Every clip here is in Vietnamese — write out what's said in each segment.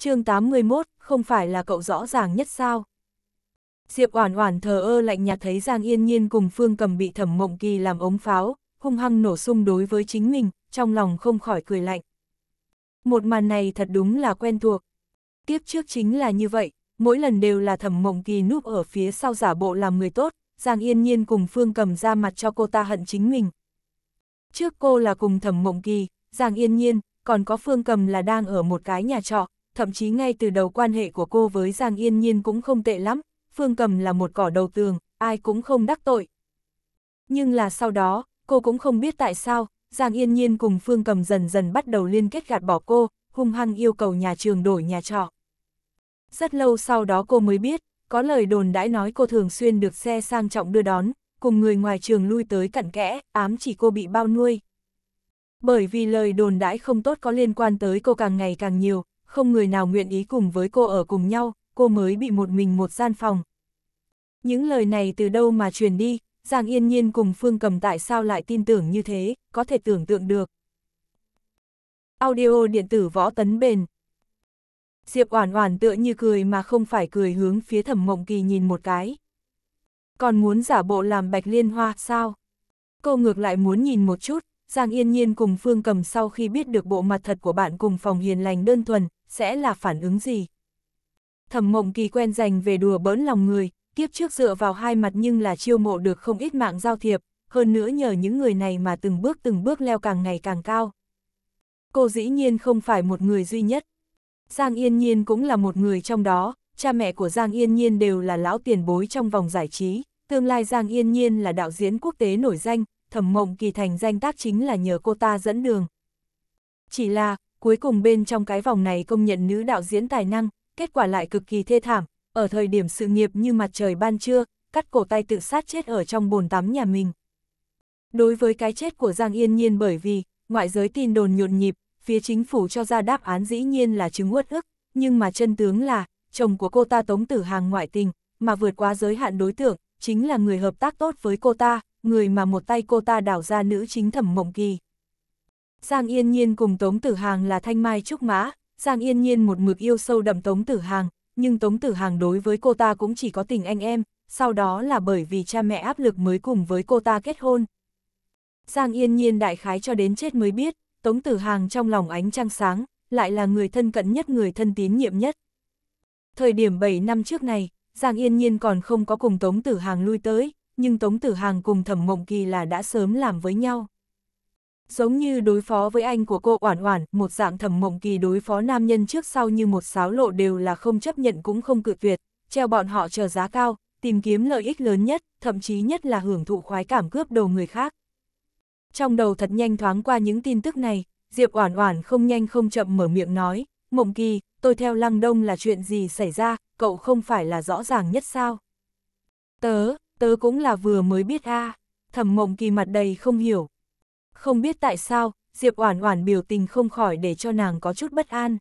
chương 81, không phải là cậu rõ ràng nhất sao? Diệp Oản Oản thờ ơ lạnh nhạt thấy Giang Yên Nhiên cùng Phương Cầm bị Thẩm Mộng Kỳ làm ống pháo, hung hăng nổ sung đối với chính mình, trong lòng không khỏi cười lạnh. Một màn này thật đúng là quen thuộc. tiếp trước chính là như vậy, mỗi lần đều là Thẩm Mộng Kỳ núp ở phía sau giả bộ làm người tốt, Giang Yên Nhiên cùng Phương Cầm ra mặt cho cô ta hận chính mình. Trước cô là cùng Thẩm Mộng Kỳ, Giang Yên Nhiên, còn có Phương Cầm là đang ở một cái nhà trọ, thậm chí ngay từ đầu quan hệ của cô với Giang Yên Nhiên cũng không tệ lắm, Phương Cầm là một cỏ đầu tường, ai cũng không đắc tội. Nhưng là sau đó, cô cũng không biết tại sao, Giang Yên Nhiên cùng Phương Cầm dần dần bắt đầu liên kết gạt bỏ cô, hung hăng yêu cầu nhà trường đổi nhà trọ. Rất lâu sau đó cô mới biết, có lời đồn đãi nói cô thường xuyên được xe sang trọng đưa đón, cùng người ngoài trường lui tới cặn kẽ, ám chỉ cô bị bao nuôi. Bởi vì lời đồn đãi không tốt có liên quan tới cô càng ngày càng nhiều, không người nào nguyện ý cùng với cô ở cùng nhau, cô mới bị một mình một gian phòng. Những lời này từ đâu mà truyền đi, Giang Yên Nhiên cùng Phương Cầm tại sao lại tin tưởng như thế, có thể tưởng tượng được. Audio điện tử võ tấn bền Diệp Oản Oản tựa như cười mà không phải cười hướng phía Thẩm Mộng Kỳ nhìn một cái. Còn muốn giả bộ làm Bạch Liên Hoa sao? Cô ngược lại muốn nhìn một chút, Giang Yên Nhiên cùng Phương Cầm sau khi biết được bộ mặt thật của bạn cùng phòng hiền lành đơn thuần, sẽ là phản ứng gì? Thẩm Mộng Kỳ quen dành về đùa bỡn lòng người, kiếp trước dựa vào hai mặt nhưng là chiêu mộ được không ít mạng giao thiệp, hơn nữa nhờ những người này mà từng bước từng bước leo càng ngày càng cao. Cô dĩ nhiên không phải một người duy nhất. Giang Yên Nhiên cũng là một người trong đó, cha mẹ của Giang Yên Nhiên đều là lão tiền bối trong vòng giải trí, tương lai Giang Yên Nhiên là đạo diễn quốc tế nổi danh, thẩm mộng kỳ thành danh tác chính là nhờ cô ta dẫn đường. Chỉ là, cuối cùng bên trong cái vòng này công nhận nữ đạo diễn tài năng, kết quả lại cực kỳ thê thảm, ở thời điểm sự nghiệp như mặt trời ban trưa, cắt cổ tay tự sát chết ở trong bồn tắm nhà mình. Đối với cái chết của Giang Yên Nhiên bởi vì, ngoại giới tin đồn nhộn nhịp, phía chính phủ cho ra đáp án dĩ nhiên là chứng uất ức, nhưng mà chân tướng là, chồng của cô ta tống tử hàng ngoại tình, mà vượt quá giới hạn đối tượng, chính là người hợp tác tốt với cô ta, người mà một tay cô ta đảo ra nữ chính thẩm mộng kỳ. Giang Yên Nhiên cùng Tống Tử Hàng là thanh mai trúc mã, Giang Yên Nhiên một mực yêu sâu đậm Tống Tử Hàng, nhưng Tống Tử Hàng đối với cô ta cũng chỉ có tình anh em, sau đó là bởi vì cha mẹ áp lực mới cùng với cô ta kết hôn. Giang Yên Nhiên đại khái cho đến chết mới biết, Tống Tử Hàng trong lòng ánh trăng sáng, lại là người thân cận nhất người thân tín nhiệm nhất. Thời điểm 7 năm trước này, Giang Yên Nhiên còn không có cùng Tống Tử Hàng lui tới, nhưng Tống Tử Hàng cùng Thẩm Mộng Kỳ là đã sớm làm với nhau. Giống như đối phó với anh của cô Oản Oản, một dạng Thẩm Mộng Kỳ đối phó nam nhân trước sau như một sáo lộ đều là không chấp nhận cũng không cự tuyệt, treo bọn họ chờ giá cao, tìm kiếm lợi ích lớn nhất, thậm chí nhất là hưởng thụ khoái cảm cướp đồ người khác. Trong đầu thật nhanh thoáng qua những tin tức này, Diệp Oản Oản không nhanh không chậm mở miệng nói, "Mộng Kỳ, tôi theo Lăng Đông là chuyện gì xảy ra, cậu không phải là rõ ràng nhất sao?" Tớ, tớ cũng là vừa mới biết a thẩm mộng kỳ mặt đầy không hiểu. Không biết tại sao, Diệp Oản Oản biểu tình không khỏi để cho nàng có chút bất an.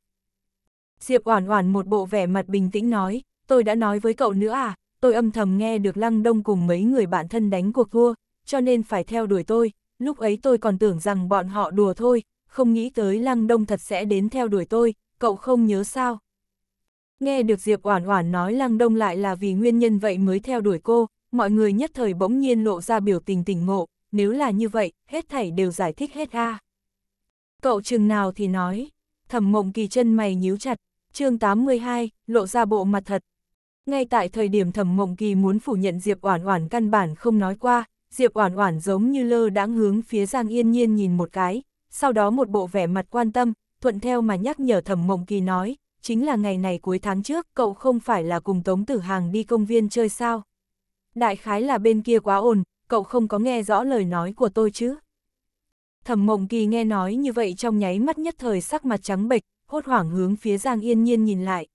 Diệp Oản Oản một bộ vẻ mặt bình tĩnh nói, tôi đã nói với cậu nữa à, tôi âm thầm nghe được Lăng Đông cùng mấy người bạn thân đánh cuộc thua, cho nên phải theo đuổi tôi, lúc ấy tôi còn tưởng rằng bọn họ đùa thôi, không nghĩ tới Lăng Đông thật sẽ đến theo đuổi tôi, cậu không nhớ sao? Nghe được Diệp Oản Oản nói Lăng Đông lại là vì nguyên nhân vậy mới theo đuổi cô, mọi người nhất thời bỗng nhiên lộ ra biểu tình tỉnh ngộ, nếu là như vậy, hết thảy đều giải thích hết a. Cậu chừng nào thì nói, thẩm mộng kỳ chân mày nhíu chặt, chương 82, lộ ra bộ mặt thật. Ngay tại thời điểm thẩm mộng kỳ muốn phủ nhận Diệp Oản Oản căn bản không nói qua, Diệp Oản Oản giống như lơ đãng hướng phía Giang Yên Nhiên nhìn một cái, sau đó một bộ vẻ mặt quan tâm, thuận theo mà nhắc nhở Thẩm Mộng Kỳ nói, chính là ngày này cuối tháng trước, cậu không phải là cùng Tống Tử Hàng đi công viên chơi sao? đại khái là bên kia quá ồn, cậu không có nghe rõ lời nói của tôi chứ. Thẩm mộng kỳ nghe nói như vậy trong nháy mắt nhất thời sắc mặt trắng bệch, hốt hoảng hướng phía Giang Yên Nhiên nhìn lại.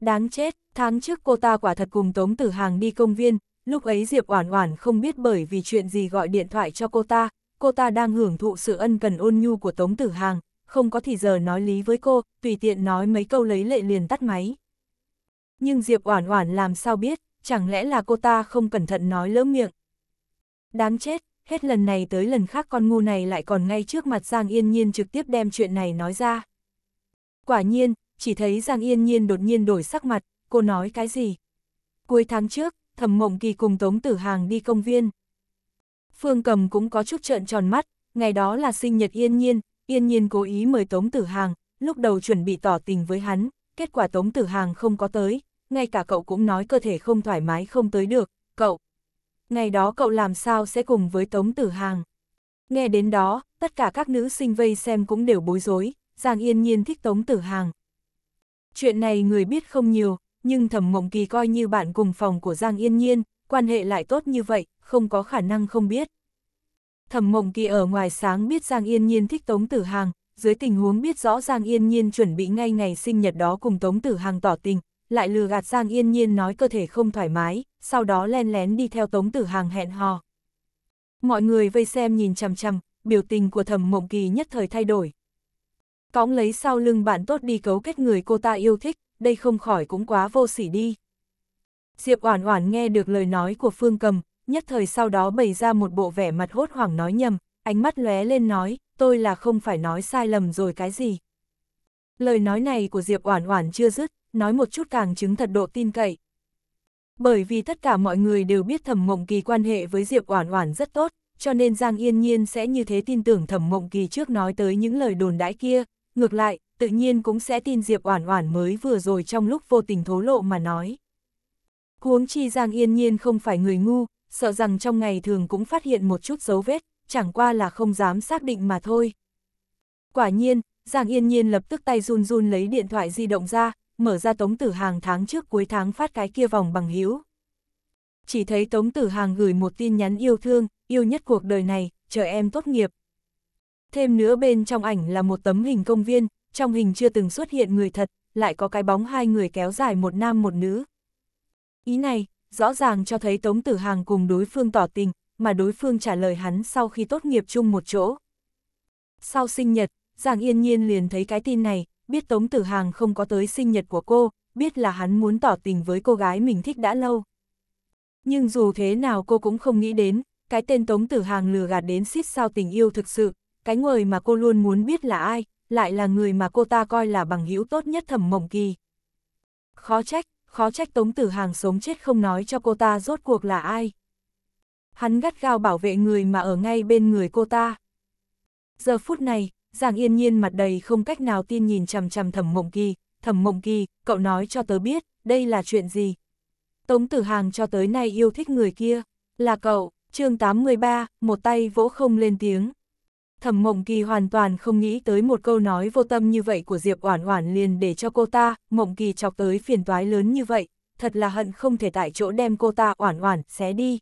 Đáng chết, tháng trước cô ta quả thật cùng Tống Tử Hàng đi công viên, lúc ấy Diệp Oản Oản không biết bởi vì chuyện gì gọi điện thoại cho cô ta, cô ta đang hưởng thụ sự ân cần ôn nhu của Tống Tử Hàng, không có thì giờ nói lý với cô, tùy tiện nói mấy câu lấy lệ liền tắt máy. Nhưng Diệp Oản Oản làm sao biết, chẳng lẽ là cô ta không cẩn thận nói lỡ miệng. Đáng chết, hết lần này tới lần khác con ngu này lại còn ngay trước mặt Giang Yên Nhiên trực tiếp đem chuyện này nói ra. Quả nhiên, chỉ thấy Giang Yên Nhiên đột nhiên đổi sắc mặt, cô nói cái gì? Cuối tháng trước, Thẩm Mộng Kỳ cùng Tống Tử Hàng đi công viên. Phương Cầm cũng có chút trợn tròn mắt, ngày đó là sinh nhật Yên Nhiên, Yên Nhiên cố ý mời Tống Tử Hàng, lúc đầu chuẩn bị tỏ tình với hắn, kết quả Tống Tử Hàng không có tới, ngay cả cậu cũng nói cơ thể không thoải mái không tới được, cậu. Ngày đó cậu làm sao sẽ cùng với Tống Tử Hàng. Nghe đến đó, tất cả các nữ sinh vây xem cũng đều bối rối, Giang Yên Nhiên thích Tống Tử Hàng. Chuyện này người biết không nhiều, nhưng Thẩm Mộng Kỳ coi như bạn cùng phòng của Giang Yên Nhiên, quan hệ lại tốt như vậy, không có khả năng không biết. Thẩm Mộng Kỳ ở ngoài sáng biết Giang Yên Nhiên thích Tống Tử Hàng, dưới tình huống biết rõ Giang Yên Nhiên chuẩn bị ngay ngày sinh nhật đó cùng Tống Tử Hàng tỏ tình, lại lừa gạt Giang Yên Nhiên nói cơ thể không thoải mái, sau đó len lén đi theo Tống Tử Hàng hẹn hò. Mọi người vây xem nhìn chằm chằm, biểu tình của Thẩm Mộng Kỳ nhất thời thay đổi. Cõng lấy sau lưng bạn tốt đi cấu kết người cô ta yêu thích, đây không khỏi cũng quá vô sỉ đi. Diệp Oản Oản nghe được lời nói của Phương Cầm, nhất thời sau đó bày ra một bộ vẻ mặt hốt hoảng nói nhầm, ánh mắt lóe lên nói, tôi là không phải nói sai lầm rồi cái gì. Lời nói này của Diệp Oản Oản chưa dứt, nói một chút càng chứng thật độ tin cậy. Bởi vì tất cả mọi người đều biết Thẩm Mộng Kỳ quan hệ với Diệp Oản Oản rất tốt, cho nên Giang Yên Nhiên sẽ như thế tin tưởng Thẩm Mộng Kỳ trước nói tới những lời đồn đãi kia, ngược lại, tự nhiên cũng sẽ tin Diệp Oản Oản mới vừa rồi trong lúc vô tình thố lộ mà nói. Huống chi Giang Yên Nhiên không phải người ngu, sợ rằng trong ngày thường cũng phát hiện một chút dấu vết, chẳng qua là không dám xác định mà thôi. Quả nhiên, Giang Yên Nhiên lập tức tay run run lấy điện thoại di động ra, mở ra Tống Tử Hàng tháng trước cuối tháng phát cái kia vòng bằng hữu Chỉ thấy Tống Tử Hàng gửi một tin nhắn yêu thương, yêu nhất cuộc đời này, chờ em tốt nghiệp. Thêm nữa bên trong ảnh là một tấm hình công viên, trong hình chưa từng xuất hiện người thật, lại có cái bóng hai người kéo dài một nam một nữ. Ý này, rõ ràng cho thấy Tống Tử Hàng cùng đối phương tỏ tình, mà đối phương trả lời hắn sau khi tốt nghiệp chung một chỗ. Sau sinh nhật, Giang Yên Nhiên liền thấy cái tin này, biết Tống Tử Hàng không có tới sinh nhật của cô, biết là hắn muốn tỏ tình với cô gái mình thích đã lâu. Nhưng dù thế nào cô cũng không nghĩ đến, cái tên Tống Tử Hàng lừa gạt đến xít sao tình yêu thực sự, cái người mà cô luôn muốn biết là ai, lại là người mà cô ta coi là bằng hữu tốt nhất thẩm mộng kỳ. Khó trách, khó trách Tống Tử Hàng sống chết không nói cho cô ta rốt cuộc là ai. Hắn gắt gao bảo vệ người mà ở ngay bên người cô ta. Giờ phút này, Giang Yên Nhiên mặt đầy không cách nào tin nhìn chằm chằm Thẩm Mộng Kỳ, "Thẩm Mộng Kỳ, cậu nói cho tớ biết, đây là chuyện gì?" Tống Tử Hàng cho tới nay yêu thích người kia, là cậu, chương 83, một tay vỗ không lên tiếng. Thẩm Mộng Kỳ hoàn toàn không nghĩ tới một câu nói vô tâm như vậy của Diệp Oản Oản liền để cho cô ta, Mộng Kỳ chọc tới phiền toái lớn như vậy, thật là hận không thể tại chỗ đem cô ta Oản Oản xé đi.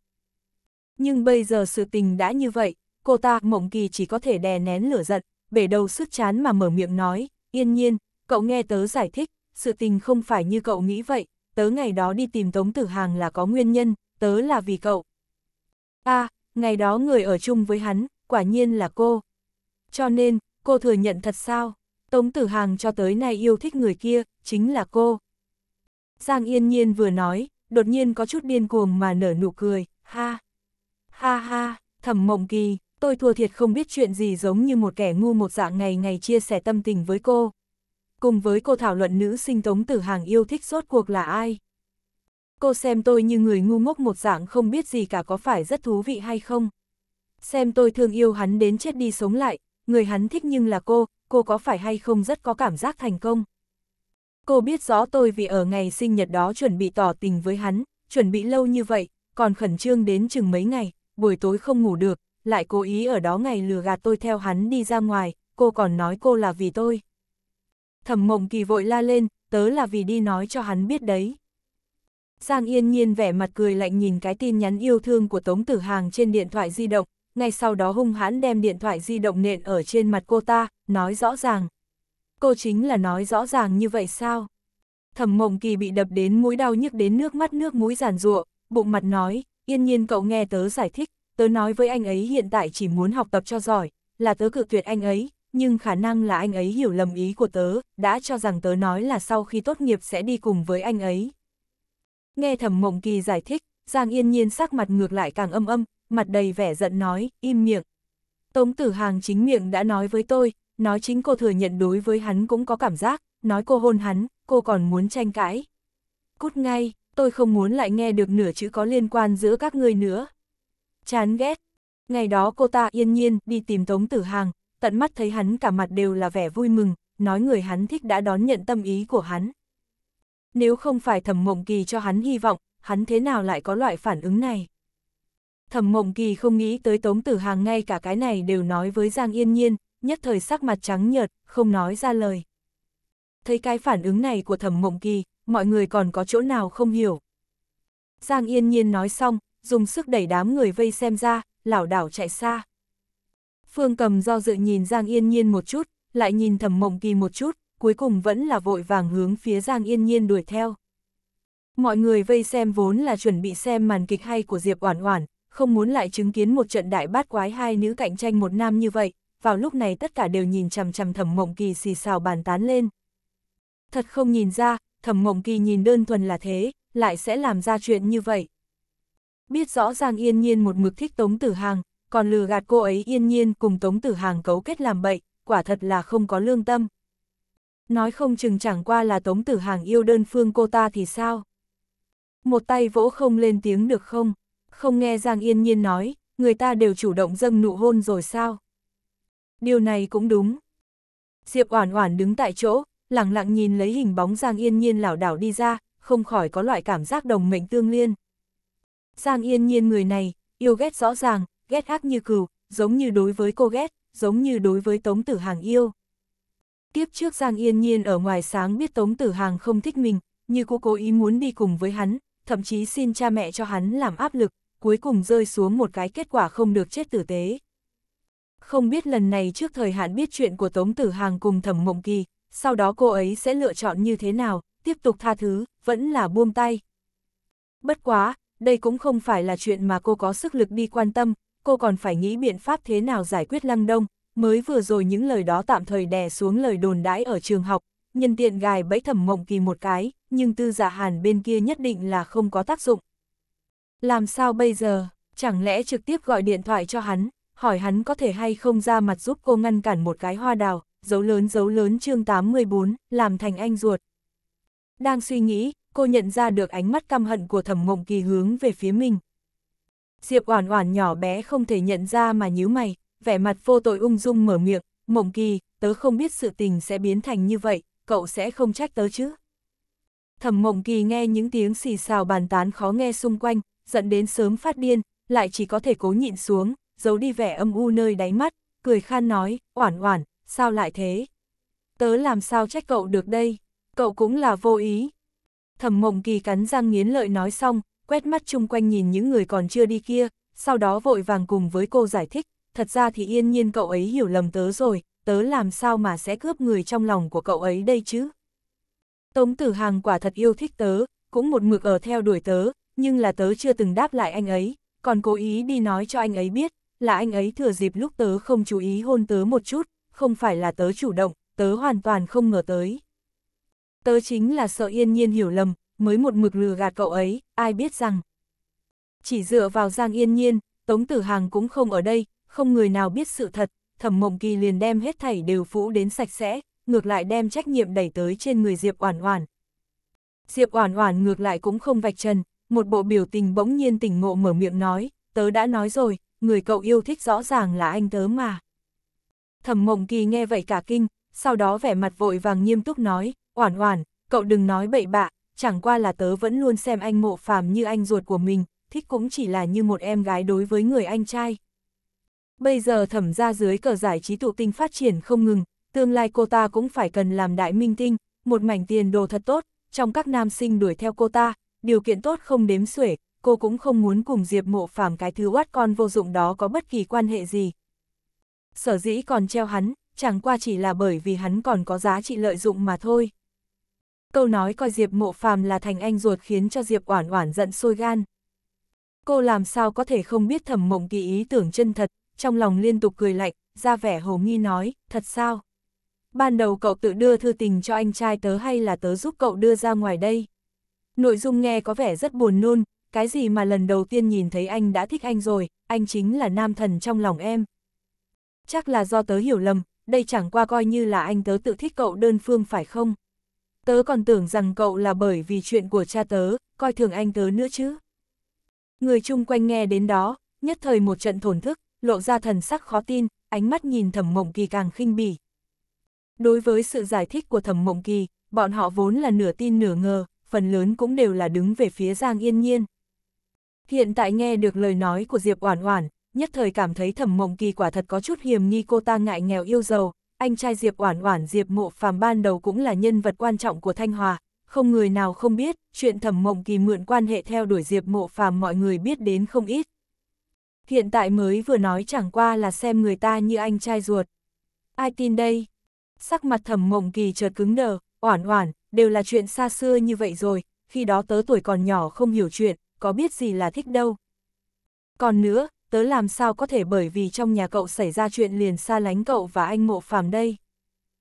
Nhưng bây giờ sự tình đã như vậy, cô ta Mộng Kỳ chỉ có thể đè nén lửa giận, bể đầu sức chán mà mở miệng nói, yên nhiên, cậu nghe tớ giải thích, sự tình không phải như cậu nghĩ vậy, tớ ngày đó đi tìm Tống Tử Hàng là có nguyên nhân, tớ là vì cậu. a ngày đó người ở chung với hắn, quả nhiên là cô. Cho nên, cô thừa nhận thật sao, Tống Tử Hàng cho tới nay yêu thích người kia, chính là cô. Giang Yên Nhiên vừa nói, đột nhiên có chút điên cuồng mà nở nụ cười, ha. Ha ha, thầm mộng kỳ, tôi thua thiệt không biết chuyện gì giống như một kẻ ngu một dạng ngày ngày chia sẻ tâm tình với cô. Cùng với cô thảo luận nữ sinh Tống Tử Hàng yêu thích rốt cuộc là ai. Cô xem tôi như người ngu ngốc một dạng không biết gì cả có phải rất thú vị hay không. Xem tôi thương yêu hắn đến chết đi sống lại, người hắn thích nhưng là cô, cô có phải hay không rất có cảm giác thành công. Cô biết rõ tôi vì ở ngày sinh nhật đó chuẩn bị tỏ tình với hắn, chuẩn bị lâu như vậy, còn khẩn trương đến chừng mấy ngày, buổi tối không ngủ được, lại cố ý ở đó ngày lừa gạt tôi theo hắn đi ra ngoài, cô còn nói cô là vì tôi. Thẩm mộng kỳ vội la lên, tớ là vì đi nói cho hắn biết đấy. Giang yên nhiên vẻ mặt cười lạnh nhìn cái tin nhắn yêu thương của Tống Tử Hàng trên điện thoại di động, ngay sau đó hung hãn đem điện thoại di động nện ở trên mặt cô ta, nói rõ ràng. Cô chính là nói rõ ràng như vậy sao? Thẩm mộng kỳ bị đập đến mũi đau nhức đến nước mắt nước mũi giàn ruộng, bụng mặt nói, yên nhiên cậu nghe tớ giải thích, tớ nói với anh ấy hiện tại chỉ muốn học tập cho giỏi, là tớ cự tuyệt anh ấy, nhưng khả năng là anh ấy hiểu lầm ý của tớ, đã cho rằng tớ nói là sau khi tốt nghiệp sẽ đi cùng với anh ấy. Nghe thẩm mộng kỳ giải thích, Giang yên nhiên sắc mặt ngược lại càng âm âm, mặt đầy vẻ giận nói, im miệng. Tống tử hàng chính miệng đã nói với tôi, nói chính cô thừa nhận đối với hắn cũng có cảm giác, nói cô hôn hắn, cô còn muốn tranh cãi. Cút ngay, tôi không muốn lại nghe được nửa chữ có liên quan giữa các ngươi nữa chán ghét. Ngày đó cô ta yên nhiên đi tìm Tống Tử Hàng, tận mắt thấy hắn cả mặt đều là vẻ vui mừng, nói người hắn thích đã đón nhận tâm ý của hắn. Nếu không phải thẩm mộng kỳ cho hắn hy vọng, hắn thế nào lại có loại phản ứng này? Thẩm mộng kỳ không nghĩ tới Tống Tử Hàng ngay cả cái này đều nói với Giang Yên Nhiên, nhất thời sắc mặt trắng nhợt, không nói ra lời. Thấy cái phản ứng này của thẩm mộng kỳ, mọi người còn có chỗ nào không hiểu. Giang Yên Nhiên nói xong, dùng sức đẩy đám người vây xem ra, lảo đảo chạy xa. Phương cầm do dự nhìn Giang Yên Nhiên một chút, lại nhìn thầm mộng kỳ một chút, cuối cùng vẫn là vội vàng hướng phía Giang Yên Nhiên đuổi theo. Mọi người vây xem vốn là chuẩn bị xem màn kịch hay của Diệp Oản Oản, không muốn lại chứng kiến một trận đại bát quái hai nữ cạnh tranh một nam như vậy, vào lúc này tất cả đều nhìn chằm chằm Thẩm Mộng Kỳ xì xào bàn tán lên. Thật không nhìn ra, Thẩm Mộng Kỳ nhìn đơn thuần là thế, lại sẽ làm ra chuyện như vậy biết rõ ràng yên nhiên một mực thích Tống Tử Hàng, còn lừa gạt cô ấy yên nhiên cùng Tống Tử Hàng cấu kết làm bậy, quả thật là không có lương tâm. Nói không chừng chẳng qua là Tống Tử Hàng yêu đơn phương cô ta thì sao? Một tay vỗ không lên tiếng được không? Không nghe Giang Yên Nhiên nói, người ta đều chủ động dâng nụ hôn rồi sao? Điều này cũng đúng. Diệp Oản Oản đứng tại chỗ, lặng lặng nhìn lấy hình bóng Giang Yên Nhiên lảo đảo đi ra, không khỏi có loại cảm giác đồng mệnh tương liên. Giang Yên Nhiên người này, yêu ghét rõ ràng, ghét ác như cừu, giống như đối với cô ghét, giống như đối với Tống Tử Hàng yêu. Tiếp trước Giang Yên Nhiên ở ngoài sáng biết Tống Tử Hàng không thích mình, như cô cố ý muốn đi cùng với hắn, thậm chí xin cha mẹ cho hắn làm áp lực, cuối cùng rơi xuống một cái kết quả không được chết tử tế. Không biết lần này trước thời hạn biết chuyện của Tống Tử Hàng cùng Thẩm Mộng Kỳ, sau đó cô ấy sẽ lựa chọn như thế nào, tiếp tục tha thứ, vẫn là buông tay. Bất quá, đây cũng không phải là chuyện mà cô có sức lực đi quan tâm, cô còn phải nghĩ biện pháp thế nào giải quyết lăng đông, mới vừa rồi những lời đó tạm thời đè xuống lời đồn đãi ở trường học, nhân tiện gài bẫy thẩm mộng kỳ một cái, nhưng tư giả dạ hàn bên kia nhất định là không có tác dụng. Làm sao bây giờ, chẳng lẽ trực tiếp gọi điện thoại cho hắn, hỏi hắn có thể hay không ra mặt giúp cô ngăn cản một cái hoa đào, dấu lớn dấu lớn chương 84, làm thành anh ruột. Đang suy nghĩ, cô nhận ra được ánh mắt căm hận của thẩm mộng kỳ hướng về phía mình. Diệp Oản Oản nhỏ bé không thể nhận ra mà nhíu mày, vẻ mặt vô tội ung dung mở miệng, "Mộng Kỳ, tớ không biết sự tình sẽ biến thành như vậy, cậu sẽ không trách tớ chứ?" Thẩm Mộng Kỳ nghe những tiếng xì xào bàn tán khó nghe xung quanh, giận đến sớm phát điên, lại chỉ có thể cố nhịn xuống, giấu đi vẻ âm u nơi đáy mắt, cười khan nói, "Oản Oản, sao lại thế? Tớ làm sao trách cậu được đây? Cậu cũng là vô ý, Thẩm mộng kỳ cắn răng nghiến lợi nói xong, quét mắt chung quanh nhìn những người còn chưa đi kia, sau đó vội vàng cùng với cô giải thích, thật ra thì yên nhiên cậu ấy hiểu lầm tớ rồi, tớ làm sao mà sẽ cướp người trong lòng của cậu ấy đây chứ. Tống tử hàng quả thật yêu thích tớ, cũng một mực ở theo đuổi tớ, nhưng là tớ chưa từng đáp lại anh ấy, còn cố ý đi nói cho anh ấy biết, là anh ấy thừa dịp lúc tớ không chú ý hôn tớ một chút, không phải là tớ chủ động, tớ hoàn toàn không ngờ tới. Tớ chính là sợ yên nhiên hiểu lầm, mới một mực lừa gạt cậu ấy, ai biết rằng. Chỉ dựa vào Giang Yên Nhiên, Tống Tử Hàng cũng không ở đây, không người nào biết sự thật, Thẩm Mộng Kỳ liền đem hết thảy đều phũ đến sạch sẽ, ngược lại đem trách nhiệm đẩy tới trên người Diệp Oản Oản. Diệp Oản Oản ngược lại cũng không vạch trần, một bộ biểu tình bỗng nhiên tỉnh ngộ mở miệng nói, tớ đã nói rồi, người cậu yêu thích rõ ràng là anh tớ mà. Thẩm Mộng Kỳ nghe vậy cả kinh, sau đó vẻ mặt vội vàng nghiêm túc nói, oản oản, cậu đừng nói bậy bạ, chẳng qua là tớ vẫn luôn xem anh mộ phàm như anh ruột của mình, thích cũng chỉ là như một em gái đối với người anh trai. Bây giờ thẩm ra dưới cờ giải trí tụ tinh phát triển không ngừng, tương lai cô ta cũng phải cần làm đại minh tinh, một mảnh tiền đồ thật tốt, trong các nam sinh đuổi theo cô ta, điều kiện tốt không đếm xuể, cô cũng không muốn cùng Diệp Mộ Phàm cái thứ oát con vô dụng đó có bất kỳ quan hệ gì. Sở dĩ còn treo hắn, chẳng qua chỉ là bởi vì hắn còn có giá trị lợi dụng mà thôi. Câu nói coi Diệp Mộ Phàm là thành anh ruột khiến cho Diệp Oản Oản giận sôi gan. Cô làm sao có thể không biết thầm Mộng Kỳ ý tưởng chân thật, trong lòng liên tục cười lạnh, ra vẻ hồ nghi nói, "Thật sao? Ban đầu cậu tự đưa thư tình cho anh trai tớ hay là tớ giúp cậu đưa ra ngoài đây?" Nội dung nghe có vẻ rất buồn nôn, cái gì mà lần đầu tiên nhìn thấy anh đã thích anh rồi, anh chính là nam thần trong lòng em. Chắc là do tớ hiểu lầm, đây chẳng qua coi như là anh tớ tự thích cậu đơn phương phải không? tớ còn tưởng rằng cậu là bởi vì chuyện của cha tớ, coi thường anh tớ nữa chứ. Người chung quanh nghe đến đó, nhất thời một trận thổn thức, lộ ra thần sắc khó tin, ánh mắt nhìn thẩm mộng kỳ càng khinh bỉ. Đối với sự giải thích của thẩm mộng kỳ, bọn họ vốn là nửa tin nửa ngờ, phần lớn cũng đều là đứng về phía Giang Yên Nhiên. Hiện tại nghe được lời nói của Diệp Oản Oản, nhất thời cảm thấy thẩm mộng kỳ quả thật có chút hiềm nghi cô ta ngại nghèo yêu giàu, anh trai Diệp Oản Oản Diệp Mộ Phàm ban đầu cũng là nhân vật quan trọng của Thanh Hòa, không người nào không biết, chuyện Thẩm Mộng Kỳ mượn quan hệ theo đuổi Diệp Mộ Phàm mọi người biết đến không ít. Hiện tại mới vừa nói chẳng qua là xem người ta như anh trai ruột. Ai tin đây? Sắc mặt Thẩm Mộng Kỳ chợt cứng đờ, Oản Oản, đều là chuyện xa xưa như vậy rồi, khi đó tớ tuổi còn nhỏ không hiểu chuyện, có biết gì là thích đâu. Còn nữa, tớ làm sao có thể bởi vì trong nhà cậu xảy ra chuyện liền xa lánh cậu và anh mộ phàm đây.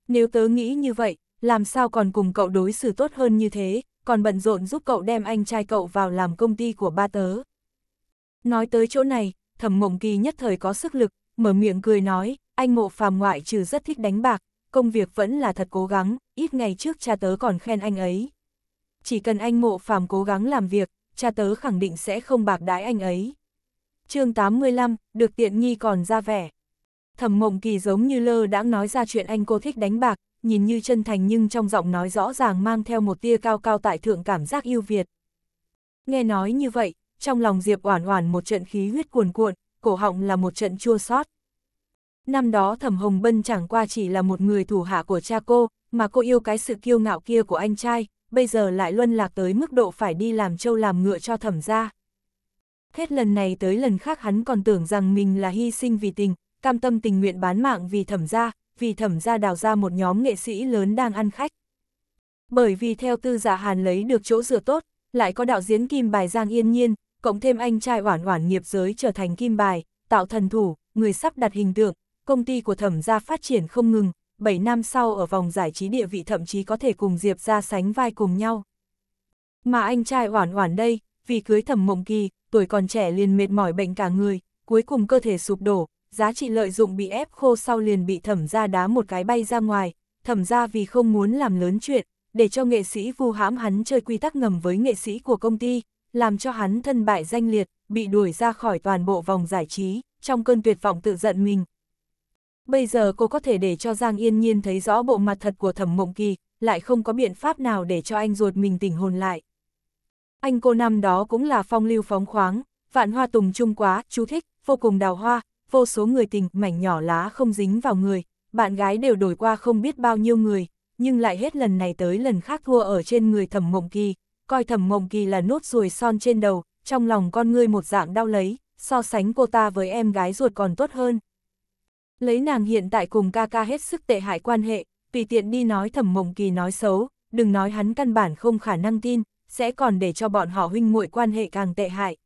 Nếu tớ nghĩ như vậy, làm sao còn cùng cậu đối xử tốt hơn như thế, còn bận rộn giúp cậu đem anh trai cậu vào làm công ty của ba tớ. Nói tới chỗ này, thẩm mộng kỳ nhất thời có sức lực, mở miệng cười nói, anh mộ phàm ngoại trừ rất thích đánh bạc, công việc vẫn là thật cố gắng, ít ngày trước cha tớ còn khen anh ấy. Chỉ cần anh mộ phàm cố gắng làm việc, cha tớ khẳng định sẽ không bạc đái anh ấy chương 85, được tiện nghi còn ra vẻ. Thẩm mộng kỳ giống như lơ đã nói ra chuyện anh cô thích đánh bạc, nhìn như chân thành nhưng trong giọng nói rõ ràng mang theo một tia cao cao tại thượng cảm giác yêu Việt. Nghe nói như vậy, trong lòng Diệp Oản Oản một trận khí huyết cuồn cuộn, cổ họng là một trận chua xót. Năm đó Thẩm Hồng Bân chẳng qua chỉ là một người thủ hạ của cha cô, mà cô yêu cái sự kiêu ngạo kia của anh trai, bây giờ lại luân lạc tới mức độ phải đi làm trâu làm ngựa cho Thẩm gia. Hết lần này tới lần khác hắn còn tưởng rằng mình là hy sinh vì tình, cam tâm tình nguyện bán mạng vì thẩm gia, vì thẩm gia đào ra một nhóm nghệ sĩ lớn đang ăn khách. Bởi vì theo tư giả dạ hàn lấy được chỗ dựa tốt, lại có đạo diễn kim bài Giang Yên Nhiên, cộng thêm anh trai oản oản nghiệp giới trở thành kim bài, tạo thần thủ, người sắp đặt hình tượng, công ty của thẩm gia phát triển không ngừng, 7 năm sau ở vòng giải trí địa vị thậm chí có thể cùng Diệp ra sánh vai cùng nhau. Mà anh trai oản oản đây, vì cưới thẩm mộng kỳ, tuổi còn trẻ liền mệt mỏi bệnh cả người, cuối cùng cơ thể sụp đổ, giá trị lợi dụng bị ép khô sau liền bị thẩm ra đá một cái bay ra ngoài, thẩm ra vì không muốn làm lớn chuyện, để cho nghệ sĩ vu hãm hắn chơi quy tắc ngầm với nghệ sĩ của công ty, làm cho hắn thân bại danh liệt, bị đuổi ra khỏi toàn bộ vòng giải trí, trong cơn tuyệt vọng tự giận mình. Bây giờ cô có thể để cho Giang Yên Nhiên thấy rõ bộ mặt thật của thẩm mộng kỳ, lại không có biện pháp nào để cho anh ruột mình tỉnh hồn lại. Anh cô năm đó cũng là phong lưu phóng khoáng, vạn hoa tùng trung quá, chú thích, vô cùng đào hoa, vô số người tình, mảnh nhỏ lá không dính vào người, bạn gái đều đổi qua không biết bao nhiêu người, nhưng lại hết lần này tới lần khác thua ở trên người thẩm mộng kỳ, coi thẩm mộng kỳ là nốt ruồi son trên đầu, trong lòng con ngươi một dạng đau lấy, so sánh cô ta với em gái ruột còn tốt hơn. Lấy nàng hiện tại cùng ca ca hết sức tệ hại quan hệ, tùy tiện đi nói thẩm mộng kỳ nói xấu, đừng nói hắn căn bản không khả năng tin, sẽ còn để cho bọn họ huynh muội quan hệ càng tệ hại.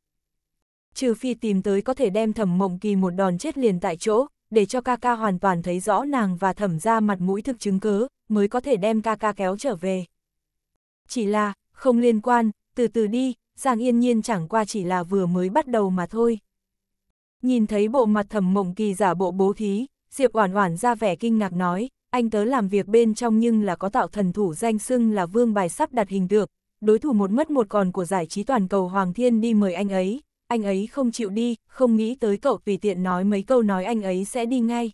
Trừ phi tìm tới có thể đem thẩm mộng kỳ một đòn chết liền tại chỗ, để cho ca ca hoàn toàn thấy rõ nàng và thẩm ra mặt mũi thực chứng cớ, mới có thể đem ca ca kéo trở về. Chỉ là, không liên quan, từ từ đi, Giang Yên Nhiên chẳng qua chỉ là vừa mới bắt đầu mà thôi. Nhìn thấy bộ mặt thẩm mộng kỳ giả bộ bố thí, Diệp Oản Oản ra vẻ kinh ngạc nói, anh tớ làm việc bên trong nhưng là có tạo thần thủ danh xưng là vương bài sắp đặt hình được đối thủ một mất một còn của giải trí toàn cầu Hoàng Thiên đi mời anh ấy, anh ấy không chịu đi, không nghĩ tới cậu tùy tiện nói mấy câu nói anh ấy sẽ đi ngay.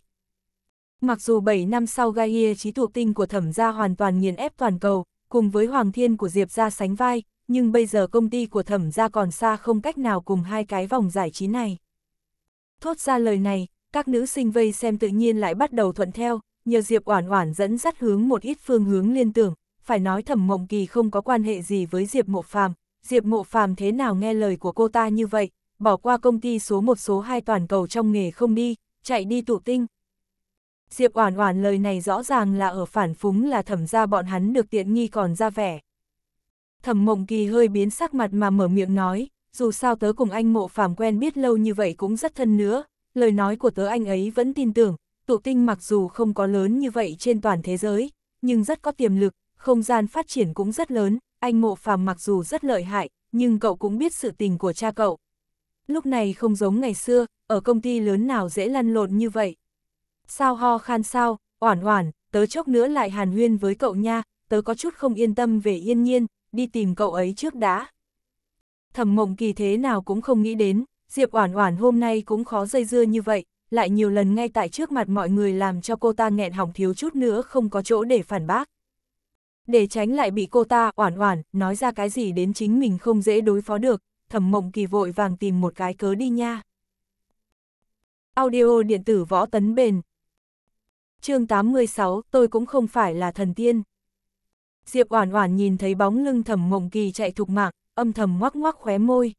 Mặc dù 7 năm sau Gaia trí thuộc tinh của thẩm gia hoàn toàn nghiền ép toàn cầu, cùng với Hoàng Thiên của Diệp gia sánh vai, nhưng bây giờ công ty của thẩm gia còn xa không cách nào cùng hai cái vòng giải trí này. Thốt ra lời này, các nữ sinh vây xem tự nhiên lại bắt đầu thuận theo, nhờ Diệp Oản Oản dẫn dắt hướng một ít phương hướng liên tưởng, phải nói Thẩm Mộng Kỳ không có quan hệ gì với Diệp Mộ Phàm, Diệp Mộ Phàm thế nào nghe lời của cô ta như vậy, bỏ qua công ty số một số hai toàn cầu trong nghề không đi, chạy đi tụ tinh. Diệp Oản Oản lời này rõ ràng là ở phản phúng là thẩm gia bọn hắn được tiện nghi còn ra vẻ. Thẩm Mộng Kỳ hơi biến sắc mặt mà mở miệng nói, dù sao tớ cùng anh Mộ Phàm quen biết lâu như vậy cũng rất thân nữa, lời nói của tớ anh ấy vẫn tin tưởng, tụ tinh mặc dù không có lớn như vậy trên toàn thế giới, nhưng rất có tiềm lực, không gian phát triển cũng rất lớn, anh mộ phàm mặc dù rất lợi hại, nhưng cậu cũng biết sự tình của cha cậu. Lúc này không giống ngày xưa, ở công ty lớn nào dễ lăn lộn như vậy. Sao ho khan sao, oản oản, tớ chốc nữa lại hàn huyên với cậu nha, tớ có chút không yên tâm về yên nhiên, đi tìm cậu ấy trước đã. Thẩm mộng kỳ thế nào cũng không nghĩ đến, Diệp oản oản hôm nay cũng khó dây dưa như vậy, lại nhiều lần ngay tại trước mặt mọi người làm cho cô ta nghẹn hỏng thiếu chút nữa không có chỗ để phản bác. Để tránh lại bị cô ta oản oản, nói ra cái gì đến chính mình không dễ đối phó được, thẩm mộng kỳ vội vàng tìm một cái cớ đi nha. Audio điện tử võ tấn bền chương 86, tôi cũng không phải là thần tiên. Diệp oản oản nhìn thấy bóng lưng thẩm mộng kỳ chạy thục mạng, âm thầm ngoắc ngoắc khóe môi.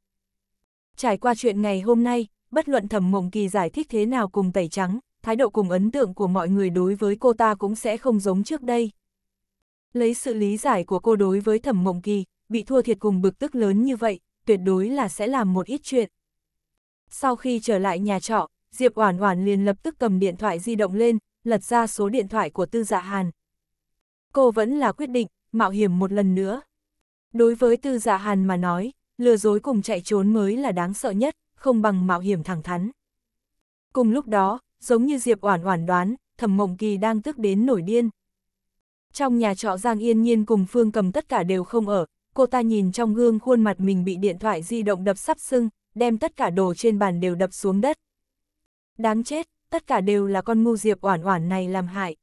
Trải qua chuyện ngày hôm nay, bất luận thẩm mộng kỳ giải thích thế nào cùng tẩy trắng, thái độ cùng ấn tượng của mọi người đối với cô ta cũng sẽ không giống trước đây lấy sự lý giải của cô đối với thẩm mộng kỳ, bị thua thiệt cùng bực tức lớn như vậy, tuyệt đối là sẽ làm một ít chuyện. Sau khi trở lại nhà trọ, Diệp Oản Oản liền lập tức cầm điện thoại di động lên, lật ra số điện thoại của Tư Dạ Hàn. Cô vẫn là quyết định, mạo hiểm một lần nữa. Đối với Tư Dạ Hàn mà nói, lừa dối cùng chạy trốn mới là đáng sợ nhất, không bằng mạo hiểm thẳng thắn. Cùng lúc đó, giống như Diệp Oản Oản đoán, Thẩm Mộng Kỳ đang tức đến nổi điên, trong nhà trọ Giang Yên Nhiên cùng Phương Cầm tất cả đều không ở, cô ta nhìn trong gương khuôn mặt mình bị điện thoại di động đập sắp sưng, đem tất cả đồ trên bàn đều đập xuống đất. Đáng chết, tất cả đều là con ngu diệp oản oản này làm hại.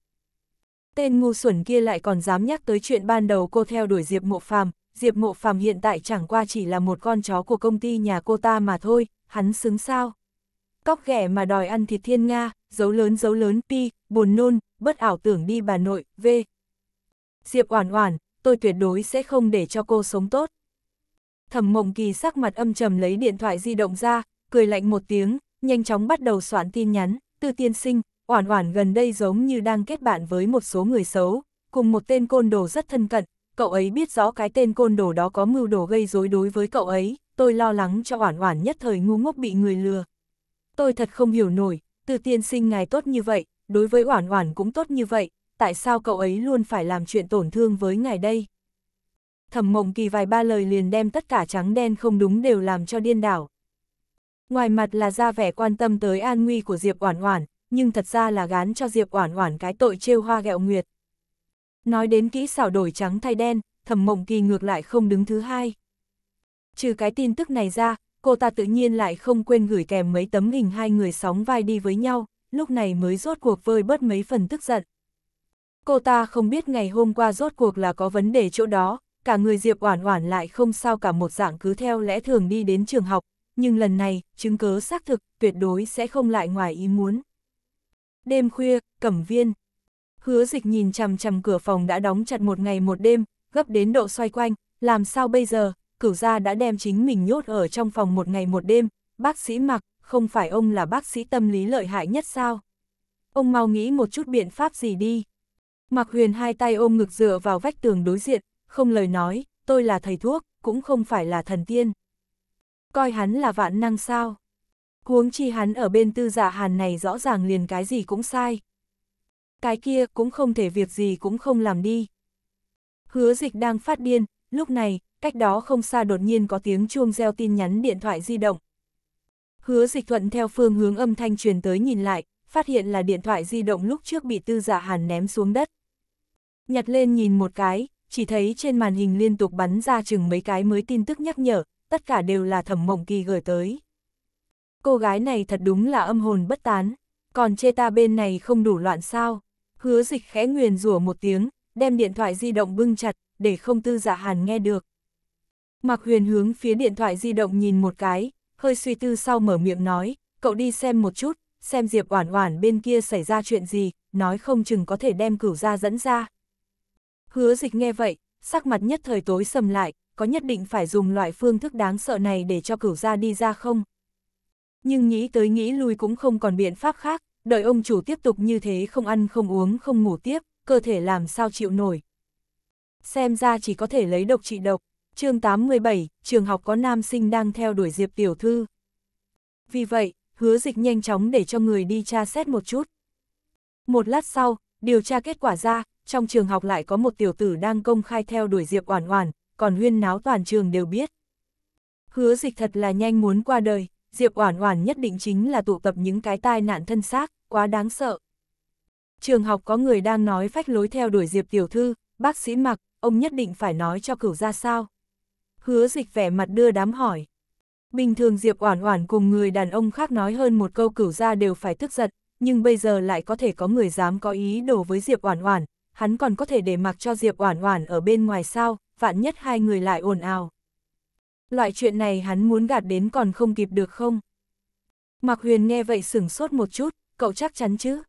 Tên ngu xuẩn kia lại còn dám nhắc tới chuyện ban đầu cô theo đuổi Diệp Mộ Phàm, Diệp Mộ Phàm hiện tại chẳng qua chỉ là một con chó của công ty nhà cô ta mà thôi, hắn xứng sao? Cóc ghẻ mà đòi ăn thịt thiên nga, dấu lớn dấu lớn pi, buồn nôn, bất ảo tưởng đi bà nội, v, Diệp Oản Oản, tôi tuyệt đối sẽ không để cho cô sống tốt. Thẩm Mộng Kỳ sắc mặt âm trầm lấy điện thoại di động ra, cười lạnh một tiếng, nhanh chóng bắt đầu soạn tin nhắn, Tư Tiên Sinh, Oản Oản gần đây giống như đang kết bạn với một số người xấu, cùng một tên côn đồ rất thân cận, cậu ấy biết rõ cái tên côn đồ đó có mưu đồ gây rối đối với cậu ấy, tôi lo lắng cho Oản Oản nhất thời ngu ngốc bị người lừa. Tôi thật không hiểu nổi, Tư Tiên Sinh ngài tốt như vậy, đối với Oản Oản cũng tốt như vậy, tại sao cậu ấy luôn phải làm chuyện tổn thương với ngài đây? Thẩm mộng kỳ vài ba lời liền đem tất cả trắng đen không đúng đều làm cho điên đảo. Ngoài mặt là ra vẻ quan tâm tới an nguy của Diệp Oản Oản, nhưng thật ra là gán cho Diệp Oản Oản cái tội trêu hoa gẹo nguyệt. Nói đến kỹ xảo đổi trắng thay đen, Thẩm Mộng Kỳ ngược lại không đứng thứ hai. Trừ cái tin tức này ra, cô ta tự nhiên lại không quên gửi kèm mấy tấm hình hai người sóng vai đi với nhau, lúc này mới rốt cuộc vơi bớt mấy phần tức giận. Cô ta không biết ngày hôm qua rốt cuộc là có vấn đề chỗ đó, cả người Diệp Oản Oản lại không sao cả một dạng cứ theo lẽ thường đi đến trường học, nhưng lần này, chứng cứ xác thực, tuyệt đối sẽ không lại ngoài ý muốn. Đêm khuya, Cẩm Viên. Hứa Dịch nhìn chằm chằm cửa phòng đã đóng chặt một ngày một đêm, gấp đến độ xoay quanh, làm sao bây giờ, Cửu gia đã đem chính mình nhốt ở trong phòng một ngày một đêm, bác sĩ Mặc, không phải ông là bác sĩ tâm lý lợi hại nhất sao? Ông mau nghĩ một chút biện pháp gì đi. Mạc Huyền hai tay ôm ngực dựa vào vách tường đối diện, không lời nói, tôi là thầy thuốc, cũng không phải là thần tiên. Coi hắn là vạn năng sao. Huống chi hắn ở bên tư giả dạ hàn này rõ ràng liền cái gì cũng sai. Cái kia cũng không thể việc gì cũng không làm đi. Hứa dịch đang phát điên, lúc này, cách đó không xa đột nhiên có tiếng chuông reo tin nhắn điện thoại di động. Hứa dịch thuận theo phương hướng âm thanh truyền tới nhìn lại, phát hiện là điện thoại di động lúc trước bị tư giả dạ hàn ném xuống đất. Nhặt lên nhìn một cái, chỉ thấy trên màn hình liên tục bắn ra chừng mấy cái mới tin tức nhắc nhở, tất cả đều là thẩm mộng kỳ gửi tới. Cô gái này thật đúng là âm hồn bất tán, còn chê ta bên này không đủ loạn sao. Hứa dịch khẽ nguyền rủa một tiếng, đem điện thoại di động bưng chặt, để không tư dạ hàn nghe được. Mặc huyền hướng phía điện thoại di động nhìn một cái, hơi suy tư sau mở miệng nói, cậu đi xem một chút, xem Diệp Oản Oản bên kia xảy ra chuyện gì, nói không chừng có thể đem cửu ra dẫn ra. Hứa dịch nghe vậy, sắc mặt nhất thời tối sầm lại, có nhất định phải dùng loại phương thức đáng sợ này để cho cửu gia đi ra không? Nhưng nghĩ tới nghĩ lui cũng không còn biện pháp khác, đợi ông chủ tiếp tục như thế không ăn không uống không ngủ tiếp, cơ thể làm sao chịu nổi. Xem ra chỉ có thể lấy độc trị độc, chương 87, trường học có nam sinh đang theo đuổi Diệp Tiểu Thư. Vì vậy, hứa dịch nhanh chóng để cho người đi tra xét một chút. Một lát sau, điều tra kết quả ra, trong trường học lại có một tiểu tử đang công khai theo đuổi Diệp Oản Oản, còn huyên náo toàn trường đều biết. Hứa dịch thật là nhanh muốn qua đời, Diệp Oản Oản nhất định chính là tụ tập những cái tai nạn thân xác, quá đáng sợ. Trường học có người đang nói phách lối theo đuổi Diệp tiểu thư, bác sĩ Mặc, ông nhất định phải nói cho cửu ra sao. Hứa dịch vẻ mặt đưa đám hỏi. Bình thường Diệp Oản Oản cùng người đàn ông khác nói hơn một câu cửu ra đều phải tức giận, nhưng bây giờ lại có thể có người dám có ý đồ với Diệp Oản Oản, hắn còn có thể để mặc cho Diệp Oản Oản ở bên ngoài sao, vạn nhất hai người lại ồn ào. Loại chuyện này hắn muốn gạt đến còn không kịp được không? Mạc Huyền nghe vậy sửng sốt một chút, cậu chắc chắn chứ?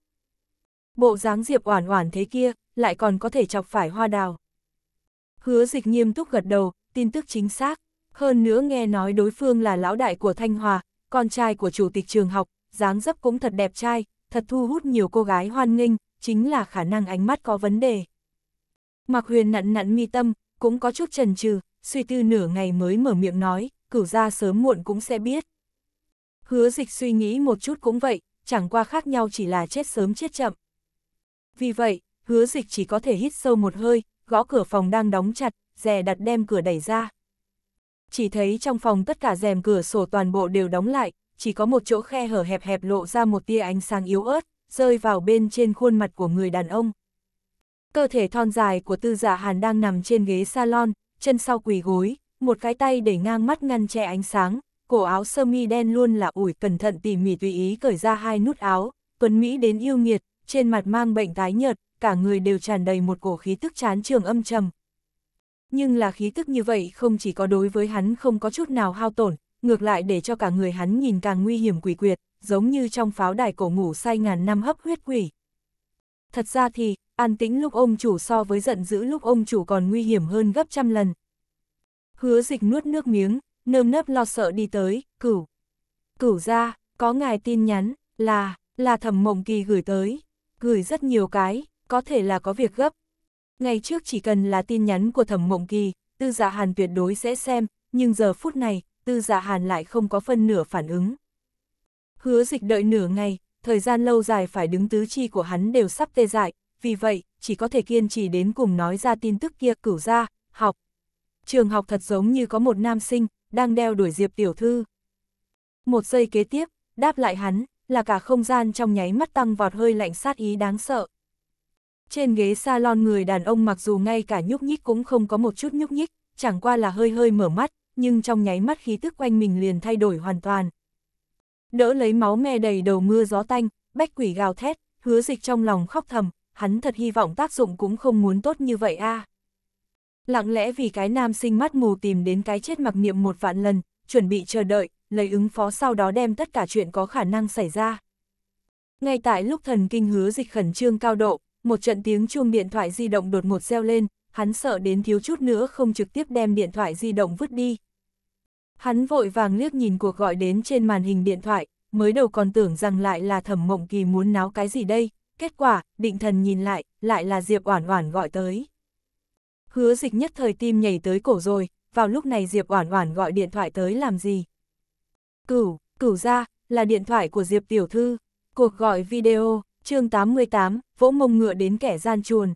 Bộ dáng Diệp Oản Oản thế kia, lại còn có thể chọc phải hoa đào. Hứa dịch nghiêm túc gật đầu, tin tức chính xác, hơn nữa nghe nói đối phương là lão đại của Thanh Hòa, con trai của chủ tịch trường học, dáng dấp cũng thật đẹp trai, thật thu hút nhiều cô gái hoan nghênh, chính là khả năng ánh mắt có vấn đề. Mạc Huyền nặn nặn mi tâm, cũng có chút chần chừ, suy tư nửa ngày mới mở miệng nói, cửu ra sớm muộn cũng sẽ biết. Hứa dịch suy nghĩ một chút cũng vậy, chẳng qua khác nhau chỉ là chết sớm chết chậm. Vì vậy, hứa dịch chỉ có thể hít sâu một hơi, gõ cửa phòng đang đóng chặt, dè đặt đem cửa đẩy ra. Chỉ thấy trong phòng tất cả rèm cửa sổ toàn bộ đều đóng lại, chỉ có một chỗ khe hở hẹp hẹp lộ ra một tia ánh sáng yếu ớt rơi vào bên trên khuôn mặt của người đàn ông. Cơ thể thon dài của tư Dạ hàn đang nằm trên ghế salon, chân sau quỳ gối, một cái tay để ngang mắt ngăn che ánh sáng, cổ áo sơ mi đen luôn là ủi cẩn thận tỉ mỉ tùy ý cởi ra hai nút áo, tuấn Mỹ đến yêu nghiệt, trên mặt mang bệnh tái nhợt, cả người đều tràn đầy một cổ khí tức chán trường âm trầm. Nhưng là khí tức như vậy không chỉ có đối với hắn không có chút nào hao tổn, ngược lại để cho cả người hắn nhìn càng nguy hiểm quỷ quyệt giống như trong pháo đài cổ ngủ say ngàn năm hấp huyết quỷ. Thật ra thì, an tĩnh lúc ông chủ so với giận dữ lúc ông chủ còn nguy hiểm hơn gấp trăm lần. Hứa dịch nuốt nước miếng, nơm nớp lo sợ đi tới, cửu. Cửu ra, có ngài tin nhắn, là, là thẩm mộng kỳ gửi tới, gửi rất nhiều cái, có thể là có việc gấp. Ngày trước chỉ cần là tin nhắn của thẩm mộng kỳ, tư dạ hàn tuyệt đối sẽ xem, nhưng giờ phút này, tư dạ hàn lại không có phân nửa phản ứng. Hứa dịch đợi nửa ngày, thời gian lâu dài phải đứng tứ chi của hắn đều sắp tê dại, vì vậy, chỉ có thể kiên trì đến cùng nói ra tin tức kia cửu ra, học. Trường học thật giống như có một nam sinh, đang đeo đuổi Diệp Tiểu Thư. Một giây kế tiếp, đáp lại hắn, là cả không gian trong nháy mắt tăng vọt hơi lạnh sát ý đáng sợ. Trên ghế salon người đàn ông mặc dù ngay cả nhúc nhích cũng không có một chút nhúc nhích, chẳng qua là hơi hơi mở mắt, nhưng trong nháy mắt khí tức quanh mình liền thay đổi hoàn toàn, đỡ lấy máu me đầy đầu mưa gió tanh, bách quỷ gào thét, hứa dịch trong lòng khóc thầm, hắn thật hy vọng tác dụng cũng không muốn tốt như vậy a. À. Lặng lẽ vì cái nam sinh mắt mù tìm đến cái chết mặc niệm một vạn lần, chuẩn bị chờ đợi, lấy ứng phó sau đó đem tất cả chuyện có khả năng xảy ra. Ngay tại lúc thần kinh hứa dịch khẩn trương cao độ, một trận tiếng chuông điện thoại di động đột ngột reo lên, hắn sợ đến thiếu chút nữa không trực tiếp đem điện thoại di động vứt đi, Hắn vội vàng liếc nhìn cuộc gọi đến trên màn hình điện thoại, mới đầu còn tưởng rằng lại là thẩm mộng kỳ muốn náo cái gì đây, kết quả, định thần nhìn lại, lại là Diệp Oản Oản gọi tới. Hứa dịch nhất thời tim nhảy tới cổ rồi, vào lúc này Diệp Oản Oản gọi điện thoại tới làm gì? Cửu, cửu ra, là điện thoại của Diệp Tiểu Thư, cuộc gọi video, chương 88, vỗ mông ngựa đến kẻ gian chuồn.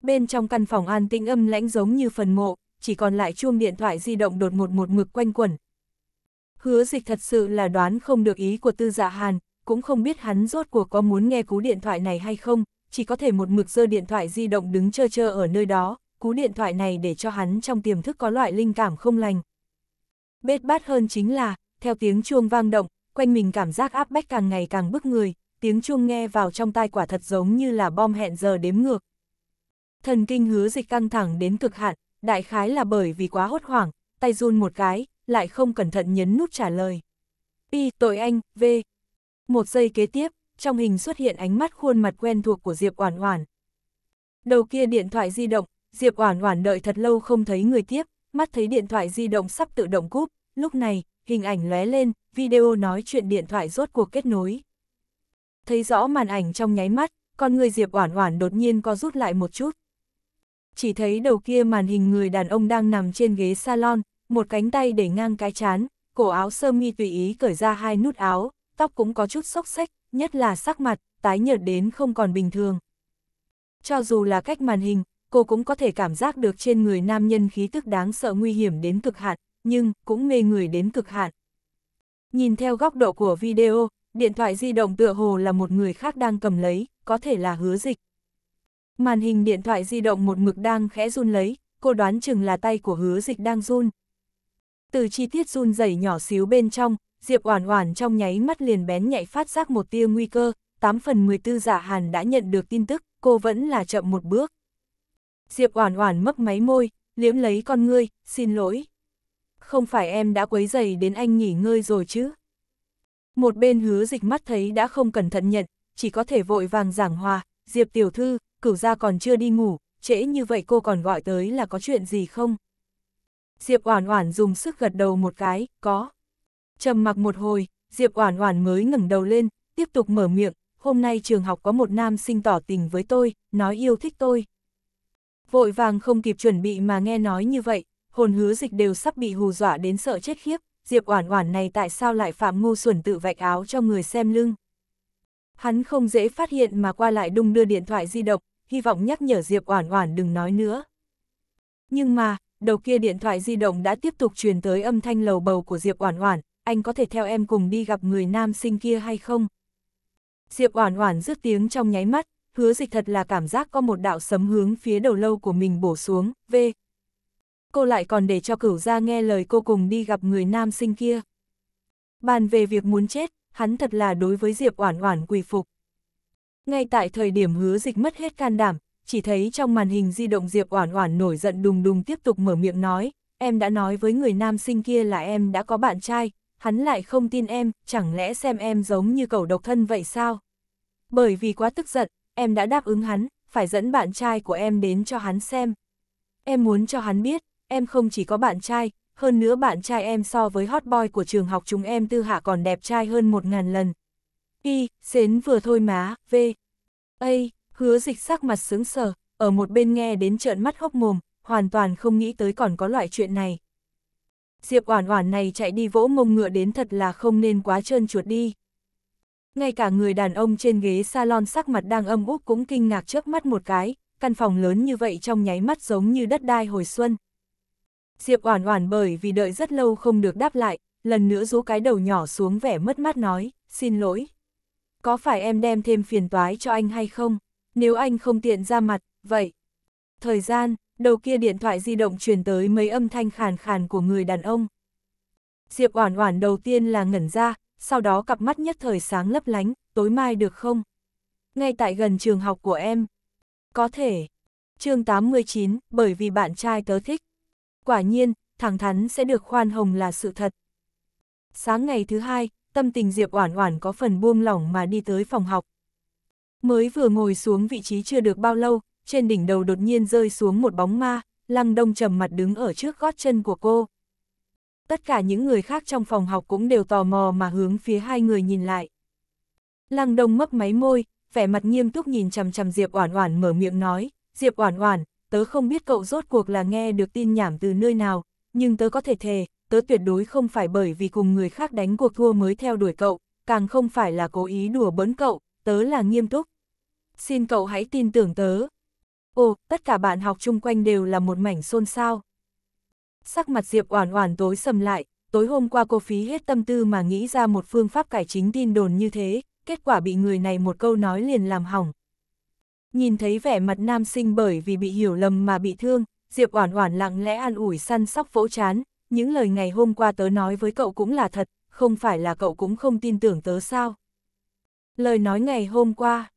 Bên trong căn phòng an tĩnh âm lãnh giống như phần mộ, chỉ còn lại chuông điện thoại di động đột ngột một mực quanh quẩn. Hứa dịch thật sự là đoán không được ý của tư dạ hàn, cũng không biết hắn rốt cuộc có muốn nghe cú điện thoại này hay không, chỉ có thể một mực dơ điện thoại di động đứng chơ chơ ở nơi đó, cú điện thoại này để cho hắn trong tiềm thức có loại linh cảm không lành. Bết bát hơn chính là, theo tiếng chuông vang động, quanh mình cảm giác áp bách càng ngày càng bức người, tiếng chuông nghe vào trong tai quả thật giống như là bom hẹn giờ đếm ngược. Thần kinh hứa dịch căng thẳng đến cực hạn, đại khái là bởi vì quá hốt hoảng, tay run một cái, lại không cẩn thận nhấn nút trả lời. Y, tội anh, V. Một giây kế tiếp, trong hình xuất hiện ánh mắt khuôn mặt quen thuộc của Diệp Oản Oản. Đầu kia điện thoại di động, Diệp Oản Oản đợi thật lâu không thấy người tiếp, mắt thấy điện thoại di động sắp tự động cúp, lúc này, hình ảnh lóe lên, video nói chuyện điện thoại rốt cuộc kết nối. Thấy rõ màn ảnh trong nháy mắt, con người Diệp Oản Oản đột nhiên co rút lại một chút chỉ thấy đầu kia màn hình người đàn ông đang nằm trên ghế salon, một cánh tay để ngang cái chán, cổ áo sơ mi tùy ý cởi ra hai nút áo, tóc cũng có chút xốc xách, nhất là sắc mặt, tái nhợt đến không còn bình thường. Cho dù là cách màn hình, cô cũng có thể cảm giác được trên người nam nhân khí tức đáng sợ nguy hiểm đến cực hạn, nhưng cũng mê người đến cực hạn. Nhìn theo góc độ của video, điện thoại di động tựa hồ là một người khác đang cầm lấy, có thể là hứa dịch. Màn hình điện thoại di động một mực đang khẽ run lấy, cô đoán chừng là tay của hứa dịch đang run. Từ chi tiết run rẩy nhỏ xíu bên trong, Diệp Oản Oản trong nháy mắt liền bén nhạy phát giác một tia nguy cơ, 8 phần 14 giả dạ Hàn đã nhận được tin tức, cô vẫn là chậm một bước. Diệp Oản Oản mấp máy môi, liếm lấy con ngươi, "Xin lỗi. Không phải em đã quấy rầy đến anh nghỉ ngơi rồi chứ?" Một bên Hứa Dịch mắt thấy đã không cẩn thận nhận, chỉ có thể vội vàng giảng hòa, "Diệp tiểu thư, cửu gia còn chưa đi ngủ, trễ như vậy cô còn gọi tới là có chuyện gì không? Diệp Oản Oản dùng sức gật đầu một cái, có. Trầm mặc một hồi, Diệp Oản Oản mới ngẩng đầu lên, tiếp tục mở miệng, hôm nay trường học có một nam sinh tỏ tình với tôi, nói yêu thích tôi. Vội vàng không kịp chuẩn bị mà nghe nói như vậy, hồn hứa dịch đều sắp bị hù dọa đến sợ chết khiếp, Diệp Oản Oản này tại sao lại phạm ngu xuẩn tự vạch áo cho người xem lưng? Hắn không dễ phát hiện mà qua lại đung đưa điện thoại di động, hy vọng nhắc nhở Diệp Oản Oản đừng nói nữa. Nhưng mà, đầu kia điện thoại di động đã tiếp tục truyền tới âm thanh lầu bầu của Diệp Oản Oản, anh có thể theo em cùng đi gặp người nam sinh kia hay không? Diệp Oản Oản rứt tiếng trong nháy mắt, hứa dịch thật là cảm giác có một đạo sấm hướng phía đầu lâu của mình bổ xuống, v. Cô lại còn để cho cửu ra nghe lời cô cùng đi gặp người nam sinh kia. Bàn về việc muốn chết, hắn thật là đối với Diệp Oản Oản quỳ phục ngay tại thời điểm hứa dịch mất hết can đảm, chỉ thấy trong màn hình di động Diệp Oản Oản nổi giận đùng đùng tiếp tục mở miệng nói, em đã nói với người nam sinh kia là em đã có bạn trai, hắn lại không tin em, chẳng lẽ xem em giống như cẩu độc thân vậy sao? Bởi vì quá tức giận, em đã đáp ứng hắn, phải dẫn bạn trai của em đến cho hắn xem. Em muốn cho hắn biết, em không chỉ có bạn trai, hơn nữa bạn trai em so với hot boy của trường học chúng em tư hạ còn đẹp trai hơn một ngàn lần, Y, xến vừa thôi má, V. A, hứa dịch sắc mặt sướng sở, ở một bên nghe đến trợn mắt hốc mồm, hoàn toàn không nghĩ tới còn có loại chuyện này. Diệp Oản Oản này chạy đi vỗ mông ngựa đến thật là không nên quá trơn chuột đi. Ngay cả người đàn ông trên ghế salon sắc mặt đang âm úp cũng kinh ngạc trước mắt một cái, căn phòng lớn như vậy trong nháy mắt giống như đất đai hồi xuân. Diệp Oản Oản bởi vì đợi rất lâu không được đáp lại, lần nữa rú cái đầu nhỏ xuống vẻ mất mát nói, "Xin lỗi." có phải em đem thêm phiền toái cho anh hay không? Nếu anh không tiện ra mặt, vậy. Thời gian, đầu kia điện thoại di động truyền tới mấy âm thanh khàn khàn của người đàn ông. Diệp Oản Oản đầu tiên là ngẩn ra, sau đó cặp mắt nhất thời sáng lấp lánh, tối mai được không? Ngay tại gần trường học của em. Có thể. Chương 89, bởi vì bạn trai tớ thích. Quả nhiên, thẳng thắn sẽ được khoan hồng là sự thật. Sáng ngày thứ hai, tâm tình Diệp Oản Oản có phần buông lỏng mà đi tới phòng học. Mới vừa ngồi xuống vị trí chưa được bao lâu, trên đỉnh đầu đột nhiên rơi xuống một bóng ma, Lăng Đông trầm mặt đứng ở trước gót chân của cô. Tất cả những người khác trong phòng học cũng đều tò mò mà hướng phía hai người nhìn lại. Lăng Đông mấp máy môi, vẻ mặt nghiêm túc nhìn chằm chằm Diệp Oản Oản mở miệng nói, "Diệp Oản Oản, tớ không biết cậu rốt cuộc là nghe được tin nhảm từ nơi nào, nhưng tớ có thể thề, tớ tuyệt đối không phải bởi vì cùng người khác đánh cuộc thua mới theo đuổi cậu, càng không phải là cố ý đùa bỡn cậu, tớ là nghiêm túc. Xin cậu hãy tin tưởng tớ. Ồ, tất cả bạn học chung quanh đều là một mảnh xôn xao. Sắc mặt Diệp Oản Oản tối sầm lại, tối hôm qua cô phí hết tâm tư mà nghĩ ra một phương pháp cải chính tin đồn như thế, kết quả bị người này một câu nói liền làm hỏng. Nhìn thấy vẻ mặt nam sinh bởi vì bị hiểu lầm mà bị thương, Diệp Oản Oản lặng lẽ an ủi săn sóc vỗ chán, những lời ngày hôm qua tớ nói với cậu cũng là thật, không phải là cậu cũng không tin tưởng tớ sao. Lời nói ngày hôm qua,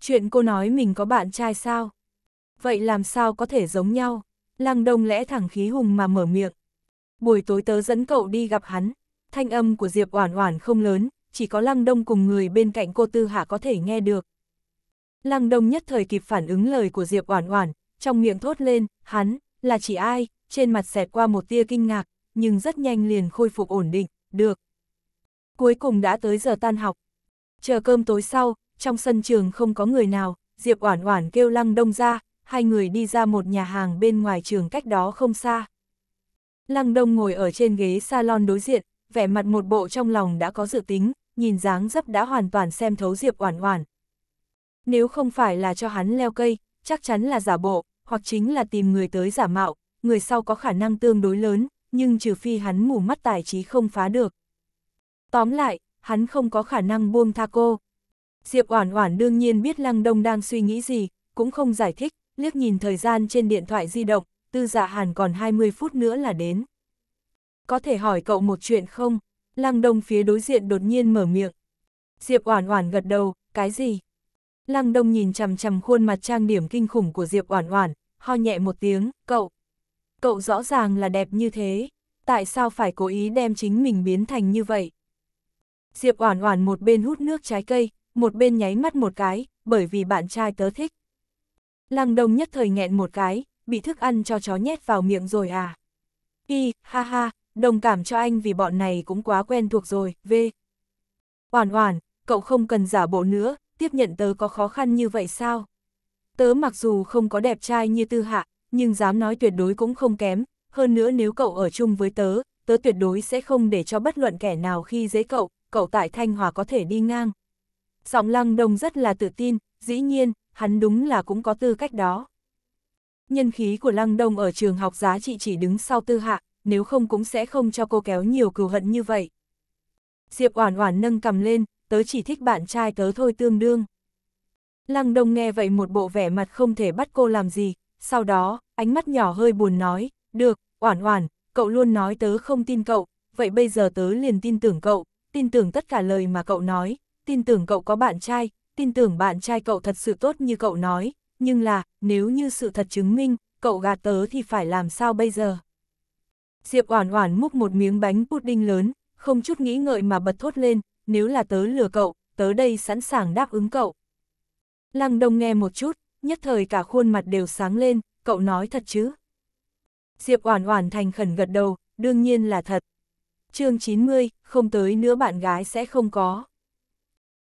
chuyện cô nói mình có bạn trai sao? Vậy làm sao có thể giống nhau? Lăng đông lẽ thẳng khí hùng mà mở miệng. Buổi tối tớ dẫn cậu đi gặp hắn, thanh âm của Diệp Oản Oản không lớn, chỉ có Lăng Đông cùng người bên cạnh cô Tư Hạ có thể nghe được. Lăng Đông nhất thời kịp phản ứng lời của Diệp Oản Oản, trong miệng thốt lên, hắn, là chỉ ai, trên mặt xẹt qua một tia kinh ngạc, nhưng rất nhanh liền khôi phục ổn định, được. Cuối cùng đã tới giờ tan học. Chờ cơm tối sau, trong sân trường không có người nào, Diệp Oản Oản kêu Lăng Đông ra, hai người đi ra một nhà hàng bên ngoài trường cách đó không xa. Lăng Đông ngồi ở trên ghế salon đối diện, vẻ mặt một bộ trong lòng đã có dự tính, nhìn dáng dấp đã hoàn toàn xem thấu Diệp Oản Oản. Nếu không phải là cho hắn leo cây, chắc chắn là giả bộ, hoặc chính là tìm người tới giả mạo, người sau có khả năng tương đối lớn, nhưng trừ phi hắn mù mắt tài trí không phá được. Tóm lại, hắn không có khả năng buông tha cô. Diệp Oản Oản đương nhiên biết Lăng Đông đang suy nghĩ gì, cũng không giải thích, liếc nhìn thời gian trên điện thoại di động, Tư Dạ Hàn còn 20 phút nữa là đến. Có thể hỏi cậu một chuyện không? Lăng Đông phía đối diện đột nhiên mở miệng. Diệp Oản Oản gật đầu, cái gì? Lăng Đông nhìn chằm chằm khuôn mặt trang điểm kinh khủng của Diệp Oản Oản, ho nhẹ một tiếng, cậu cậu rõ ràng là đẹp như thế, tại sao phải cố ý đem chính mình biến thành như vậy? Diệp Oản Oản một bên hút nước trái cây, một bên nháy mắt một cái, bởi vì bạn trai tớ thích. Lăng đồng nhất thời nghẹn một cái, bị thức ăn cho chó nhét vào miệng rồi à? Y, ha ha, đồng cảm cho anh vì bọn này cũng quá quen thuộc rồi, V. Oản Oản, cậu không cần giả bộ nữa, tiếp nhận tớ có khó khăn như vậy sao? Tớ mặc dù không có đẹp trai như Tư Hạ, nhưng dám nói tuyệt đối cũng không kém, hơn nữa nếu cậu ở chung với tớ, tớ tuyệt đối sẽ không để cho bất luận kẻ nào khi dễ cậu, cậu tại Thanh Hòa có thể đi ngang. Giọng lăng đông rất là tự tin, dĩ nhiên, hắn đúng là cũng có tư cách đó. Nhân khí của lăng đông ở trường học giá trị chỉ đứng sau tư hạ, nếu không cũng sẽ không cho cô kéo nhiều cừu hận như vậy. Diệp Oản Oản nâng cầm lên, tớ chỉ thích bạn trai tớ thôi tương đương. Lăng Đông nghe vậy một bộ vẻ mặt không thể bắt cô làm gì, sau đó, ánh mắt nhỏ hơi buồn nói, được, oản oản, cậu luôn nói tớ không tin cậu, vậy bây giờ tớ liền tin tưởng cậu, tin tưởng tất cả lời mà cậu nói, tin tưởng cậu có bạn trai, tin tưởng bạn trai cậu thật sự tốt như cậu nói, nhưng là, nếu như sự thật chứng minh, cậu gạt tớ thì phải làm sao bây giờ? Diệp Oản Oản múc một miếng bánh pudding lớn, không chút nghĩ ngợi mà bật thốt lên, nếu là tớ lừa cậu, tớ đây sẵn sàng đáp ứng cậu. Lăng đồng nghe một chút, nhất thời cả khuôn mặt đều sáng lên, cậu nói thật chứ? Diệp Oản Oản thành khẩn gật đầu, đương nhiên là thật. Chương 90, không tới nữa bạn gái sẽ không có.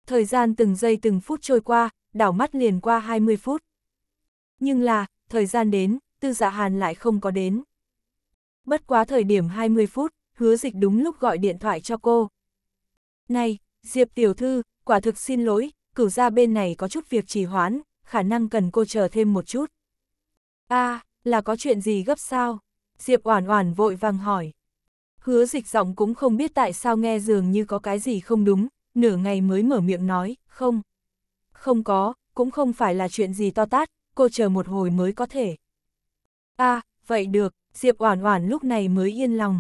Thời gian từng giây từng phút trôi qua, đảo mắt liền qua 20 phút. Nhưng là, thời gian đến, Tư Dạ Hàn lại không có đến. Bất quá thời điểm 20 phút, Hứa Dịch đúng lúc gọi điện thoại cho cô. "Này, Diệp tiểu thư, quả thực xin lỗi, cửu gia bên này có chút việc trì hoãn, khả năng cần cô chờ thêm một chút. a à, là có chuyện gì gấp sao? Diệp Oản Oản vội vàng hỏi. Hứa dịch giọng cũng không biết tại sao nghe dường như có cái gì không đúng, nửa ngày mới mở miệng nói, không. Không có, cũng không phải là chuyện gì to tát, cô chờ một hồi mới có thể. a à, vậy được, Diệp Oản Oản lúc này mới yên lòng.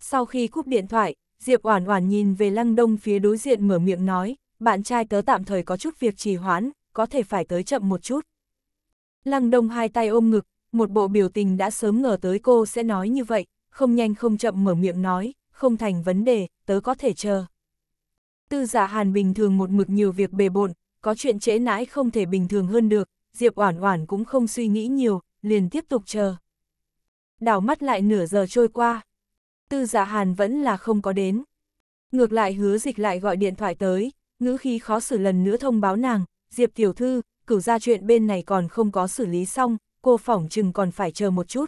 Sau khi cúp điện thoại, Diệp Oản Oản nhìn về Lăng Đông phía đối diện mở miệng nói, bạn trai tớ tạm thời có chút việc trì hoãn, có thể phải tới chậm một chút. Lăng đông hai tay ôm ngực, một bộ biểu tình đã sớm ngờ tới cô sẽ nói như vậy, không nhanh không chậm mở miệng nói, không thành vấn đề, tớ có thể chờ. Tư giả dạ hàn bình thường một mực nhiều việc bề bộn, có chuyện trễ nãi không thể bình thường hơn được, Diệp Oản Oản cũng không suy nghĩ nhiều, liền tiếp tục chờ. Đảo mắt lại nửa giờ trôi qua, Tư Dạ Hàn vẫn là không có đến. Ngược lại Hứa Dịch lại gọi điện thoại tới, ngữ khí khó xử lần nữa thông báo nàng, Diệp tiểu thư, cửu ra chuyện bên này còn không có xử lý xong, cô phỏng chừng còn phải chờ một chút.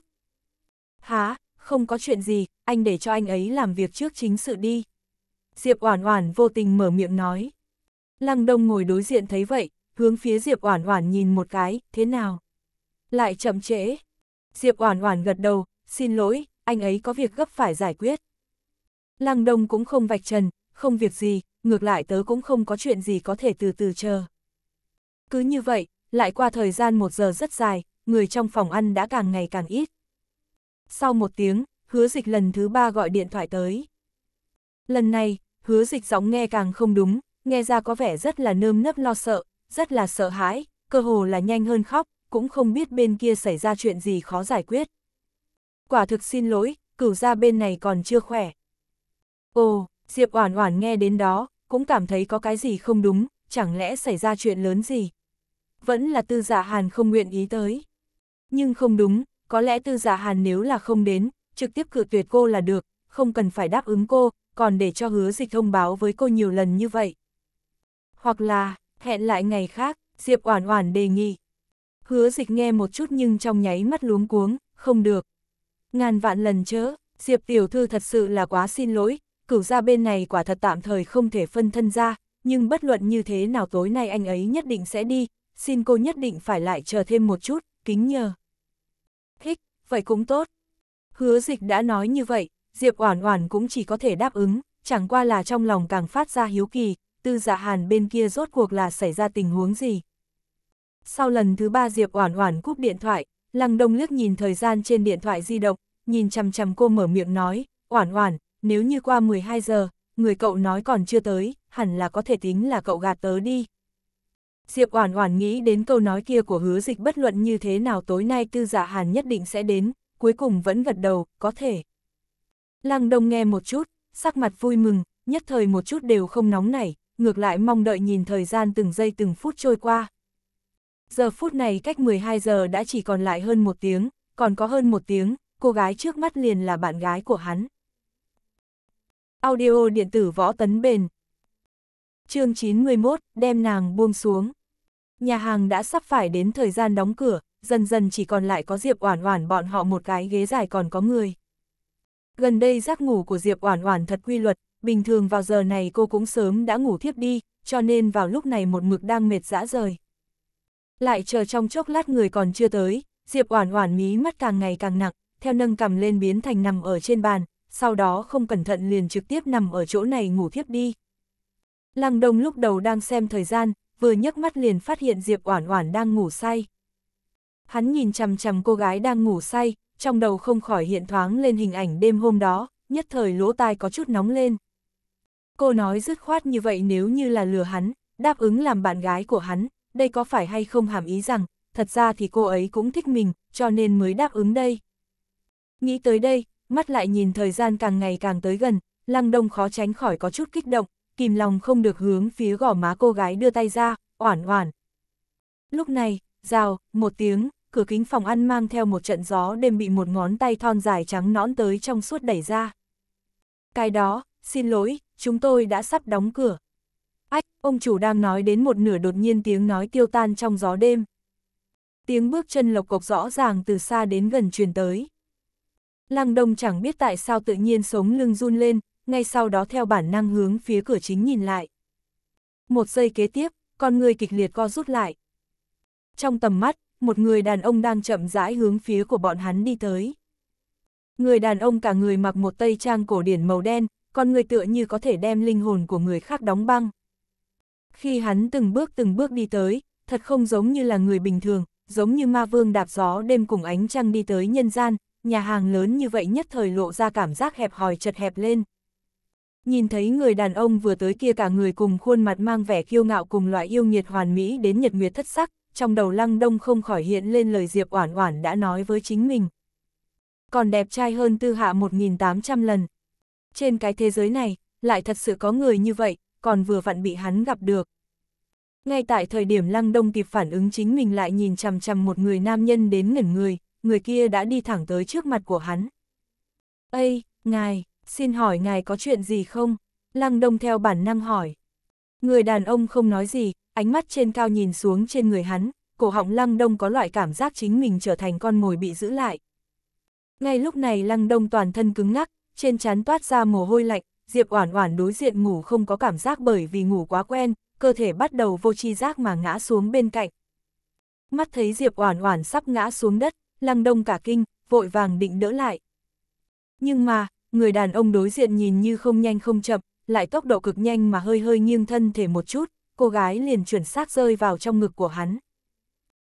Hả? không có chuyện gì, anh để cho anh ấy làm việc trước chính sự đi. Diệp Oản Oản vô tình mở miệng nói. Lăng Đông ngồi đối diện thấy vậy, hướng phía Diệp Oản Oản nhìn một cái, thế nào? Lại chậm trễ. Diệp Oản Oản gật đầu, xin lỗi, anh ấy có việc gấp phải giải quyết. Lăng Đông cũng không vạch trần, không việc gì, ngược lại tớ cũng không có chuyện gì có thể từ từ chờ. Cứ như vậy, lại qua thời gian một giờ rất dài, người trong phòng ăn đã càng ngày càng ít. Sau một tiếng, hứa dịch lần thứ ba gọi điện thoại tới. Lần này, hứa dịch giọng nghe càng không đúng, nghe ra có vẻ rất là nơm nấp lo sợ, rất là sợ hãi, cơ hồ là nhanh hơn khóc, cũng không biết bên kia xảy ra chuyện gì khó giải quyết. Quả thực xin lỗi, cửu ra bên này còn chưa khỏe. Ồ, Diệp Oản Oản nghe đến đó, cũng cảm thấy có cái gì không đúng, chẳng lẽ xảy ra chuyện lớn gì, vẫn là tư giả dạ hàn không nguyện ý tới. Nhưng không đúng, có lẽ tư giả dạ hàn nếu là không đến, trực tiếp cự tuyệt cô là được, không cần phải đáp ứng cô, còn để cho hứa dịch thông báo với cô nhiều lần như vậy. Hoặc là, hẹn lại ngày khác, Diệp Oản Oản đề nghị. Hứa dịch nghe một chút nhưng trong nháy mắt luống cuống, không được. Ngàn vạn lần chớ, Diệp Tiểu Thư thật sự là quá xin lỗi, cửu ra bên này quả thật tạm thời không thể phân thân ra, nhưng bất luận như thế nào tối nay anh ấy nhất định sẽ đi, xin cô nhất định phải lại chờ thêm một chút, kính nhờ. Thích, vậy cũng tốt. Hứa dịch đã nói như vậy, Diệp Oản Oản cũng chỉ có thể đáp ứng, chẳng qua là trong lòng càng phát ra hiếu kỳ, tư dạ hàn bên kia rốt cuộc là xảy ra tình huống gì. Sau lần thứ ba Diệp Oản Oản cúp điện thoại, Lăng Đông liếc nhìn thời gian trên điện thoại di động, nhìn chằm chằm cô mở miệng nói, Oản Oản, nếu như qua 12 giờ, người cậu nói còn chưa tới, hẳn là có thể tính là cậu gạt tớ đi. Diệp Oản Oản nghĩ đến câu nói kia của hứa dịch bất luận như thế nào tối nay tư giả dạ hàn nhất định sẽ đến, cuối cùng vẫn gật đầu, có thể. Lăng Đông nghe một chút, sắc mặt vui mừng, nhất thời một chút đều không nóng nảy, ngược lại mong đợi nhìn thời gian từng giây từng phút trôi qua. Giờ phút này cách 12 giờ đã chỉ còn lại hơn một tiếng, còn có hơn một tiếng, cô gái trước mắt liền là bạn gái của hắn. Audio điện tử võ tấn bền. Chương 91, đem nàng buông xuống nhà hàng đã sắp phải đến thời gian đóng cửa, dần dần chỉ còn lại có Diệp Oản Oản bọn họ một cái ghế dài còn có người. Gần đây giấc ngủ của Diệp Oản Oản thật quy luật, bình thường vào giờ này cô cũng sớm đã ngủ thiếp đi, cho nên vào lúc này một mực đang mệt dã rời. Lại chờ trong chốc lát người còn chưa tới, Diệp Oản Oản mí mắt càng ngày càng nặng, theo nâng cầm lên biến thành nằm ở trên bàn, sau đó không cẩn thận liền trực tiếp nằm ở chỗ này ngủ thiếp đi. Lăng Đông lúc đầu đang xem thời gian, vừa nhấc mắt liền phát hiện Diệp Oản Oản đang ngủ say. Hắn nhìn chằm chằm cô gái đang ngủ say, trong đầu không khỏi hiện thoáng lên hình ảnh đêm hôm đó, nhất thời lỗ tai có chút nóng lên. Cô nói dứt khoát như vậy nếu như là lừa hắn, đáp ứng làm bạn gái của hắn, đây có phải hay không hàm ý rằng, thật ra thì cô ấy cũng thích mình, cho nên mới đáp ứng đây. Nghĩ tới đây, mắt lại nhìn thời gian càng ngày càng tới gần, Lăng Đông khó tránh khỏi có chút kích động, kìm lòng không được hướng phía gò má cô gái đưa tay ra, oản oản. Lúc này, rào, một tiếng, cửa kính phòng ăn mang theo một trận gió đêm bị một ngón tay thon dài trắng nõn tới trong suốt đẩy ra. Cái đó, xin lỗi, chúng tôi đã sắp đóng cửa. Ách, ông chủ đang nói đến một nửa đột nhiên tiếng nói tiêu tan trong gió đêm. Tiếng bước chân lộc cộc rõ ràng từ xa đến gần truyền tới. Lăng đông chẳng biết tại sao tự nhiên sống lưng run lên, ngay sau đó theo bản năng hướng phía cửa chính nhìn lại. Một giây kế tiếp, con người kịch liệt co rút lại. Trong tầm mắt, một người đàn ông đang chậm rãi hướng phía của bọn hắn đi tới. Người đàn ông cả người mặc một tây trang cổ điển màu đen, con người tựa như có thể đem linh hồn của người khác đóng băng. Khi hắn từng bước từng bước đi tới, thật không giống như là người bình thường, giống như ma vương đạp gió đêm cùng ánh trăng đi tới nhân gian, nhà hàng lớn như vậy nhất thời lộ ra cảm giác hẹp hòi chật hẹp lên. Nhìn thấy người đàn ông vừa tới kia cả người cùng khuôn mặt mang vẻ kiêu ngạo cùng loại yêu nghiệt hoàn mỹ đến nhật nguyệt thất sắc, trong đầu lăng đông không khỏi hiện lên lời Diệp Oản Oản đã nói với chính mình. Còn đẹp trai hơn tư hạ 1.800 lần. Trên cái thế giới này, lại thật sự có người như vậy, còn vừa vặn bị hắn gặp được. Ngay tại thời điểm lăng đông kịp phản ứng chính mình lại nhìn chằm chằm một người nam nhân đến ngẩn người, người kia đã đi thẳng tới trước mặt của hắn. Ây, ngài! Xin hỏi ngài có chuyện gì không? Lăng Đông theo bản năng hỏi. Người đàn ông không nói gì, ánh mắt trên cao nhìn xuống trên người hắn, cổ họng Lăng Đông có loại cảm giác chính mình trở thành con mồi bị giữ lại. Ngay lúc này Lăng Đông toàn thân cứng ngắc, trên trán toát ra mồ hôi lạnh, Diệp Oản Oản đối diện ngủ không có cảm giác bởi vì ngủ quá quen, cơ thể bắt đầu vô tri giác mà ngã xuống bên cạnh. Mắt thấy Diệp Oản Oản sắp ngã xuống đất, Lăng Đông cả kinh, vội vàng định đỡ lại. Nhưng mà, người đàn ông đối diện nhìn như không nhanh không chậm, lại tốc độ cực nhanh mà hơi hơi nghiêng thân thể một chút, cô gái liền chuyển xác rơi vào trong ngực của hắn.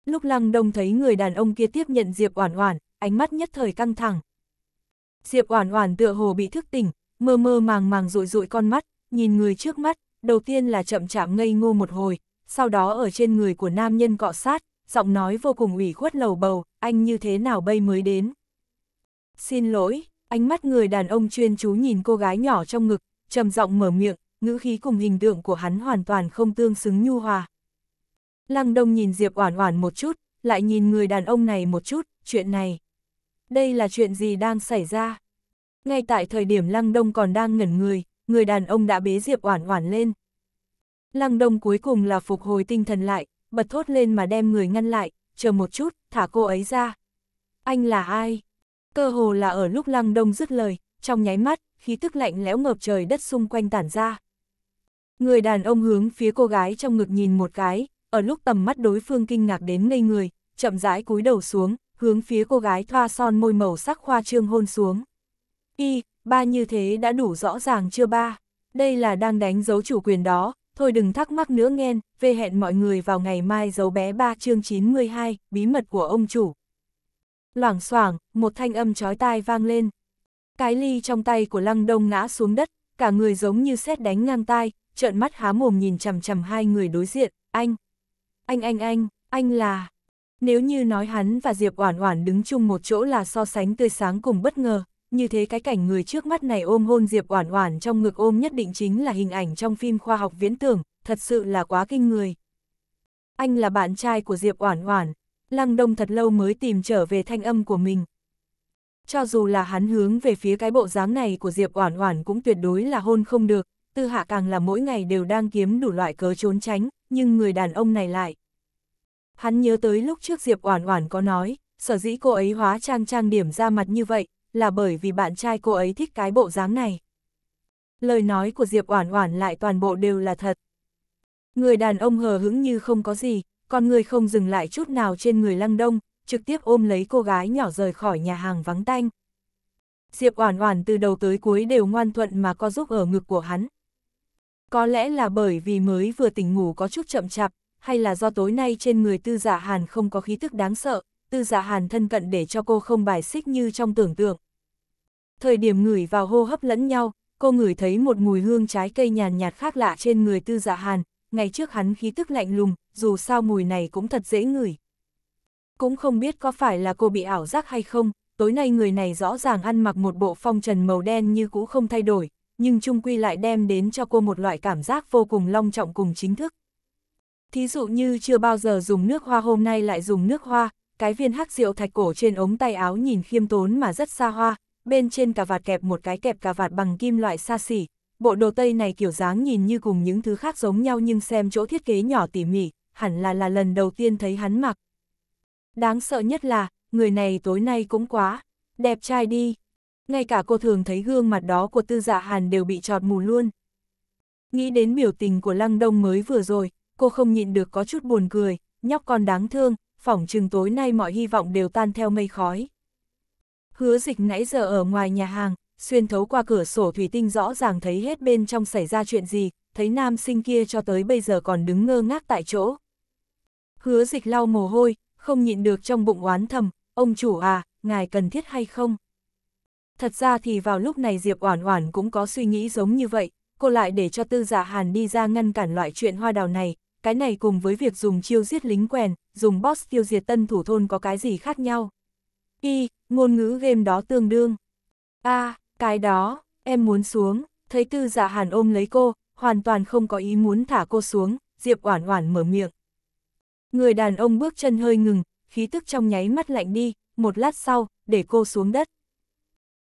Lúc Lăng Đông thấy người đàn ông kia tiếp nhận Diệp Oản Oản, ánh mắt nhất thời căng thẳng. Diệp Oản Oản tựa hồ bị thức tỉnh, mơ mơ màng màng rụi rụi con mắt, nhìn người trước mắt, đầu tiên là chậm chạm ngây ngô một hồi, sau đó ở trên người của nam nhân cọ sát, giọng nói vô cùng ủy khuất lầu bầu, anh như thế nào bây mới đến. Xin lỗi, Ánh mắt người đàn ông chuyên chú nhìn cô gái nhỏ trong ngực, trầm giọng mở miệng, ngữ khí cùng hình tượng của hắn hoàn toàn không tương xứng nhu hòa. Lăng Đông nhìn Diệp Oản Oản một chút, lại nhìn người đàn ông này một chút, chuyện này. Đây là chuyện gì đang xảy ra? Ngay tại thời điểm Lăng Đông còn đang ngẩn người, người đàn ông đã bế Diệp Oản Oản lên. Lăng Đông cuối cùng là phục hồi tinh thần lại, bật thốt lên mà đem người ngăn lại, chờ một chút, thả cô ấy ra. Anh là ai? Cơ hồ là ở lúc Lăng Đông dứt lời, trong nháy mắt, khí tức lạnh lẽo ngập trời đất xung quanh tản ra. Người đàn ông hướng phía cô gái trong ngực nhìn một cái, ở lúc tầm mắt đối phương kinh ngạc đến ngây người, chậm rãi cúi đầu xuống, hướng phía cô gái thoa son môi màu sắc khoa trương hôn xuống. Y, ba như thế đã đủ rõ ràng chưa ba? Đây là đang đánh dấu chủ quyền đó, thôi đừng thắc mắc nữa nghen, về hẹn mọi người vào ngày mai dấu bé ba chương 92, bí mật của ông chủ. Loảng xoảng, một thanh âm chói tai vang lên. Cái ly trong tay của Lăng Đông ngã xuống đất, cả người giống như sét đánh ngang tai, trợn mắt há mồm nhìn chằm chằm hai người đối diện, anh. Anh anh anh, anh là... Nếu như nói hắn và Diệp Oản Oản đứng chung một chỗ là so sánh tươi sáng cùng bất ngờ, như thế cái cảnh người trước mắt này ôm hôn Diệp Oản Oản trong ngực ôm nhất định chính là hình ảnh trong phim khoa học viễn tưởng, thật sự là quá kinh người. Anh là bạn trai của Diệp Oản Oản, Lăng Đông thật lâu mới tìm trở về thanh âm của mình. Cho dù là hắn hướng về phía cái bộ dáng này của Diệp Oản Oản cũng tuyệt đối là hôn không được, Tư Hạ càng là mỗi ngày đều đang kiếm đủ loại cớ trốn tránh, nhưng người đàn ông này lại. Hắn nhớ tới lúc trước Diệp Oản Oản có nói, sở dĩ cô ấy hóa trang trang điểm ra mặt như vậy, là bởi vì bạn trai cô ấy thích cái bộ dáng này. Lời nói của Diệp Oản Oản lại toàn bộ đều là thật. Người đàn ông hờ hững như không có gì, con người không dừng lại chút nào trên người lăng đông, trực tiếp ôm lấy cô gái nhỏ rời khỏi nhà hàng vắng tanh. Diệp Oản Oản từ đầu tới cuối đều ngoan thuận mà co giúp ở ngực của hắn. Có lẽ là bởi vì mới vừa tỉnh ngủ có chút chậm chạp, hay là do tối nay trên người Tư Dạ Hàn không có khí tức đáng sợ, Tư Dạ Hàn thân cận để cho cô không bài xích như trong tưởng tượng. Thời điểm ngửi vào hô hấp lẫn nhau, cô ngửi thấy một mùi hương trái cây nhàn nhạt khác lạ trên người Tư Dạ Hàn, ngày trước hắn khí tức lạnh lùng, dù sao mùi này cũng thật dễ ngửi. Cũng không biết có phải là cô bị ảo giác hay không, tối nay người này rõ ràng ăn mặc một bộ phong trần màu đen như cũ không thay đổi, nhưng chung quy lại đem đến cho cô một loại cảm giác vô cùng long trọng cùng chính thức. Thí dụ như chưa bao giờ dùng nước hoa hôm nay lại dùng nước hoa, cái viên hắc rượu thạch cổ trên ống tay áo nhìn khiêm tốn mà rất xa hoa, bên trên cà vạt kẹp một cái kẹp cà vạt bằng kim loại xa xỉ. Bộ đồ tây này kiểu dáng nhìn như cùng những thứ khác giống nhau nhưng xem chỗ thiết kế nhỏ tỉ mỉ, hẳn là là lần đầu tiên thấy hắn mặc. Đáng sợ nhất là, người này tối nay cũng quá, đẹp trai đi. Ngay cả cô thường thấy gương mặt đó của tư dạ hàn đều bị trọt mù luôn. Nghĩ đến biểu tình của lăng đông mới vừa rồi, cô không nhịn được có chút buồn cười, nhóc con đáng thương, phỏng chừng tối nay mọi hy vọng đều tan theo mây khói. Hứa dịch nãy giờ ở ngoài nhà hàng, xuyên thấu qua cửa sổ thủy tinh rõ ràng thấy hết bên trong xảy ra chuyện gì, thấy nam sinh kia cho tới bây giờ còn đứng ngơ ngác tại chỗ. Hứa dịch lau mồ hôi, không nhịn được trong bụng oán thầm, ông chủ à, ngài cần thiết hay không? Thật ra thì vào lúc này Diệp Oản Oản cũng có suy nghĩ giống như vậy, cô lại để cho Tư giả dạ Hàn đi ra ngăn cản loại chuyện hoa đào này, cái này cùng với việc dùng chiêu giết lính quèn, dùng boss tiêu diệt tân thủ thôn có cái gì khác nhau? Y, ngôn ngữ game đó tương đương. A, cái đó, em muốn xuống, thấy Tư giả dạ Hàn ôm lấy cô, hoàn toàn không có ý muốn thả cô xuống, Diệp Oản Oản mở miệng, Người đàn ông bước chân hơi ngừng, khí tức trong nháy mắt lạnh đi, một lát sau, để cô xuống đất.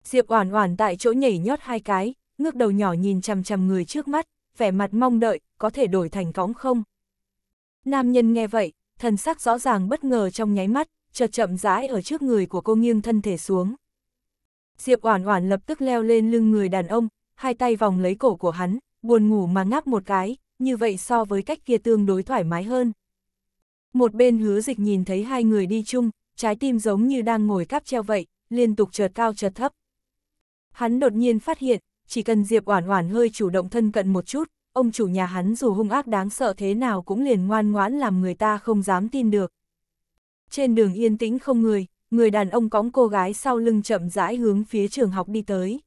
Diệp Oản Oản tại chỗ nhảy nhót hai cái, ngước đầu nhỏ nhìn chằm chằm người trước mắt, vẻ mặt mong đợi, có thể đổi thành cõng không? Nam nhân nghe vậy, thần sắc rõ ràng bất ngờ trong nháy mắt, chợt chậm rãi ở trước người của cô nghiêng thân thể xuống. Diệp Oản Oản lập tức leo lên lưng người đàn ông, hai tay vòng lấy cổ của hắn, buồn ngủ mà ngáp một cái, như vậy so với cách kia tương đối thoải mái hơn. Một bên hứa dịch nhìn thấy hai người đi chung, trái tim giống như đang ngồi cáp treo vậy, liên tục chợt cao chợt thấp. Hắn đột nhiên phát hiện, chỉ cần Diệp Oản Oản hơi chủ động thân cận một chút, ông chủ nhà hắn dù hung ác đáng sợ thế nào cũng liền ngoan ngoãn làm người ta không dám tin được. Trên đường yên tĩnh không người, người đàn ông cõng cô gái sau lưng chậm rãi hướng phía trường học đi tới.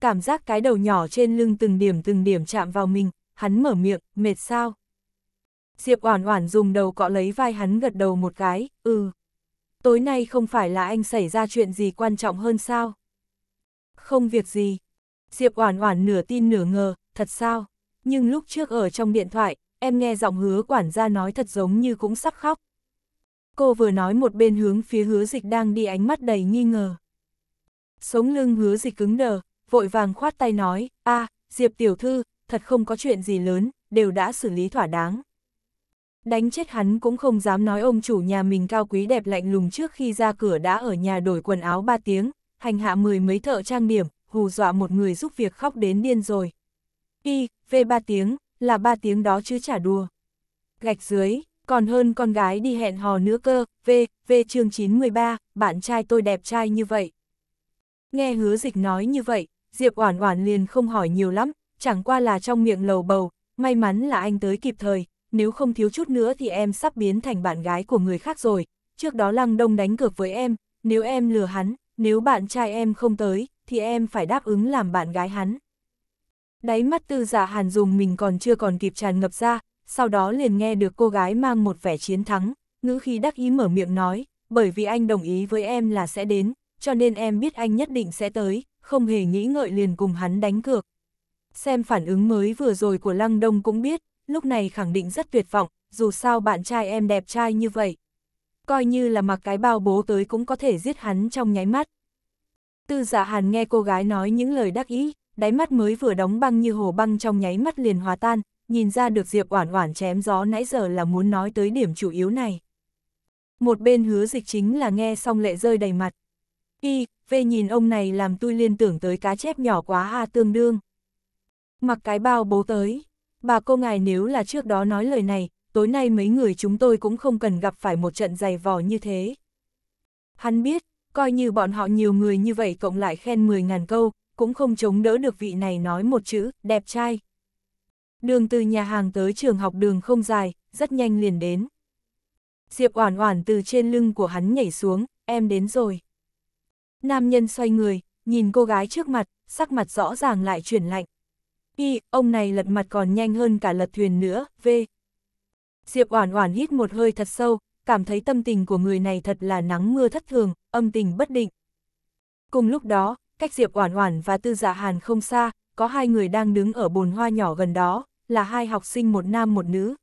Cảm giác cái đầu nhỏ trên lưng từng điểm từng điểm chạm vào mình, hắn mở miệng, mệt sao? Diệp Oản Oản dùng đầu cọ lấy vai hắn gật đầu một cái, "Ừ. Tối nay không phải là anh xảy ra chuyện gì quan trọng hơn sao?" "Không việc gì." Diệp Oản Oản nửa tin nửa ngờ, "Thật sao? Nhưng lúc trước ở trong điện thoại, em nghe giọng Hứa quản gia nói thật giống như cũng sắp khóc." Cô vừa nói một bên hướng phía Hứa Dịch đang đi ánh mắt đầy nghi ngờ. Sống lưng Hứa Dịch cứng đờ, vội vàng khoát tay nói, "A, Diệp tiểu thư, thật không có chuyện gì lớn, đều đã xử lý thỏa đáng." đánh chết hắn cũng không dám nói ông chủ nhà mình cao quý đẹp lạnh lùng trước khi ra cửa đã ở nhà đổi quần áo ba tiếng, hành hạ mười mấy thợ trang điểm, hù dọa một người giúp việc khóc đến điên rồi. Y, về ba tiếng, là ba tiếng đó chứ chả đùa. Gạch dưới, còn hơn con gái đi hẹn hò nữa cơ, V, V chương 913, bạn trai tôi đẹp trai như vậy. Nghe hứa dịch nói như vậy, Diệp Oản Oản liền không hỏi nhiều lắm, chẳng qua là trong miệng lầu bầu, may mắn là anh tới kịp thời, nếu không thiếu chút nữa thì em sắp biến thành bạn gái của người khác rồi, trước đó Lăng Đông đánh cược với em, nếu em lừa hắn, nếu bạn trai em không tới, thì em phải đáp ứng làm bạn gái hắn. Đáy mắt tư giả dạ hàn dùng mình còn chưa còn kịp tràn ngập ra, sau đó liền nghe được cô gái mang một vẻ chiến thắng, ngữ khi đắc ý mở miệng nói, bởi vì anh đồng ý với em là sẽ đến, cho nên em biết anh nhất định sẽ tới, không hề nghĩ ngợi liền cùng hắn đánh cược. Xem phản ứng mới vừa rồi của Lăng Đông cũng biết, lúc này khẳng định rất tuyệt vọng, dù sao bạn trai em đẹp trai như vậy. Coi như là mặc cái bao bố tới cũng có thể giết hắn trong nháy mắt. Tư giả dạ hàn nghe cô gái nói những lời đắc ý, đáy mắt mới vừa đóng băng như hồ băng trong nháy mắt liền hòa tan, nhìn ra được Diệp Oản Oản chém gió nãy giờ là muốn nói tới điểm chủ yếu này. Một bên hứa dịch chính là nghe xong lệ rơi đầy mặt. Y, về nhìn ông này làm tôi liên tưởng tới cá chép nhỏ quá a tương đương. Mặc cái bao bố tới. Bà cô ngài nếu là trước đó nói lời này, tối nay mấy người chúng tôi cũng không cần gặp phải một trận giày vò như thế. Hắn biết, coi như bọn họ nhiều người như vậy cộng lại khen 10 ngàn câu, cũng không chống đỡ được vị này nói một chữ, đẹp trai. Đường từ nhà hàng tới trường học đường không dài, rất nhanh liền đến. Diệp Oản Oản từ trên lưng của hắn nhảy xuống, em đến rồi. Nam nhân xoay người, nhìn cô gái trước mặt, sắc mặt rõ ràng lại chuyển lạnh. Y, ông này lật mặt còn nhanh hơn cả lật thuyền nữa, V. Diệp Oản Oản hít một hơi thật sâu, cảm thấy tâm tình của người này thật là nắng mưa thất thường, âm tình bất định. Cùng lúc đó, cách Diệp Oản Oản và Tư Dạ Hàn không xa, có hai người đang đứng ở bồn hoa nhỏ gần đó, là hai học sinh một nam một nữ.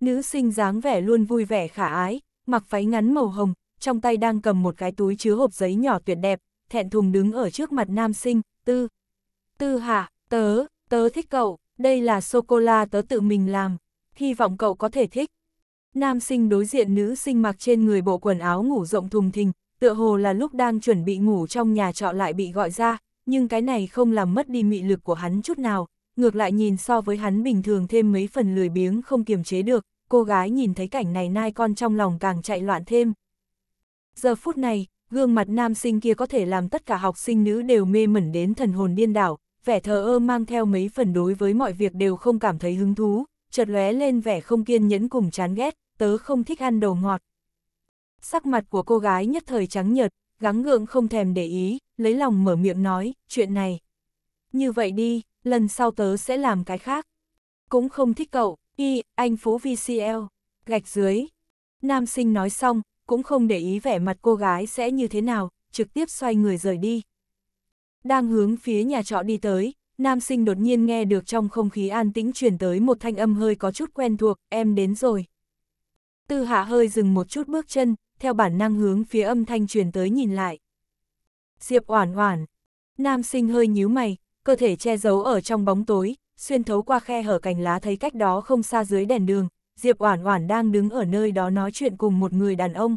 Nữ sinh dáng vẻ luôn vui vẻ khả ái, mặc váy ngắn màu hồng, trong tay đang cầm một cái túi chứa hộp giấy nhỏ tuyệt đẹp, thẹn thùng đứng ở trước mặt nam sinh, Tư. Tư hà Tớ, tớ thích cậu, đây là sô-cô-la tớ tự mình làm, hy vọng cậu có thể thích. Nam sinh đối diện nữ sinh mặc trên người bộ quần áo ngủ rộng thùng thình, tựa hồ là lúc đang chuẩn bị ngủ trong nhà trọ lại bị gọi ra, nhưng cái này không làm mất đi mị lực của hắn chút nào, ngược lại nhìn so với hắn bình thường thêm mấy phần lười biếng không kiềm chế được, cô gái nhìn thấy cảnh này nai con trong lòng càng chạy loạn thêm. Giờ phút này, gương mặt nam sinh kia có thể làm tất cả học sinh nữ đều mê mẩn đến thần hồn điên đảo, vẻ thờ ơ mang theo mấy phần đối với mọi việc đều không cảm thấy hứng thú, chợt lóe lên vẻ không kiên nhẫn cùng chán ghét, tớ không thích ăn đồ ngọt. Sắc mặt của cô gái nhất thời trắng nhợt, gắng gượng không thèm để ý, lấy lòng mở miệng nói, chuyện này. Như vậy đi, lần sau tớ sẽ làm cái khác. Cũng không thích cậu, y, anh Phú VCL, gạch dưới. Nam sinh nói xong, cũng không để ý vẻ mặt cô gái sẽ như thế nào, trực tiếp xoay người rời đi. Đang hướng phía nhà trọ đi tới, nam sinh đột nhiên nghe được trong không khí an tĩnh chuyển tới một thanh âm hơi có chút quen thuộc, em đến rồi. Tư hạ hơi dừng một chút bước chân, theo bản năng hướng phía âm thanh truyền tới nhìn lại. Diệp oản oản, nam sinh hơi nhíu mày, cơ thể che giấu ở trong bóng tối, xuyên thấu qua khe hở cành lá thấy cách đó không xa dưới đèn đường, Diệp oản oản đang đứng ở nơi đó nói chuyện cùng một người đàn ông.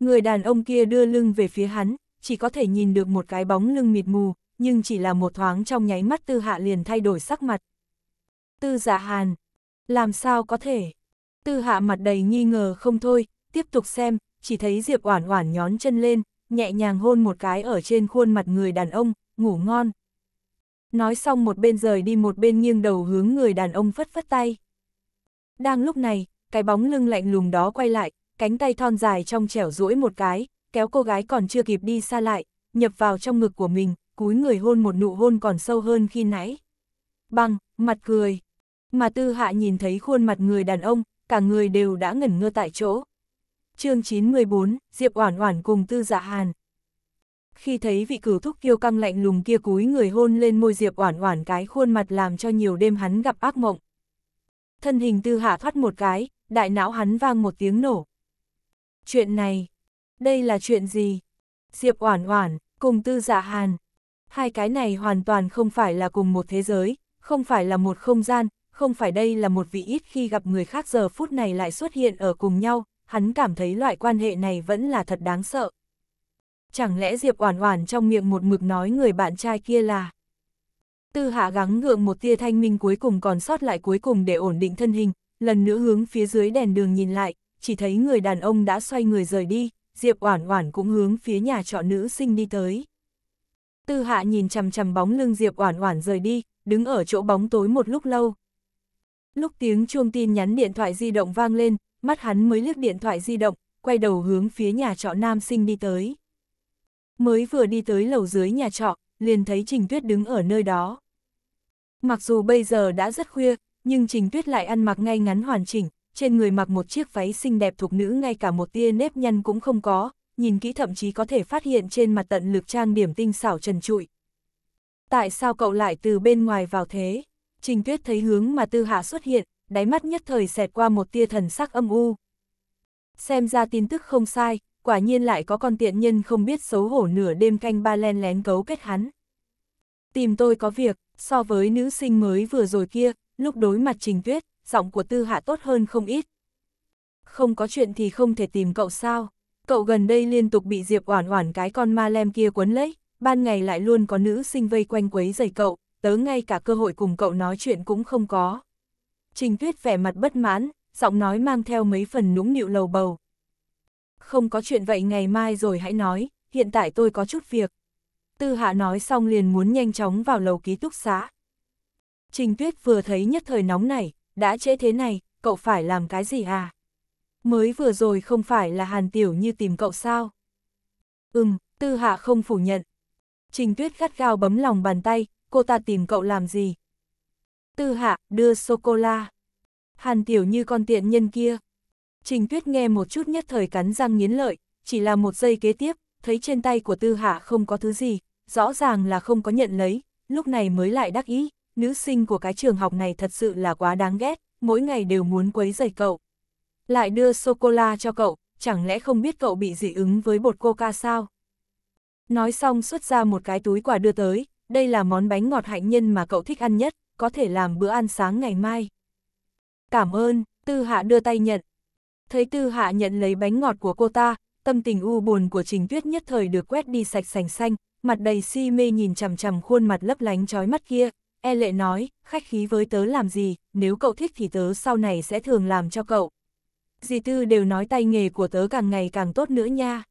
Người đàn ông kia đưa lưng về phía hắn, chỉ có thể nhìn được một cái bóng lưng mịt mù, nhưng chỉ là một thoáng trong nháy mắt tư hạ liền thay đổi sắc mặt. Tư giả dạ hàn, làm sao có thể? Tư hạ mặt đầy nghi ngờ không thôi, tiếp tục xem, chỉ thấy Diệp Oản Oản nhón chân lên, nhẹ nhàng hôn một cái ở trên khuôn mặt người đàn ông, ngủ ngon. Nói xong một bên rời đi một bên nghiêng đầu hướng người đàn ông phất phất tay. Đang lúc này, cái bóng lưng lạnh lùng đó quay lại, cánh tay thon dài trong trẻo duỗi một cái, kéo cô gái còn chưa kịp đi xa lại, nhập vào trong ngực của mình, cúi người hôn một nụ hôn còn sâu hơn khi nãy. băng mặt cười. Mà tư hạ nhìn thấy khuôn mặt người đàn ông, cả người đều đã ngẩn ngơ tại chỗ. chương 914, Diệp Oản Oản cùng tư dạ hàn. Khi thấy vị cửu thúc kiêu căng lạnh lùng kia cúi người hôn lên môi Diệp Oản Oản cái khuôn mặt làm cho nhiều đêm hắn gặp ác mộng. Thân hình tư hạ thoát một cái, đại não hắn vang một tiếng nổ. Chuyện này, đây là chuyện gì? Diệp Oản Oản, cùng Tư Dạ Hàn. Hai cái này hoàn toàn không phải là cùng một thế giới, không phải là một không gian, không phải đây là một vị ít khi gặp người khác giờ phút này lại xuất hiện ở cùng nhau, hắn cảm thấy loại quan hệ này vẫn là thật đáng sợ. Chẳng lẽ Diệp Oản Oản trong miệng một mực nói người bạn trai kia là Tư Hạ gắng ngượng một tia thanh minh cuối cùng còn sót lại cuối cùng để ổn định thân hình, lần nữa hướng phía dưới đèn đường nhìn lại, chỉ thấy người đàn ông đã xoay người rời đi, Diệp Oản Oản cũng hướng phía nhà trọ nữ sinh đi tới. Tư Hạ nhìn chằm chằm bóng lưng Diệp Oản Oản rời đi, đứng ở chỗ bóng tối một lúc lâu. Lúc tiếng chuông tin nhắn điện thoại di động vang lên, mắt hắn mới liếc điện thoại di động, quay đầu hướng phía nhà trọ nam sinh đi tới. Mới vừa đi tới lầu dưới nhà trọ, liền thấy Trình Tuyết đứng ở nơi đó. Mặc dù bây giờ đã rất khuya, nhưng Trình Tuyết lại ăn mặc ngay ngắn hoàn chỉnh, trên người mặc một chiếc váy xinh đẹp thuộc nữ ngay cả một tia nếp nhăn cũng không có, nhìn kỹ thậm chí có thể phát hiện trên mặt tận lực trang điểm tinh xảo trần trụi. Tại sao cậu lại từ bên ngoài vào thế? Trình Tuyết thấy hướng mà Tư Hạ xuất hiện, đáy mắt nhất thời xẹt qua một tia thần sắc âm u. Xem ra tin tức không sai, quả nhiên lại có con tiện nhân không biết xấu hổ nửa đêm canh ba len lén cấu kết hắn. Tìm tôi có việc, so với nữ sinh mới vừa rồi kia, lúc đối mặt Trình Tuyết, giọng của tư hạ tốt hơn không ít. Không có chuyện thì không thể tìm cậu sao, cậu gần đây liên tục bị Diệp Oản Oản cái con ma lem kia quấn lấy, ban ngày lại luôn có nữ sinh vây quanh quấy rầy cậu, tớ ngay cả cơ hội cùng cậu nói chuyện cũng không có. Trình Tuyết vẻ mặt bất mãn, giọng nói mang theo mấy phần nũng nịu lầu bầu. Không có chuyện vậy ngày mai rồi hãy nói, hiện tại tôi có chút việc. Tư Hạ nói xong liền muốn nhanh chóng vào lầu ký túc xá. Trình Tuyết vừa thấy nhất thời nóng nảy đã trễ thế này, cậu phải làm cái gì à? Mới vừa rồi không phải là Hàn Tiểu Như tìm cậu sao? Ừm, Tư Hạ không phủ nhận. Trình Tuyết gắt gao bấm lòng bàn tay, cô ta tìm cậu làm gì? Tư Hạ, đưa sô-cô-la. Hàn Tiểu Như con tiện nhân kia. Trình Tuyết nghe một chút nhất thời cắn răng nghiến lợi, chỉ là một giây kế tiếp, thấy trên tay của Tư Hạ không có thứ gì, rõ ràng là không có nhận lấy, lúc này mới lại đắc ý, nữ sinh của cái trường học này thật sự là quá đáng ghét, mỗi ngày đều muốn quấy rầy cậu. Lại đưa sô-cô-la cho cậu, chẳng lẽ không biết cậu bị dị ứng với bột coca sao? Nói xong xuất ra một cái túi quà đưa tới, đây là món bánh ngọt hạnh nhân mà cậu thích ăn nhất, có thể làm bữa ăn sáng ngày mai. Cảm ơn, Tư Hạ đưa tay nhận. Thấy Tư Hạ nhận lấy bánh ngọt của cô ta, tâm tình u buồn của Trình Tuyết nhất thời được quét đi sạch sành xanh, mặt đầy si mê nhìn chằm chằm khuôn mặt lấp lánh trói mắt kia e lệ nói, khách khí với tớ làm gì, nếu cậu thích thì tớ sau này sẽ thường làm cho cậu. Dì Tư đều nói tay nghề của tớ càng ngày càng tốt nữa nha.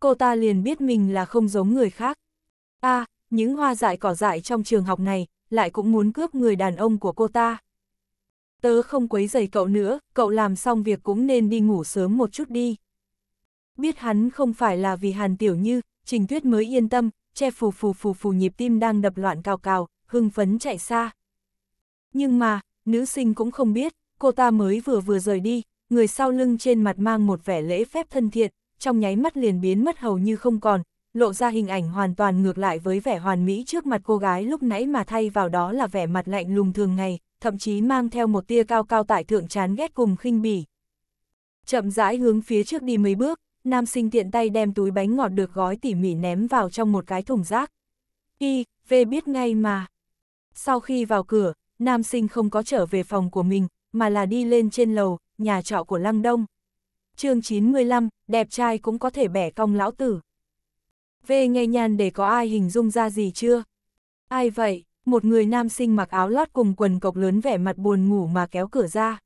Cô ta liền biết mình là không giống người khác. a à, những hoa dại cỏ dại trong trường học này, lại cũng muốn cướp người đàn ông của cô ta. Tớ không quấy giày cậu nữa, cậu làm xong việc cũng nên đi ngủ sớm một chút đi. Biết hắn không phải là vì Hàn Tiểu Như, Trình Tuyết mới yên tâm, che phù phù phù phù nhịp tim đang đập loạn cào cào, hưng phấn chạy xa. Nhưng mà, nữ sinh cũng không biết, cô ta mới vừa vừa rời đi, người sau lưng trên mặt mang một vẻ lễ phép thân thiện, trong nháy mắt liền biến mất hầu như không còn, lộ ra hình ảnh hoàn toàn ngược lại với vẻ hoàn mỹ trước mặt cô gái lúc nãy mà thay vào đó là vẻ mặt lạnh lùng thường ngày, thậm chí mang theo một tia cao cao tại thượng chán ghét cùng khinh bỉ. Chậm rãi hướng phía trước đi mấy bước, nam sinh tiện tay đem túi bánh ngọt được gói tỉ mỉ ném vào trong một cái thùng rác. Y, về biết ngay mà. Sau khi vào cửa, nam sinh không có trở về phòng của mình, mà là đi lên trên lầu, nhà trọ của Lăng Đông. chương 95, đẹp trai cũng có thể bẻ cong lão tử. Về nghe nhàn để có ai hình dung ra gì chưa? Ai vậy? Một người nam sinh mặc áo lót cùng quần cộc lớn vẻ mặt buồn ngủ mà kéo cửa ra.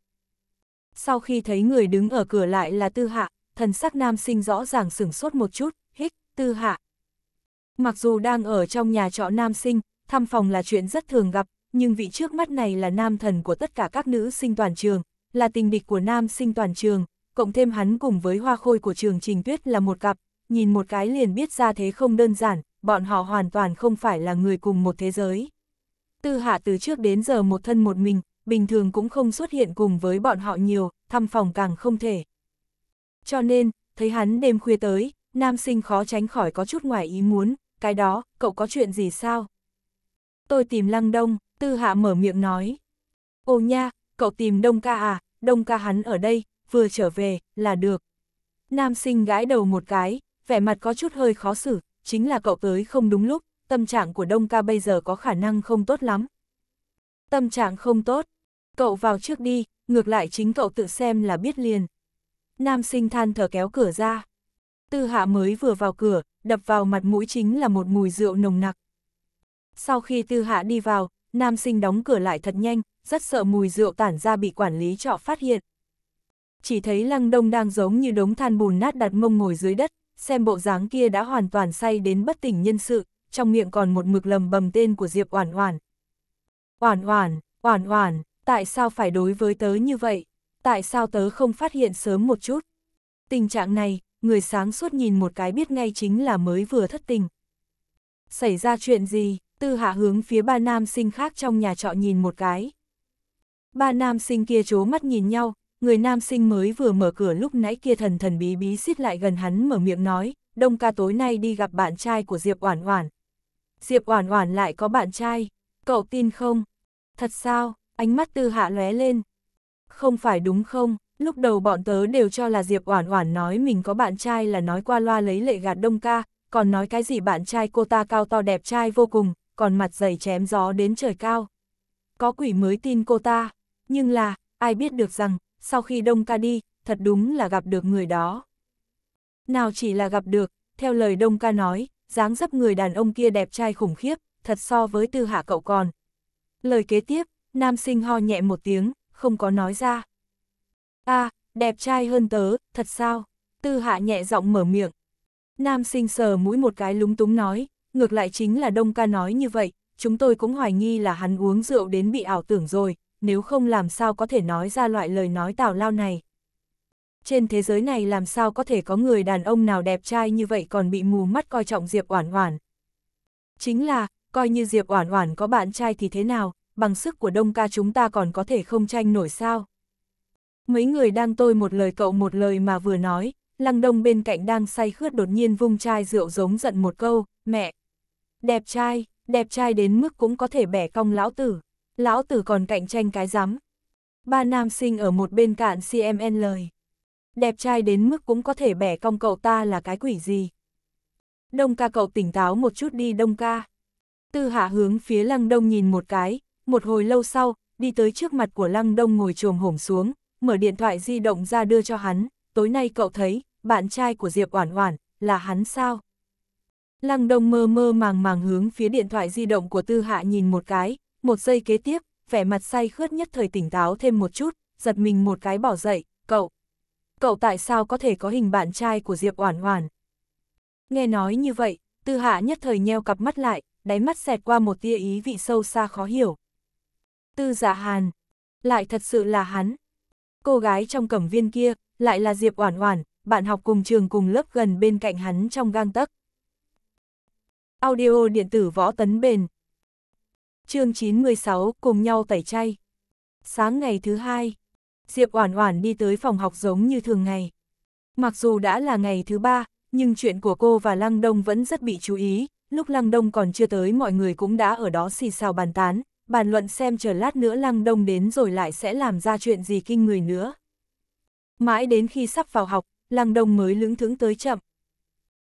Sau khi thấy người đứng ở cửa lại là Tư Hạ, thần sắc nam sinh rõ ràng sửng sốt một chút, hích, Tư Hạ. Mặc dù đang ở trong nhà trọ nam sinh, thăm phòng là chuyện rất thường gặp, nhưng vị trước mắt này là nam thần của tất cả các nữ sinh toàn trường, là tình địch của nam sinh toàn trường, cộng thêm hắn cùng với hoa khôi của trường Trình Tuyết là một cặp, nhìn một cái liền biết ra thế không đơn giản, bọn họ hoàn toàn không phải là người cùng một thế giới. Tư hạ từ trước đến giờ một thân một mình, bình thường cũng không xuất hiện cùng với bọn họ nhiều, thăm phòng càng không thể. Cho nên, thấy hắn đêm khuya tới, nam sinh khó tránh khỏi có chút ngoài ý muốn, cái đó, cậu có chuyện gì sao? tôi tìm Lăng Đông, Tư Hạ mở miệng nói. ô nha, cậu tìm Đông ca à, Đông ca hắn ở đây, vừa trở về, là được. Nam sinh gãi đầu một cái, vẻ mặt có chút hơi khó xử, chính là cậu tới không đúng lúc, tâm trạng của Đông ca bây giờ có khả năng không tốt lắm. Tâm trạng không tốt, cậu vào trước đi, ngược lại chính cậu tự xem là biết liền. Nam sinh than thở kéo cửa ra. Tư hạ mới vừa vào cửa, đập vào mặt mũi chính là một mùi rượu nồng nặc. Sau khi tư hạ đi vào, nam sinh đóng cửa lại thật nhanh, rất sợ mùi rượu tản ra bị quản lý trọ phát hiện. Chỉ thấy lăng đông đang giống như đống than bùn nát đặt mông ngồi dưới đất, xem bộ dáng kia đã hoàn toàn say đến bất tỉnh nhân sự, trong miệng còn một mực lầm bầm tên của Diệp Oản Oản. Oản Oản, Oản Oản, tại sao phải đối với tớ như vậy? Tại sao tớ không phát hiện sớm một chút? Tình trạng này, người sáng suốt nhìn một cái biết ngay chính là mới vừa thất tình. Xảy ra chuyện gì? Tư hạ hướng phía ba nam sinh khác trong nhà trọ nhìn một cái. Ba nam sinh kia chố mắt nhìn nhau, người nam sinh mới vừa mở cửa lúc nãy kia thần thần bí bí xít lại gần hắn mở miệng nói, đông ca tối nay đi gặp bạn trai của Diệp Oản Oản. Diệp Oản Oản lại có bạn trai, cậu tin không? Thật sao? Ánh mắt Tư Hạ lóe lên. Không phải đúng không? Lúc đầu bọn tớ đều cho là Diệp Oản Oản nói mình có bạn trai là nói qua loa lấy lệ gạt Đông ca, còn nói cái gì bạn trai cô ta cao to đẹp trai vô cùng, còn mặt dày chém gió đến trời cao. Có quỷ mới tin cô ta, nhưng là, ai biết được rằng, sau khi Đông Ca đi, thật đúng là gặp được người đó. Nào chỉ là gặp được, theo lời Đông Ca nói, dáng dấp người đàn ông kia đẹp trai khủng khiếp, thật so với tư hạ cậu còn. Lời kế tiếp, nam sinh ho nhẹ một tiếng, không có nói ra. a à, đẹp trai hơn tớ, thật sao? Tư hạ nhẹ giọng mở miệng. Nam sinh sờ mũi một cái lúng túng nói, ngược lại chính là Đông ca nói như vậy, chúng tôi cũng hoài nghi là hắn uống rượu đến bị ảo tưởng rồi, nếu không làm sao có thể nói ra loại lời nói tào lao này. Trên thế giới này làm sao có thể có người đàn ông nào đẹp trai như vậy còn bị mù mắt coi trọng Diệp Oản Oản. Chính là, coi như Diệp Oản Oản có bạn trai thì thế nào, bằng sức của Đông ca chúng ta còn có thể không tranh nổi sao. Mấy người đang tôi một lời cậu một lời mà vừa nói, Lăng Đông bên cạnh đang say khướt đột nhiên vung chai rượu giống giận một câu, mẹ, Đẹp trai, đẹp trai đến mức cũng có thể bẻ cong lão tử. Lão tử còn cạnh tranh cái rắm. Ba nam sinh ở một bên cạn CMN lời. Đẹp trai đến mức cũng có thể bẻ cong cậu ta là cái quỷ gì. Đông ca cậu tỉnh táo một chút đi đông ca. Tư hạ hướng phía lăng đông nhìn một cái, một hồi lâu sau, đi tới trước mặt của lăng đông ngồi trồm hổm xuống, mở điện thoại di động ra đưa cho hắn, tối nay cậu thấy, bạn trai của Diệp Oản Oản, là hắn sao? Lăng đông mơ mơ màng màng hướng phía điện thoại di động của tư hạ nhìn một cái, một giây kế tiếp, vẻ mặt say khướt nhất thời tỉnh táo thêm một chút, giật mình một cái bỏ dậy, cậu. Cậu tại sao có thể có hình bạn trai của Diệp Oản Oản? Nghe nói như vậy, tư hạ nhất thời nheo cặp mắt lại, đáy mắt xẹt qua một tia ý vị sâu xa khó hiểu. Tư Dạ hàn, lại thật sự là hắn. Cô gái trong cẩm viên kia, lại là Diệp Oản Oản, bạn học cùng trường cùng lớp gần bên cạnh hắn trong gang tấc. Audio điện tử võ tấn bền. Chương 916 cùng nhau tẩy chay. Sáng ngày thứ hai, Diệp Oản Oản đi tới phòng học giống như thường ngày. Mặc dù đã là ngày thứ ba, nhưng chuyện của cô và Lăng Đông vẫn rất bị chú ý, lúc Lăng Đông còn chưa tới mọi người cũng đã ở đó xì xào bàn tán, bàn luận xem chờ lát nữa Lăng Đông đến rồi lại sẽ làm ra chuyện gì kinh người nữa. Mãi đến khi sắp vào học, Lăng Đông mới lững thững tới chậm.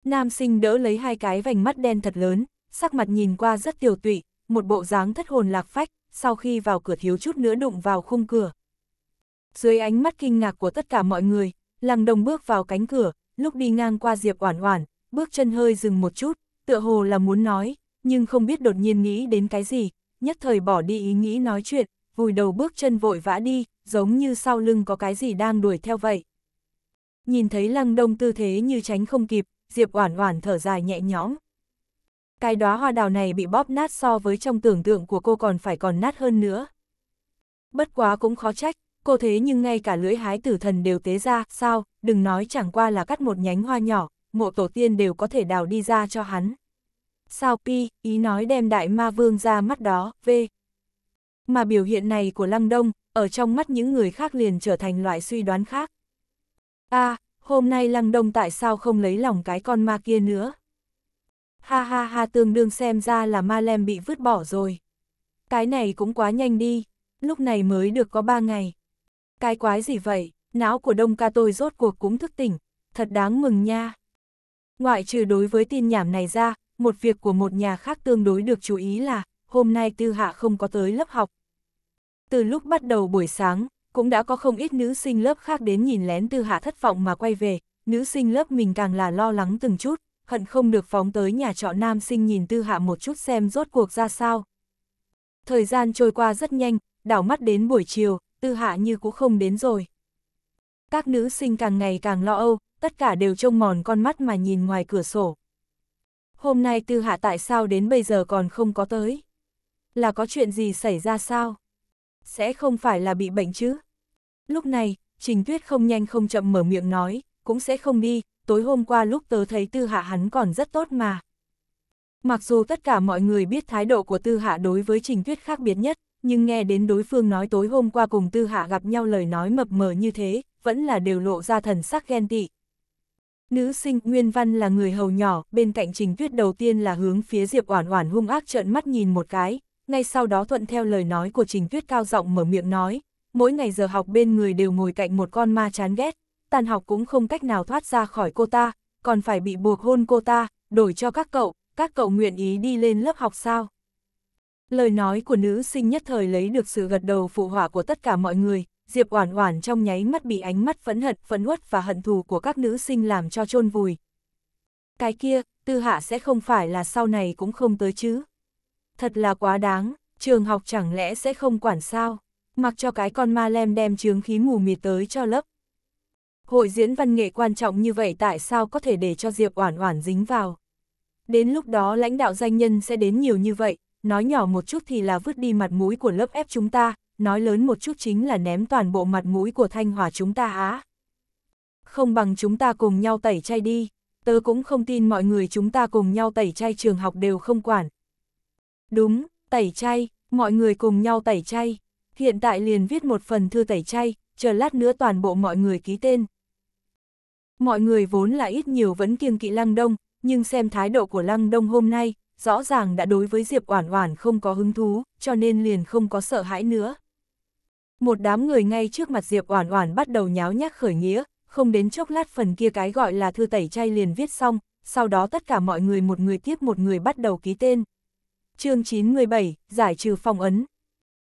Nam sinh đỡ lấy hai cái vành mắt đen thật lớn, sắc mặt nhìn qua rất tiểu tụy, một bộ dáng thất hồn lạc phách, sau khi vào cửa thiếu chút nữa đụng vào khung cửa. Dưới ánh mắt kinh ngạc của tất cả mọi người, Lăng Đồng bước vào cánh cửa, lúc đi ngang qua Diệp Oản Oản, bước chân hơi dừng một chút, tựa hồ là muốn nói, nhưng không biết đột nhiên nghĩ đến cái gì, nhất thời bỏ đi ý nghĩ nói chuyện, vùi đầu bước chân vội vã đi, giống như sau lưng có cái gì đang đuổi theo vậy. Nhìn thấy Lăng Đông tư thế như tránh không kịp, Diệp Oản Oản thở dài nhẹ nhõm. Cái đóa hoa đào này bị bóp nát so với trong tưởng tượng của cô còn phải còn nát hơn nữa. Bất quá cũng khó trách, cô thế nhưng ngay cả lưỡi hái tử thần đều tế ra, sao, đừng nói chẳng qua là cắt một nhánh hoa nhỏ, mộ tổ tiên đều có thể đào đi ra cho hắn. Sao Pi, ý nói đem đại ma vương ra mắt đó, V. Mà biểu hiện này của Lăng Đông, ở trong mắt những người khác liền trở thành loại suy đoán khác. A, hôm nay Lăng Đông tại sao không lấy lòng cái con ma kia nữa. Ha ha ha tương đương xem ra là ma lem bị vứt bỏ rồi. Cái này cũng quá nhanh đi, lúc này mới được có ba ngày. Cái quái gì vậy, não của Đông ca tôi rốt cuộc cũng thức tỉnh, thật đáng mừng nha. Ngoại trừ đối với tin nhảm này ra, một việc của một nhà khác tương đối được chú ý là, hôm nay Tư Hạ không có tới lớp học. Từ lúc bắt đầu buổi sáng, cũng đã có không ít nữ sinh lớp khác đến nhìn lén Tư Hạ thất vọng mà quay về, nữ sinh lớp mình càng là lo lắng từng chút, hận không được phóng tới nhà trọ nam sinh nhìn Tư Hạ một chút xem rốt cuộc ra sao. Thời gian trôi qua rất nhanh, đảo mắt đến buổi chiều, Tư Hạ như cũng không đến rồi. Các nữ sinh càng ngày càng lo âu, tất cả đều trông mòn con mắt mà nhìn ngoài cửa sổ. Hôm nay Tư Hạ tại sao đến bây giờ còn không có tới? Là có chuyện gì xảy ra sao? Sẽ không phải là bị bệnh chứ? Lúc này, Trình Tuyết không nhanh không chậm mở miệng nói, cũng sẽ không đi, tối hôm qua lúc tớ thấy Tư Hạ hắn còn rất tốt mà. Mặc dù tất cả mọi người biết thái độ của Tư Hạ đối với Trình Tuyết khác biệt nhất, nhưng nghe đến đối phương nói tối hôm qua cùng Tư Hạ gặp nhau lời nói mập mờ như thế, vẫn là đều lộ ra thần sắc ghen tị. Nữ sinh Nguyên Văn là người hầu nhỏ, bên cạnh Trình Tuyết đầu tiên là hướng phía Diệp Oản Oản hung ác trợn mắt nhìn một cái, ngay sau đó thuận theo lời nói của Trình Tuyết cao giọng mở miệng nói, mỗi ngày giờ học bên người đều ngồi cạnh một con ma chán ghét, tàn học cũng không cách nào thoát ra khỏi cô ta, còn phải bị buộc hôn cô ta, đổi cho các cậu, các cậu nguyện ý đi lên lớp học sao? Lời nói của nữ sinh nhất thời lấy được sự gật đầu phụ họa của tất cả mọi người, Diệp Oản Oản trong nháy mắt bị ánh mắt phẫn hận, phẫn uất và hận thù của các nữ sinh làm cho chôn vùi. Cái kia, Tư Hạ sẽ không phải là sau này cũng không tới chứ? Thật là quá đáng, trường học chẳng lẽ sẽ không quản sao, mặc cho cái con ma lem đem chướng khí mù mịt tới cho lớp. Hội diễn văn nghệ quan trọng như vậy tại sao có thể để cho Diệp Oản Oản dính vào. Đến lúc đó lãnh đạo danh nhân sẽ đến nhiều như vậy, nói nhỏ một chút thì là vứt đi mặt mũi của lớp ép chúng ta, nói lớn một chút chính là ném toàn bộ mặt mũi của Thanh Hòa chúng ta á. Không bằng chúng ta cùng nhau tẩy chay đi, tớ cũng không tin mọi người chúng ta cùng nhau tẩy chay trường học đều không quản, Đúng, tẩy chay, mọi người cùng nhau tẩy chay. Hiện tại liền viết một phần thư tẩy chay, chờ lát nữa toàn bộ mọi người ký tên. Mọi người vốn là ít nhiều vẫn kiêng kỵ Lăng Đông, nhưng xem thái độ của Lăng Đông hôm nay, rõ ràng đã đối với Diệp Oản Oản không có hứng thú, cho nên liền không có sợ hãi nữa. Một đám người ngay trước mặt Diệp Oản Oản bắt đầu nháo nhác khởi nghĩa, không đến chốc lát phần kia cái gọi là thư tẩy chay liền viết xong, sau đó tất cả mọi người một người tiếp một người bắt đầu ký tên chương 97, giải trừ phong ấn.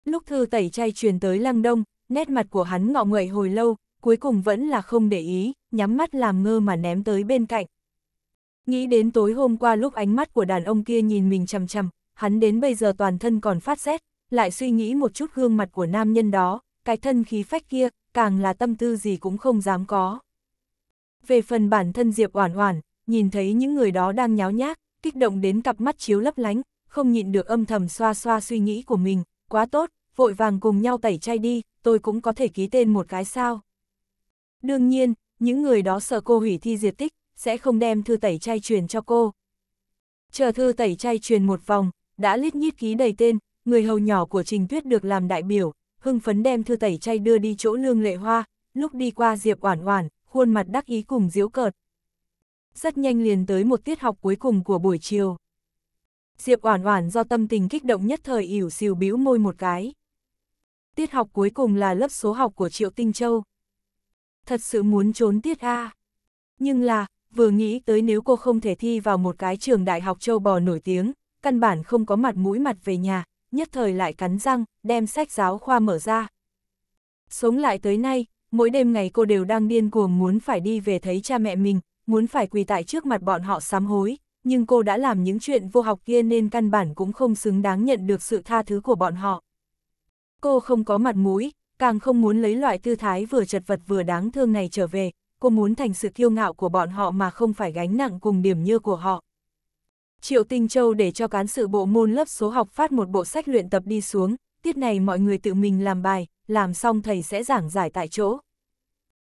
Lúc thư tẩy chay truyền tới lăng đông, nét mặt của hắn ngọ nguậy hồi lâu, cuối cùng vẫn là không để ý, nhắm mắt làm ngơ mà ném tới bên cạnh. Nghĩ đến tối hôm qua lúc ánh mắt của đàn ông kia nhìn mình chằm chằm, hắn đến bây giờ toàn thân còn phát rét, lại suy nghĩ một chút gương mặt của nam nhân đó, cái thân khí phách kia, càng là tâm tư gì cũng không dám có. Về phần bản thân Diệp Oản Oản, nhìn thấy những người đó đang nháo nhác, kích động đến cặp mắt chiếu lấp lánh, không nhịn được âm thầm xoa xoa suy nghĩ của mình, quá tốt, vội vàng cùng nhau tẩy chay đi, tôi cũng có thể ký tên một cái sao. Đương nhiên, những người đó sợ cô hủy thi diệt tích, sẽ không đem thư tẩy chay truyền cho cô. Chờ thư tẩy chay truyền một vòng, đã lít nhít ký đầy tên, người hầu nhỏ của Trình Tuyết được làm đại biểu, hưng phấn đem thư tẩy chay đưa đi chỗ Lương Lệ Hoa, lúc đi qua Diệp Oản Oản, khuôn mặt đắc ý cùng diễu cợt. Rất nhanh liền tới một tiết học cuối cùng của buổi chiều. Diệp Oản Oản do tâm tình kích động nhất thời ỉu xìu bĩu môi một cái. Tiết học cuối cùng là lớp số học của Triệu Tinh Châu. Thật sự muốn trốn tiết a. Nhưng là, vừa nghĩ tới nếu cô không thể thi vào một cái trường đại học châu bò nổi tiếng, căn bản không có mặt mũi mặt về nhà, nhất thời lại cắn răng, đem sách giáo khoa mở ra. Sống lại tới nay, mỗi đêm ngày cô đều đang điên cuồng muốn phải đi về thấy cha mẹ mình, muốn phải quỳ tại trước mặt bọn họ sám hối, nhưng cô đã làm những chuyện vô học kia nên căn bản cũng không xứng đáng nhận được sự tha thứ của bọn họ. Cô không có mặt mũi, càng không muốn lấy loại tư thái vừa chật vật vừa đáng thương này trở về, cô muốn thành sự kiêu ngạo của bọn họ mà không phải gánh nặng cùng điểm như của họ. Triệu Tinh Châu để cho cán sự bộ môn lớp số học phát một bộ sách luyện tập đi xuống, tiết này mọi người tự mình làm bài, làm xong thầy sẽ giảng giải tại chỗ.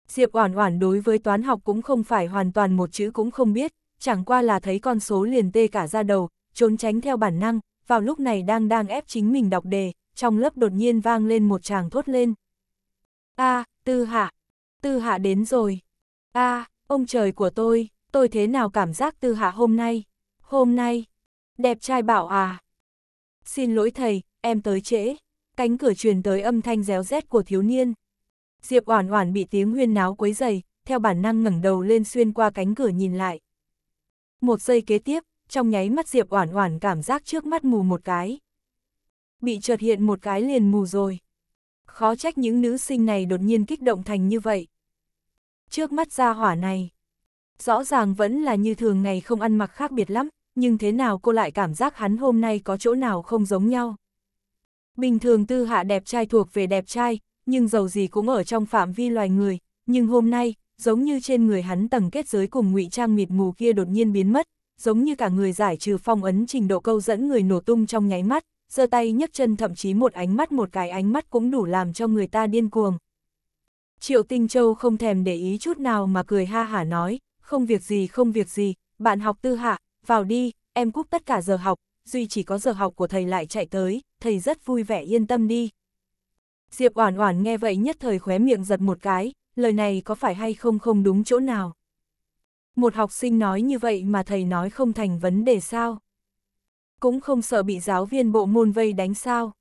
Diệp Oản Oản đối với toán học cũng không phải hoàn toàn một chữ cũng không biết, chẳng qua là thấy con số liền tê cả ra đầu, trốn tránh theo bản năng, vào lúc này đang đang ép chính mình đọc đề, trong lớp đột nhiên vang lên một chàng thốt lên. a tư hạ, tư hạ đến rồi. a ông trời của tôi, tôi thế nào cảm giác tư hạ hôm nay, hôm nay, đẹp trai bảo à. Xin lỗi thầy, em tới trễ. Cánh cửa truyền tới âm thanh réo rét của thiếu niên. Diệp Oản Oản bị tiếng huyên náo quấy rầy, theo bản năng ngẩng đầu lên xuyên qua cánh cửa nhìn lại. Một giây kế tiếp, trong nháy mắt Diệp Oản Oản cảm giác trước mắt mù một cái. Bị chợt hiện một cái liền mù rồi. Khó trách những nữ sinh này đột nhiên kích động thành như vậy. Trước mắt ra hỏa này, rõ ràng vẫn là như thường ngày không ăn mặc khác biệt lắm, nhưng thế nào cô lại cảm giác hắn hôm nay có chỗ nào không giống nhau. Bình thường tư hạ đẹp trai thuộc về đẹp trai, nhưng giàu gì cũng ở trong phạm vi loài người, nhưng hôm nay, giống như trên người hắn tầng kết giới cùng ngụy trang mịt mù kia đột nhiên biến mất, giống như cả người giải trừ phong ấn trình độ câu dẫn người nổ tung trong nháy mắt, giơ tay nhấc chân thậm chí một ánh mắt một cái ánh mắt cũng đủ làm cho người ta điên cuồng. Triệu Tinh Châu không thèm để ý chút nào mà cười ha hả nói, không việc gì không việc gì, bạn học tư hạ, vào đi, em cúp tất cả giờ học, duy chỉ có giờ học của thầy lại chạy tới, thầy rất vui vẻ yên tâm đi. Diệp Oản Oản nghe vậy nhất thời khóe miệng giật một cái, lời này có phải hay không không đúng chỗ nào. Một học sinh nói như vậy mà thầy nói không thành vấn đề sao. Cũng không sợ bị giáo viên bộ môn vây đánh sao.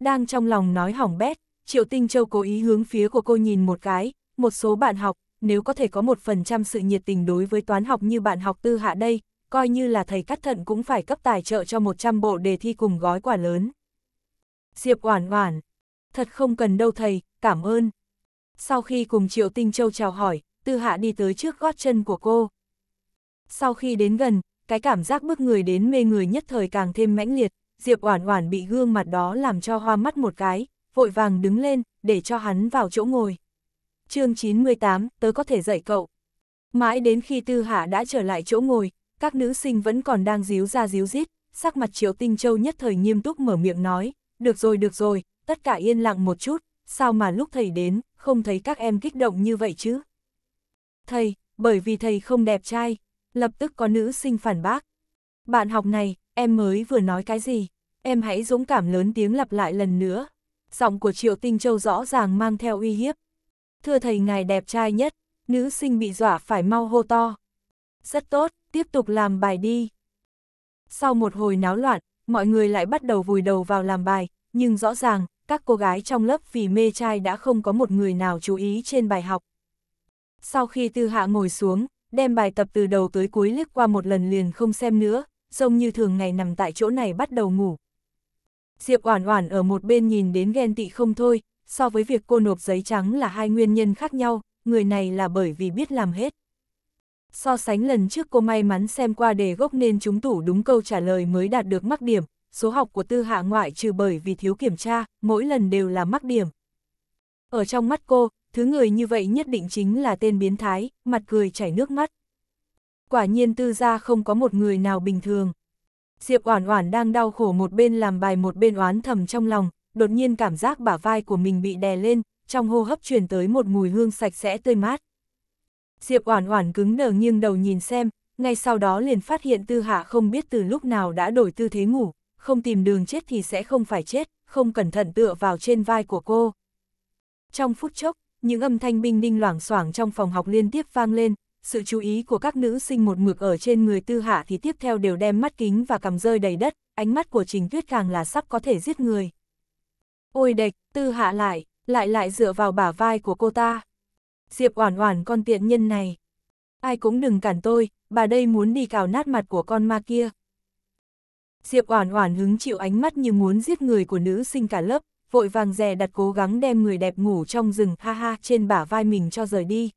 Đang trong lòng nói hỏng bét, Triệu Tinh Châu cố ý hướng phía của cô nhìn một cái, một số bạn học, nếu có thể có một phần trăm sự nhiệt tình đối với toán học như bạn học tư hạ đây, coi như là thầy cắt thận cũng phải cấp tài trợ cho 100 bộ đề thi cùng gói quà lớn. Diệp Oản Oản, thật không cần đâu thầy, cảm ơn. Sau khi cùng Triệu Tinh Châu chào hỏi, Tư Hạ đi tới trước gót chân của cô. Sau khi đến gần, cái cảm giác bức người đến mê người nhất thời càng thêm mãnh liệt, Diệp Oản Oản bị gương mặt đó làm cho hoa mắt một cái, vội vàng đứng lên, để cho hắn vào chỗ ngồi. chương 98, tớ có thể dạy cậu. Mãi đến khi Tư Hạ đã trở lại chỗ ngồi, các nữ sinh vẫn còn đang díu ra díu dít, sắc mặt Triệu Tinh Châu nhất thời nghiêm túc mở miệng nói, được rồi được rồi, tất cả yên lặng một chút, sao mà lúc thầy đến, không thấy các em kích động như vậy chứ? Thầy, bởi vì thầy không đẹp trai, lập tức có nữ sinh phản bác. Bạn học này, em mới vừa nói cái gì? Em hãy dũng cảm lớn tiếng lặp lại lần nữa. Giọng của Triệu Tinh Châu rõ ràng mang theo uy hiếp. Thưa thầy ngài đẹp trai nhất, nữ sinh bị dọa phải mau hô to. Rất tốt, tiếp tục làm bài đi. Sau một hồi náo loạn, mọi người lại bắt đầu vùi đầu vào làm bài, nhưng rõ ràng, các cô gái trong lớp vì mê trai đã không có một người nào chú ý trên bài học. Sau khi Tư Hạ ngồi xuống, đem bài tập từ đầu tới cuối liếc qua một lần liền không xem nữa, trông như thường ngày nằm tại chỗ này bắt đầu ngủ. Diệp Oản Oản ở một bên nhìn đến ghen tị không thôi, so với việc cô nộp giấy trắng là hai nguyên nhân khác nhau, người này là bởi vì biết làm hết. So sánh lần trước cô may mắn xem qua đề gốc nên chúng tủ đúng câu trả lời mới đạt được mắc điểm, số học của tư hạ ngoại trừ bởi vì thiếu kiểm tra, mỗi lần đều là mắc điểm. Ở trong mắt cô, thứ người như vậy nhất định chính là tên biến thái, mặt cười chảy nước mắt. Quả nhiên tư gia không có một người nào bình thường. Diệp Oản Oản đang đau khổ một bên làm bài một bên oán thầm trong lòng, đột nhiên cảm giác bả vai của mình bị đè lên, trong hô hấp truyền tới một mùi hương sạch sẽ tươi mát. Diệp Oản Oản cứng đờ nghiêng đầu nhìn xem, ngay sau đó liền phát hiện Tư Hạ không biết từ lúc nào đã đổi tư thế ngủ, không tìm đường chết thì sẽ không phải chết, không cẩn thận tựa vào trên vai của cô. Trong phút chốc, những âm thanh binh đinh loảng xoảng trong phòng học liên tiếp vang lên, sự chú ý của các nữ sinh một mực ở trên người tư hạ thì tiếp theo đều đem mắt kính và cầm rơi đầy đất, ánh mắt của trình tuyết càng là sắp có thể giết người. Ôi đệch, tư hạ lại, lại lại dựa vào bả vai của cô ta. Diệp oản oản con tiện nhân này. Ai cũng đừng cản tôi, bà đây muốn đi cào nát mặt của con ma kia. Diệp Oản Oản hứng chịu ánh mắt như muốn giết người của nữ sinh cả lớp, vội vàng dè đặt cố gắng đem người đẹp ngủ trong rừng ha ha trên bả vai mình cho rời đi.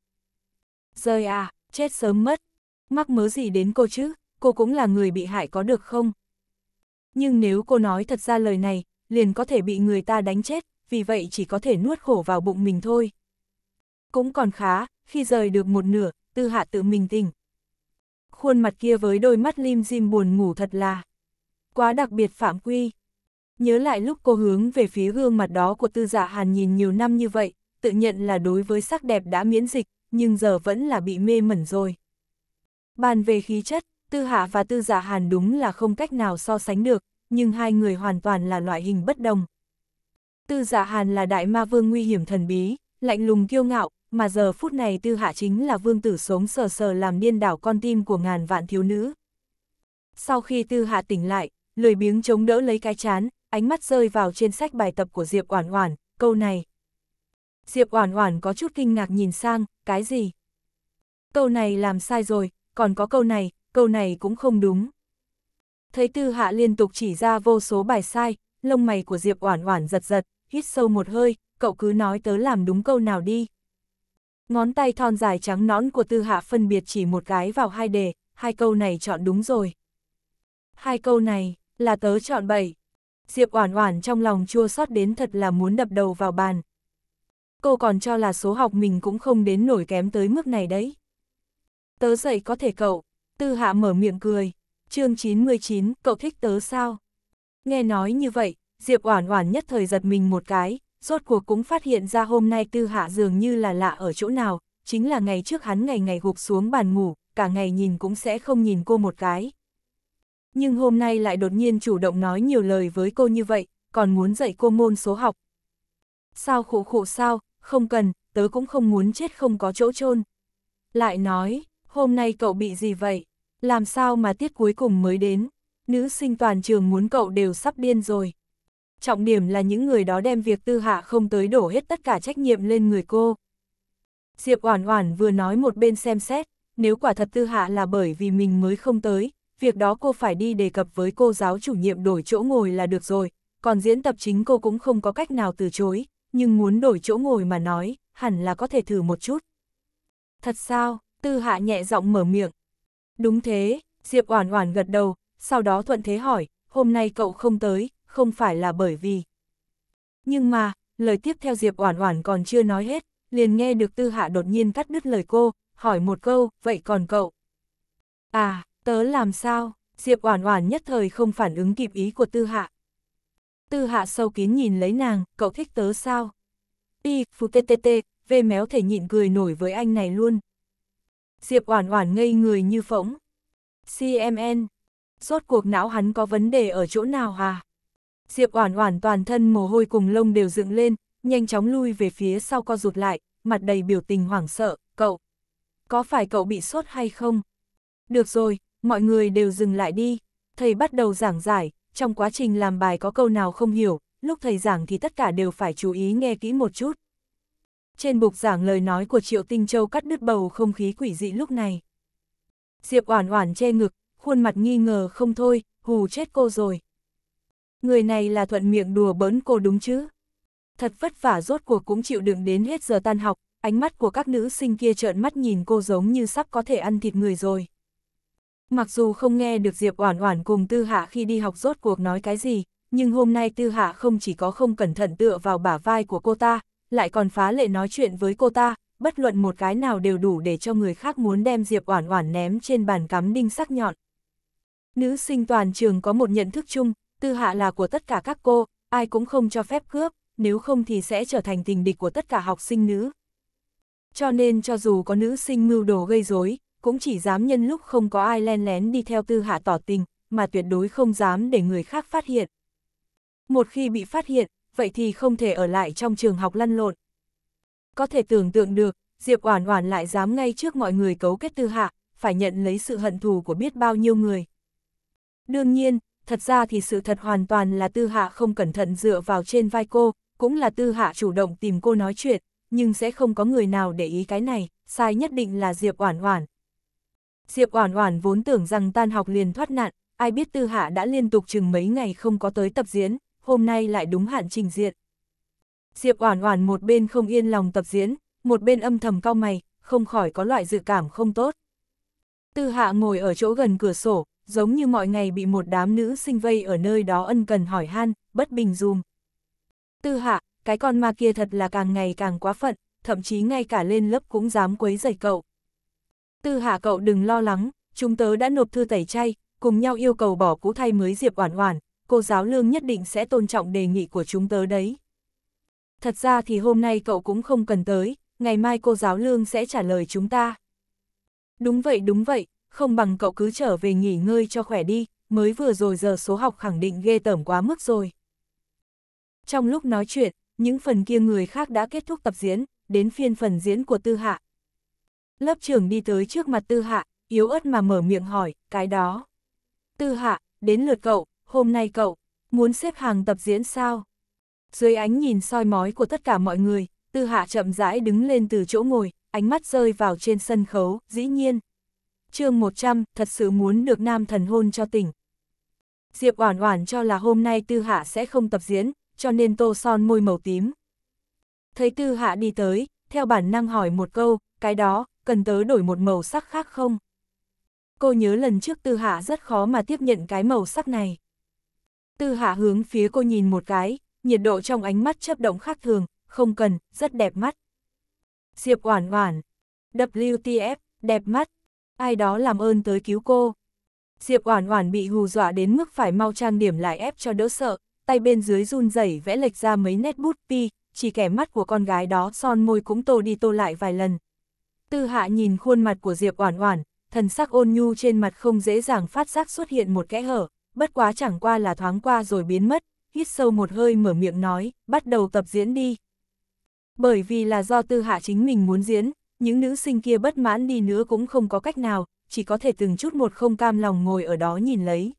Rời à, chết sớm mất. Mắc mớ gì đến cô chứ, cô cũng là người bị hại có được không? Nhưng nếu cô nói thật ra lời này, liền có thể bị người ta đánh chết, vì vậy chỉ có thể nuốt khổ vào bụng mình thôi. Cũng còn khá, khi rời được một nửa, tư hạ tự mình tỉnh. Khuôn mặt kia với đôi mắt lim dim buồn ngủ thật là quá đặc biệt phạm quy. Nhớ lại lúc cô hướng về phía gương mặt đó của tư giả dạ hàn nhìn nhiều năm như vậy, tự nhận là đối với sắc đẹp đã miễn dịch, nhưng giờ vẫn là bị mê mẩn rồi. Bàn về khí chất, tư hạ và tư giả dạ hàn đúng là không cách nào so sánh được, nhưng hai người hoàn toàn là loại hình bất đồng. Tư giả dạ hàn là đại ma vương nguy hiểm thần bí, lạnh lùng kiêu ngạo, mà giờ phút này tư hạ chính là vương tử sống sờ sờ làm điên đảo con tim của ngàn vạn thiếu nữ. Sau khi tư hạ tỉnh lại, lười biếng chống đỡ lấy cái chán, ánh mắt rơi vào trên sách bài tập của Diệp Oản Oản, câu này. Diệp Oản Oản có chút kinh ngạc nhìn sang, cái gì? Câu này làm sai rồi, còn có câu này, câu này cũng không đúng. Thấy Tư Hạ liên tục chỉ ra vô số bài sai, lông mày của Diệp Oản Oản giật giật, hít sâu một hơi, cậu cứ nói tớ làm đúng câu nào đi. Ngón tay thon dài trắng nõn của Tư Hạ phân biệt chỉ một cái vào hai đề, hai câu này chọn đúng rồi. Hai câu này là tớ chọn bậy. Diệp Oản Oản trong lòng chua xót đến thật là muốn đập đầu vào bàn. Cô còn cho là số học mình cũng không đến nổi kém tới mức này đấy. Tớ dạy có thể cậu, Tư Hạ mở miệng cười, chương 99, cậu thích tớ sao? Nghe nói như vậy, Diệp Oản Oản nhất thời giật mình một cái, rốt cuộc cũng phát hiện ra hôm nay Tư Hạ dường như là lạ ở chỗ nào, chính là ngày trước hắn ngày ngày gục xuống bàn ngủ, cả ngày nhìn cũng sẽ không nhìn cô một cái nhưng hôm nay lại đột nhiên chủ động nói nhiều lời với cô như vậy, còn muốn dạy cô môn số học. Sao khổ khổ sao, không cần, tớ cũng không muốn chết không có chỗ chôn Lại nói, hôm nay cậu bị gì vậy? Làm sao mà tiết cuối cùng mới đến? Nữ sinh toàn trường muốn cậu đều sắp điên rồi. Trọng điểm là những người đó đem việc tư hạ không tới đổ hết tất cả trách nhiệm lên người cô. Diệp Oản Oản vừa nói một bên xem xét, nếu quả thật tư hạ là bởi vì mình mới không tới, việc đó cô phải đi đề cập với cô giáo chủ nhiệm đổi chỗ ngồi là được rồi, còn diễn tập chính cô cũng không có cách nào từ chối, nhưng muốn đổi chỗ ngồi mà nói, hẳn là có thể thử một chút. Thật sao, Tư Hạ nhẹ giọng mở miệng. Đúng thế, Diệp Oản Oản gật đầu, sau đó thuận thế hỏi, hôm nay cậu không tới, không phải là bởi vì... Nhưng mà, lời tiếp theo Diệp Oản Oản còn chưa nói hết, liền nghe được Tư Hạ đột nhiên cắt đứt lời cô, hỏi một câu, vậy còn cậu? À, Tớ làm sao? Diệp Oản Oản nhất thời không phản ứng kịp ý của Tư Hạ. Tư Hạ sâu kín nhìn lấy nàng, cậu thích tớ sao? Y, phù tê tê tê, về méo thể nhịn cười nổi với anh này luôn. Diệp Oản Oản ngây người như phỗng. CMN, rốt cuộc não hắn có vấn đề ở chỗ nào à? Diệp Oản Oản toàn thân mồ hôi cùng lông đều dựng lên, nhanh chóng lui về phía sau co rụt lại, mặt đầy biểu tình hoảng sợ, "Cậu, có phải cậu bị sốt hay không?" "Được rồi, mọi người đều dừng lại đi. Thầy bắt đầu giảng giải, trong quá trình làm bài có câu nào không hiểu, lúc thầy giảng thì tất cả đều phải chú ý nghe kỹ một chút. Trên bục giảng lời nói của Triệu Tinh Châu cắt đứt bầu không khí quỷ dị lúc này. Diệp Oản Oản che ngực, khuôn mặt nghi ngờ không thôi, hù chết cô rồi. Người này là thuận miệng đùa bỡn cô đúng chứ? Thật vất vả rốt cuộc cũng chịu đựng đến hết giờ tan học, ánh mắt của các nữ sinh kia trợn mắt nhìn cô giống như sắp có thể ăn thịt người rồi. Mặc dù không nghe được Diệp Oản Oản cùng Tư Hạ khi đi học rốt cuộc nói cái gì, nhưng hôm nay Tư Hạ không chỉ có không cẩn thận tựa vào bả vai của cô ta, lại còn phá lệ nói chuyện với cô ta, bất luận một cái nào đều đủ để cho người khác muốn đem Diệp Oản Oản ném trên bàn cắm đinh sắc nhọn. Nữ sinh toàn trường có một nhận thức chung, Tư Hạ là của tất cả các cô, ai cũng không cho phép cướp, nếu không thì sẽ trở thành tình địch của tất cả học sinh nữ. Cho nên cho dù có nữ sinh mưu đồ gây rối, cũng chỉ dám nhân lúc không có ai len lén đi theo tư hạ tỏ tình, mà tuyệt đối không dám để người khác phát hiện. Một khi bị phát hiện, vậy thì không thể ở lại trong trường học lăn lộn. Có thể tưởng tượng được, Diệp Oản Oản lại dám ngay trước mọi người cấu kết tư hạ, phải nhận lấy sự hận thù của biết bao nhiêu người. Đương nhiên, thật ra thì sự thật hoàn toàn là tư hạ không cẩn thận dựa vào trên vai cô, cũng là tư hạ chủ động tìm cô nói chuyện, nhưng sẽ không có người nào để ý cái này, sai nhất định là Diệp Oản Oản, Diệp Oản Oản vốn tưởng rằng tan học liền thoát nạn, ai biết Tư Hạ đã liên tục chừng mấy ngày không có tới tập diễn, hôm nay lại đúng hạn trình diện. Diệp Oản Oản một bên không yên lòng tập diễn, một bên âm thầm cau mày, không khỏi có loại dự cảm không tốt. Tư Hạ ngồi ở chỗ gần cửa sổ, giống như mọi ngày bị một đám nữ sinh vây ở nơi đó ân cần hỏi han, bất bình dùm. Tư Hạ, cái con ma kia thật là càng ngày càng quá phận, thậm chí ngay cả lên lớp cũng dám quấy rầy cậu. Tư Hạ cậu đừng lo lắng, chúng tớ đã nộp thư tẩy chay, cùng nhau yêu cầu bỏ cũ thay mới Diệp Oản Oản, cô giáo lương nhất định sẽ tôn trọng đề nghị của chúng tớ đấy. Thật ra thì hôm nay cậu cũng không cần tới, ngày mai cô giáo lương sẽ trả lời chúng ta. Đúng vậy đúng vậy, không bằng cậu cứ trở về nghỉ ngơi cho khỏe đi, mới vừa rồi giờ số học khẳng định ghê tởm quá mức rồi. Trong lúc nói chuyện, những phần kia người khác đã kết thúc tập diễn, đến phiên phần diễn của Tư Hạ, Lớp trưởng đi tới trước mặt tư hạ, yếu ớt mà mở miệng hỏi, cái đó. Tư hạ, đến lượt cậu, hôm nay cậu, muốn xếp hàng tập diễn sao? Dưới ánh nhìn soi mói của tất cả mọi người, tư hạ chậm rãi đứng lên từ chỗ ngồi, ánh mắt rơi vào trên sân khấu, dĩ nhiên. chương 100, thật sự muốn được nam thần hôn cho tỉnh. Diệp Oản Oản cho là hôm nay Tư Hạ sẽ không tập diễn, cho nên tô son môi màu tím. Thấy Tư Hạ đi tới, theo bản năng hỏi một câu, cái đó, cần tớ đổi một màu sắc khác không? Cô nhớ lần trước Tư Hạ rất khó mà tiếp nhận cái màu sắc này. Tư Hạ hướng phía cô nhìn một cái, nhiệt độ trong ánh mắt chấp động khác thường, không cần, rất đẹp mắt. Diệp Oản Oản, WTF, đẹp mắt, ai đó làm ơn tới cứu cô. Diệp Oản Oản bị hù dọa đến mức phải mau trang điểm lại ép cho đỡ sợ, tay bên dưới run rẩy vẽ lệch ra mấy nét bút pi, chỉ kẻ mắt của con gái đó son môi cũng tô đi tô lại vài lần, Tư hạ nhìn khuôn mặt của Diệp Oản Oản, thần sắc ôn nhu trên mặt không dễ dàng phát giác xuất hiện một kẽ hở, bất quá chẳng qua là thoáng qua rồi biến mất, hít sâu một hơi mở miệng nói, bắt đầu tập diễn đi. Bởi vì là do tư hạ chính mình muốn diễn, những nữ sinh kia bất mãn đi nữa cũng không có cách nào, chỉ có thể từng chút một không cam lòng ngồi ở đó nhìn lấy.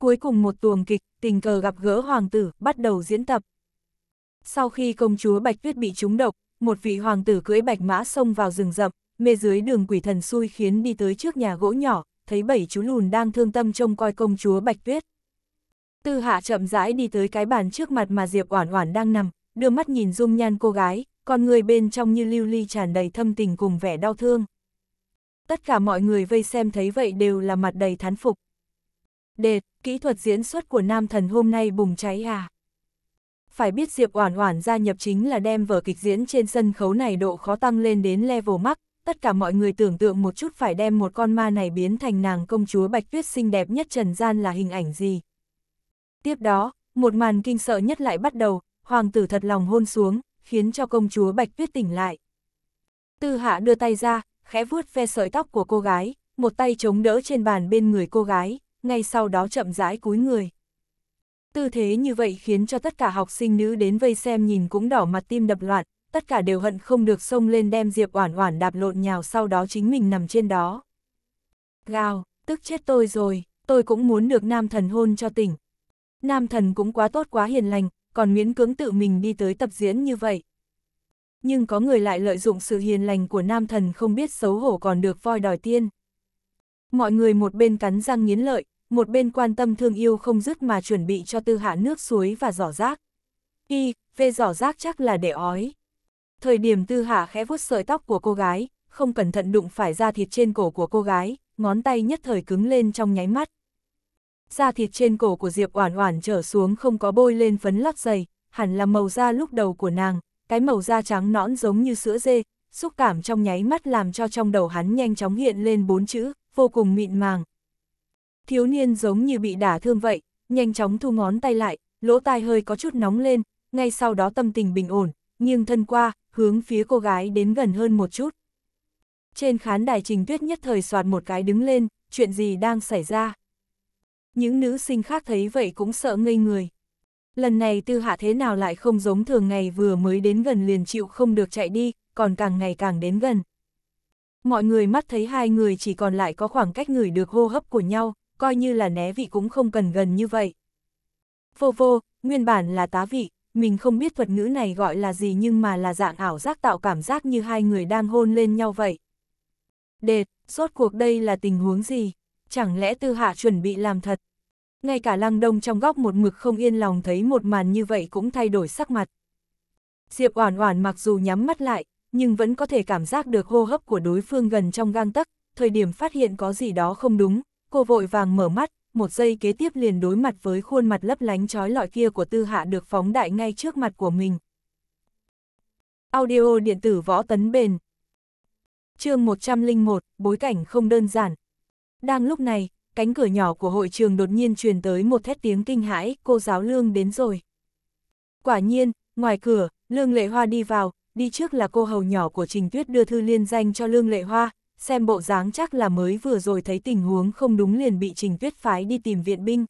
Cuối cùng một tuồng kịch, tình cờ gặp gỡ hoàng tử, bắt đầu diễn tập. Sau khi công chúa Bạch Tuyết bị trúng độc, một vị hoàng tử cưỡi bạch mã xông vào rừng rậm, mê dưới đường quỷ thần xui khiến đi tới trước nhà gỗ nhỏ, thấy bảy chú lùn đang thương tâm trông coi công chúa Bạch Tuyết. Tư hạ chậm rãi đi tới cái bàn trước mặt mà Diệp Oản Oản đang nằm, đưa mắt nhìn dung nhan cô gái, con người bên trong như lưu ly tràn đầy thâm tình cùng vẻ đau thương. Tất cả mọi người vây xem thấy vậy đều là mặt đầy thán phục. Đệt, kỹ thuật diễn xuất của nam thần hôm nay bùng cháy à phải biết Diệp Oản Oản gia nhập chính là đem vở kịch diễn trên sân khấu này độ khó tăng lên đến level max, tất cả mọi người tưởng tượng một chút phải đem một con ma này biến thành nàng công chúa Bạch Tuyết xinh đẹp nhất trần gian là hình ảnh gì. Tiếp đó, một màn kinh sợ nhất lại bắt đầu, hoàng tử thật lòng hôn xuống, khiến cho công chúa Bạch Tuyết tỉnh lại. Tư Hạ đưa tay ra, khẽ vuốt ve sợi tóc của cô gái, một tay chống đỡ trên bàn bên người cô gái, ngay sau đó chậm rãi cúi người. Tư thế như vậy khiến cho tất cả học sinh nữ đến vây xem nhìn cũng đỏ mặt tim đập loạn, tất cả đều hận không được xông lên đem Diệp Oản Oản đạp lộn nhào sau đó chính mình nằm trên đó. Gào, tức chết tôi rồi, tôi cũng muốn được nam thần hôn cho tỉnh. Nam thần cũng quá tốt quá hiền lành, còn miễn cưỡng tự mình đi tới tập diễn như vậy. Nhưng có người lại lợi dụng sự hiền lành của nam thần không biết xấu hổ còn được voi đòi tiên. Mọi người một bên cắn răng nghiến lợi, một bên quan tâm thương yêu không dứt mà chuẩn bị cho tư hạ nước suối và giỏ rác. Y, về giỏ rác chắc là để ói. Thời điểm tư hạ khẽ vuốt sợi tóc của cô gái, không cẩn thận đụng phải da thịt trên cổ của cô gái, ngón tay nhất thời cứng lên trong nháy mắt. Da thịt trên cổ của Diệp Oản Oản trở xuống không có bôi lên phấn lót dày, hẳn là màu da lúc đầu của nàng, cái màu da trắng nõn giống như sữa dê, xúc cảm trong nháy mắt làm cho trong đầu hắn nhanh chóng hiện lên bốn chữ, vô cùng mịn màng, Thiếu niên giống như bị đả thương vậy, nhanh chóng thu ngón tay lại, lỗ tai hơi có chút nóng lên, ngay sau đó tâm tình bình ổn, nghiêng thân qua, hướng phía cô gái đến gần hơn một chút. Trên khán đài Trình Tuyết nhất thời soạt một cái đứng lên, chuyện gì đang xảy ra? Những nữ sinh khác thấy vậy cũng sợ ngây người. Lần này tư hạ thế nào lại không giống thường ngày vừa mới đến gần liền chịu không được chạy đi, còn càng ngày càng đến gần. Mọi người mắt thấy hai người chỉ còn lại có khoảng cách người được hô hấp của nhau, coi như là né vị cũng không cần gần như vậy. Vô vô, nguyên bản là tá vị, mình không biết thuật ngữ này gọi là gì nhưng mà là dạng ảo giác tạo cảm giác như hai người đang hôn lên nhau vậy. Đệt, rốt cuộc đây là tình huống gì? Chẳng lẽ tư hạ chuẩn bị làm thật? Ngay cả lăng đông trong góc một mực không yên lòng thấy một màn như vậy cũng thay đổi sắc mặt. Diệp oản oản mặc dù nhắm mắt lại, nhưng vẫn có thể cảm giác được hô hấp của đối phương gần trong gang tấc, thời điểm phát hiện có gì đó không đúng, cô vội vàng mở mắt, một giây kế tiếp liền đối mặt với khuôn mặt lấp lánh trói lọi kia của tư hạ được phóng đại ngay trước mặt của mình. Audio điện tử võ tấn bền chương 101, bối cảnh không đơn giản. Đang lúc này, cánh cửa nhỏ của hội trường đột nhiên truyền tới một thét tiếng kinh hãi, cô giáo Lương đến rồi. Quả nhiên, ngoài cửa, Lương Lệ Hoa đi vào, đi trước là cô hầu nhỏ của Trình Tuyết đưa thư liên danh cho Lương Lệ Hoa, xem bộ dáng chắc là mới vừa rồi thấy tình huống không đúng liền bị Trình Tuyết phái đi tìm viện binh.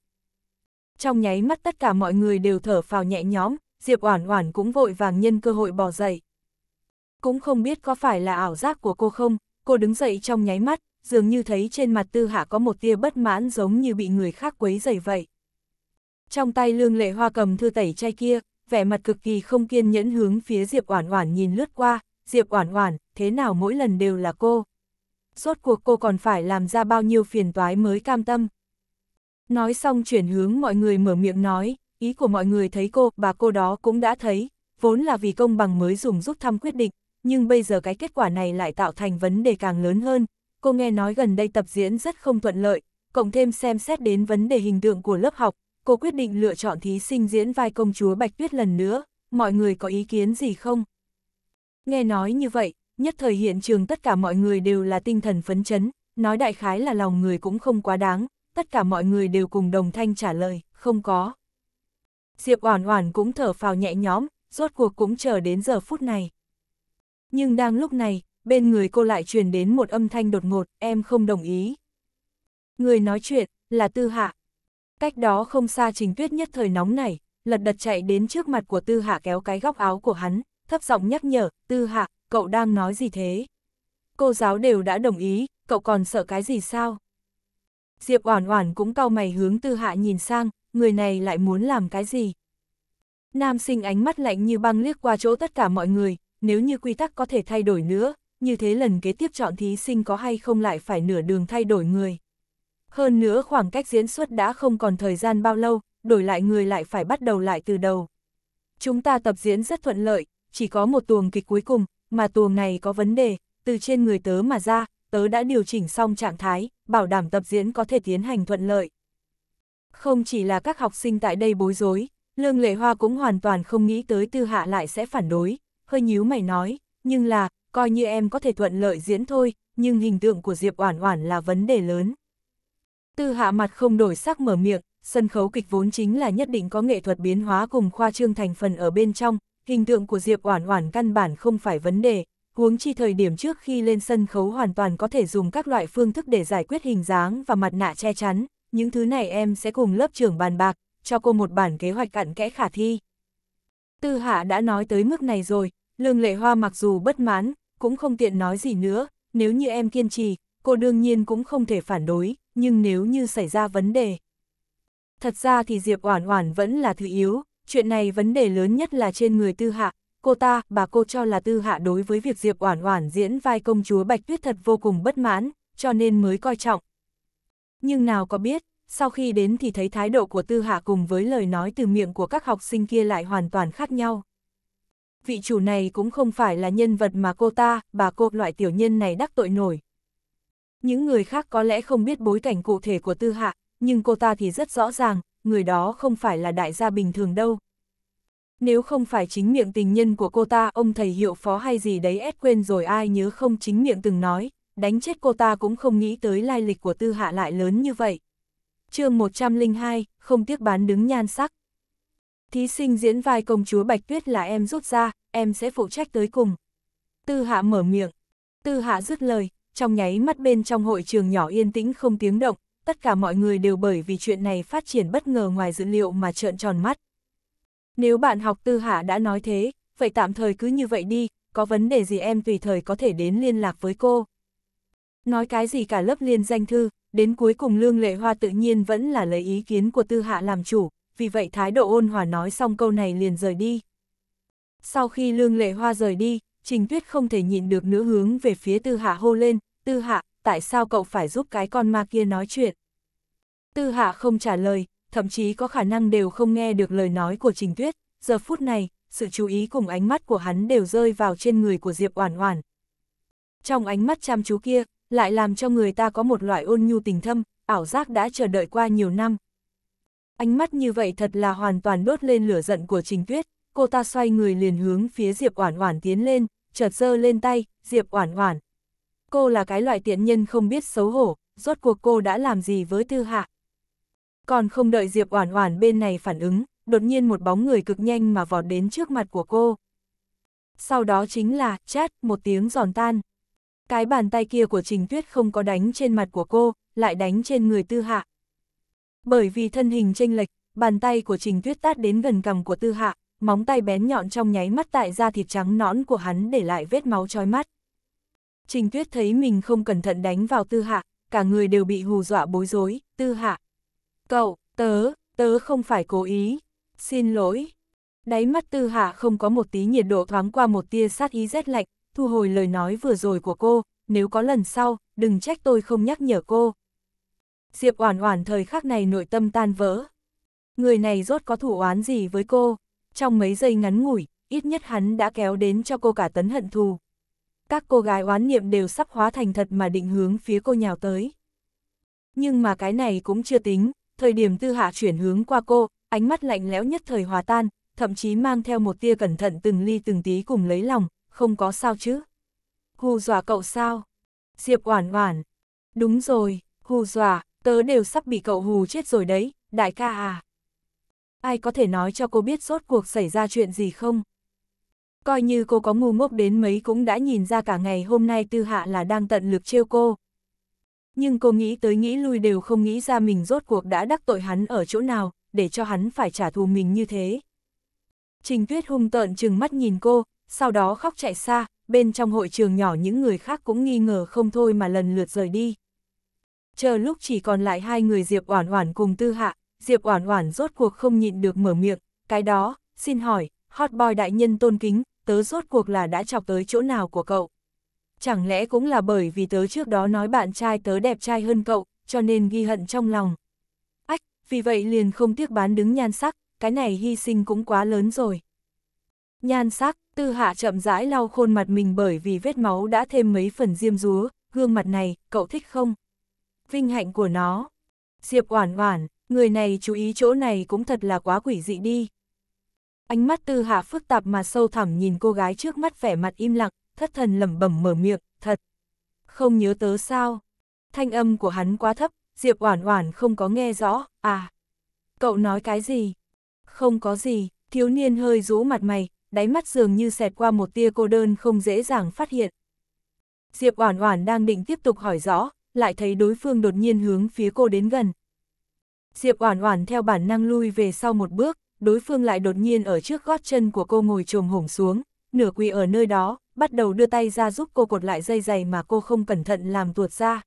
Trong nháy mắt tất cả mọi người đều thở phào nhẹ nhõm, Diệp Oản Oản cũng vội vàng nhân cơ hội bỏ dậy. Cũng không biết có phải là ảo giác của cô không, cô đứng dậy trong nháy mắt, dường như thấy trên mặt Tư Hạ có một tia bất mãn giống như bị người khác quấy rầy vậy. Trong tay Lương Lệ Hoa cầm thư tẩy chai kia, vẻ mặt cực kỳ không kiên nhẫn hướng phía Diệp Oản Oản nhìn lướt qua, Diệp Oản Oản, thế nào mỗi lần đều là cô? rốt cuộc cô còn phải làm ra bao nhiêu phiền toái mới cam tâm. Nói xong chuyển hướng mọi người mở miệng nói, ý của mọi người thấy cô và cô đó cũng đã thấy, vốn là vì công bằng mới dùng rút thăm quyết định, nhưng bây giờ cái kết quả này lại tạo thành vấn đề càng lớn hơn. Cô nghe nói gần đây tập diễn rất không thuận lợi, cộng thêm xem xét đến vấn đề hình tượng của lớp học, cô quyết định lựa chọn thí sinh diễn vai công chúa Bạch Tuyết lần nữa, mọi người có ý kiến gì không? Nghe nói như vậy, nhất thời hiện trường tất cả mọi người đều là tinh thần phấn chấn, nói đại khái là lòng người cũng không quá đáng, tất cả mọi người đều cùng đồng thanh trả lời, không có. Diệp Oản Oản cũng thở phào nhẹ nhõm, rốt cuộc cũng chờ đến giờ phút này. Nhưng đang lúc này, bên người cô lại truyền đến một âm thanh đột ngột, em không đồng ý. Người nói chuyện là Tư Hạ. Cách đó không xa Trình Tuyết nhất thời nóng nảy, lật đật chạy đến trước mặt của Tư Hạ kéo cái góc áo của hắn, thấp giọng nhắc nhở, Tư Hạ, cậu đang nói gì thế? Cô giáo đều đã đồng ý, cậu còn sợ cái gì sao? Diệp Oản Oản cũng cau mày hướng Tư Hạ nhìn sang, người này lại muốn làm cái gì? Nam sinh ánh mắt lạnh như băng liếc qua chỗ tất cả mọi người, nếu như quy tắc có thể thay đổi nữa, như thế lần kế tiếp chọn thí sinh có hay không lại phải nửa đường thay đổi người. Hơn nữa khoảng cách diễn xuất đã không còn thời gian bao lâu, đổi lại người lại phải bắt đầu lại từ đầu. Chúng ta tập diễn rất thuận lợi, chỉ có một tuồng kịch cuối cùng, mà tuồng này có vấn đề, từ trên người tớ mà ra, tớ đã điều chỉnh xong trạng thái, bảo đảm tập diễn có thể tiến hành thuận lợi. Không chỉ là các học sinh tại đây bối rối, Lương Lệ Hoa cũng hoàn toàn không nghĩ tới Tư Hạ lại sẽ phản đối, hơi nhíu mày nói, nhưng là, coi như em có thể thuận lợi diễn thôi, nhưng hình tượng của Diệp Oản Oản là vấn đề lớn. Tư Hạ mặt không đổi sắc mở miệng, sân khấu kịch vốn chính là nhất định có nghệ thuật biến hóa cùng khoa trương thành phần ở bên trong, hình tượng của Diệp Oản Oản căn bản không phải vấn đề, huống chi thời điểm trước khi lên sân khấu hoàn toàn có thể dùng các loại phương thức để giải quyết hình dáng và mặt nạ che chắn, những thứ này em sẽ cùng lớp trưởng bàn bạc, cho cô một bản kế hoạch cặn kẽ khả thi. Tư Hạ đã nói tới mức này rồi, Lương Lệ Hoa mặc dù bất mãn, cũng không tiện nói gì nữa, nếu như em kiên trì, cô đương nhiên cũng không thể phản đối, nhưng nếu như xảy ra vấn đề. Thật ra thì Diệp Oản Oản vẫn là thứ yếu, chuyện này vấn đề lớn nhất là trên người tư hạ, cô ta, bà cô cho là tư hạ đối với việc Diệp Oản Oản diễn vai công chúa Bạch Tuyết thật vô cùng bất mãn, cho nên mới coi trọng. Nhưng nào có biết, sau khi đến thì thấy thái độ của tư hạ cùng với lời nói từ miệng của các học sinh kia lại hoàn toàn khác nhau. Vị chủ này cũng không phải là nhân vật mà cô ta, bà cô loại tiểu nhân này đắc tội nổi. Những người khác có lẽ không biết bối cảnh cụ thể của tư hạ, nhưng cô ta thì rất rõ ràng, người đó không phải là đại gia bình thường đâu. Nếu không phải chính miệng tình nhân của cô ta, ông thầy hiệu phó hay gì đấy ép quên rồi ai nhớ không chính miệng từng nói, đánh chết cô ta cũng không nghĩ tới lai lịch của tư hạ lại lớn như vậy. chương 102, không tiếc bán đứng nhan sắc. Thí sinh diễn vai công chúa Bạch Tuyết là em rút ra, em sẽ phụ trách tới cùng. Tư hạ mở miệng. Tư hạ dứt lời, trong nháy mắt bên trong hội trường nhỏ yên tĩnh không tiếng động, tất cả mọi người đều bởi vì chuyện này phát triển bất ngờ ngoài dữ liệu mà trợn tròn mắt. Nếu bạn học tư hạ đã nói thế, vậy tạm thời cứ như vậy đi, có vấn đề gì em tùy thời có thể đến liên lạc với cô. Nói cái gì cả lớp liên danh thư, đến cuối cùng Lương Lệ Hoa tự nhiên vẫn là lấy ý kiến của tư hạ làm chủ, vì vậy thái độ ôn hòa nói xong câu này liền rời đi. Sau khi Lương Lệ Hoa rời đi, Trình Tuyết không thể nhịn được nữa hướng về phía tư hạ hô lên, tư hạ, tại sao cậu phải giúp cái con ma kia nói chuyện? Tư Hạ không trả lời, thậm chí có khả năng đều không nghe được lời nói của Trình Tuyết, giờ phút này, sự chú ý cùng ánh mắt của hắn đều rơi vào trên người của Diệp Oản Oản. Trong ánh mắt chăm chú kia, lại làm cho người ta có một loại ôn nhu tình thâm, ảo giác đã chờ đợi qua nhiều năm. Ánh mắt như vậy thật là hoàn toàn đốt lên lửa giận của Trình Tuyết, cô ta xoay người liền hướng phía Diệp Oản Oản tiến lên, chợt giơ lên tay, "Diệp Oản Oản, cô là cái loại tiện nhân không biết xấu hổ, rốt cuộc cô đã làm gì với Tư Hạ. Còn không đợi Diệp Oản Oản bên này phản ứng, đột nhiên một bóng người cực nhanh mà vọt đến trước mặt của cô. Sau đó chính là, chát, một tiếng giòn tan. Cái bàn tay kia của Trình Tuyết không có đánh trên mặt của cô, lại đánh trên người Tư Hạ. Bởi vì thân hình chênh lệch, bàn tay của Trình Tuyết tát đến gần cằm của Tư Hạ, móng tay bén nhọn trong nháy mắt tại da thịt trắng nõn của hắn để lại vết máu chói mắt. Trình Tuyết thấy mình không cẩn thận đánh vào Tư Hạ, cả người đều bị hù dọa bối rối, Tư Hạ. Cậu, tớ, tớ không phải cố ý. Xin lỗi. Đáy mắt Tư Hạ không có một tí nhiệt độ thoáng qua một tia sát ý rét lạnh, thu hồi lời nói vừa rồi của cô, nếu có lần sau, đừng trách tôi không nhắc nhở cô. Diệp Oản Oản thời khắc này nội tâm tan vỡ. Người này rốt có thủ oán gì với cô? Trong mấy giây ngắn ngủi, ít nhất hắn đã kéo đến cho cô cả tấn hận thù các cô gái oán niệm đều sắp hóa thành thật mà định hướng phía cô nhào tới. Nhưng mà cái này cũng chưa tính, thời điểm tư hạ chuyển hướng qua cô, ánh mắt lạnh lẽo nhất thời hòa tan, thậm chí mang theo một tia cẩn thận từng ly từng tí cùng lấy lòng, không có sao chứ. Hù dọa cậu sao? Diệp oản oản. Đúng rồi, hù dọa, tớ đều sắp bị cậu hù chết rồi đấy, đại ca à. Ai có thể nói cho cô biết rốt cuộc xảy ra chuyện gì không? Coi như cô có ngu ngốc đến mấy cũng đã nhìn ra cả ngày hôm nay Tư Hạ là đang tận lực trêu cô. Nhưng cô nghĩ tới nghĩ lui đều không nghĩ ra mình rốt cuộc đã đắc tội hắn ở chỗ nào, để cho hắn phải trả thù mình như thế. Trình Tuyết hung tợn chừng mắt nhìn cô, sau đó khóc chạy xa, bên trong hội trường nhỏ những người khác cũng nghi ngờ không thôi mà lần lượt rời đi. Chờ lúc chỉ còn lại hai người Diệp Oản Oản cùng Tư Hạ, Diệp Oản Oản rốt cuộc không nhịn được mở miệng, cái đó, xin hỏi, hot boy đại nhân tôn kính, tớ rốt cuộc là đã chọc tới chỗ nào của cậu. Chẳng lẽ cũng là bởi vì tớ trước đó nói bạn trai tớ đẹp trai hơn cậu, cho nên ghi hận trong lòng. Ách, vì vậy liền không tiếc bán đứng nhan sắc, cái này hy sinh cũng quá lớn rồi. Nhan sắc, tư hạ chậm rãi lau khôn mặt mình bởi vì vết máu đã thêm mấy phần diêm rúa, gương mặt này, cậu thích không? Vinh hạnh của nó. Diệp oản oản, người này chú ý chỗ này cũng thật là quá quỷ dị đi, Ánh mắt tư hạ phức tạp mà sâu thẳm nhìn cô gái trước mắt vẻ mặt im lặng, thất thần lẩm bẩm mở miệng, thật. Không nhớ tớ sao? Thanh âm của hắn quá thấp, Diệp Oản Oản không có nghe rõ, à. Cậu nói cái gì? Không có gì, thiếu niên hơi rũ mặt mày, đáy mắt dường như xẹt qua một tia cô đơn không dễ dàng phát hiện. Diệp Oản Oản đang định tiếp tục hỏi rõ, lại thấy đối phương đột nhiên hướng phía cô đến gần. Diệp Oản Oản theo bản năng lui về sau một bước, đối phương lại đột nhiên ở trước gót chân của cô ngồi trồm hổm xuống, nửa quỳ ở nơi đó, bắt đầu đưa tay ra giúp cô cột lại dây giày mà cô không cẩn thận làm tuột ra.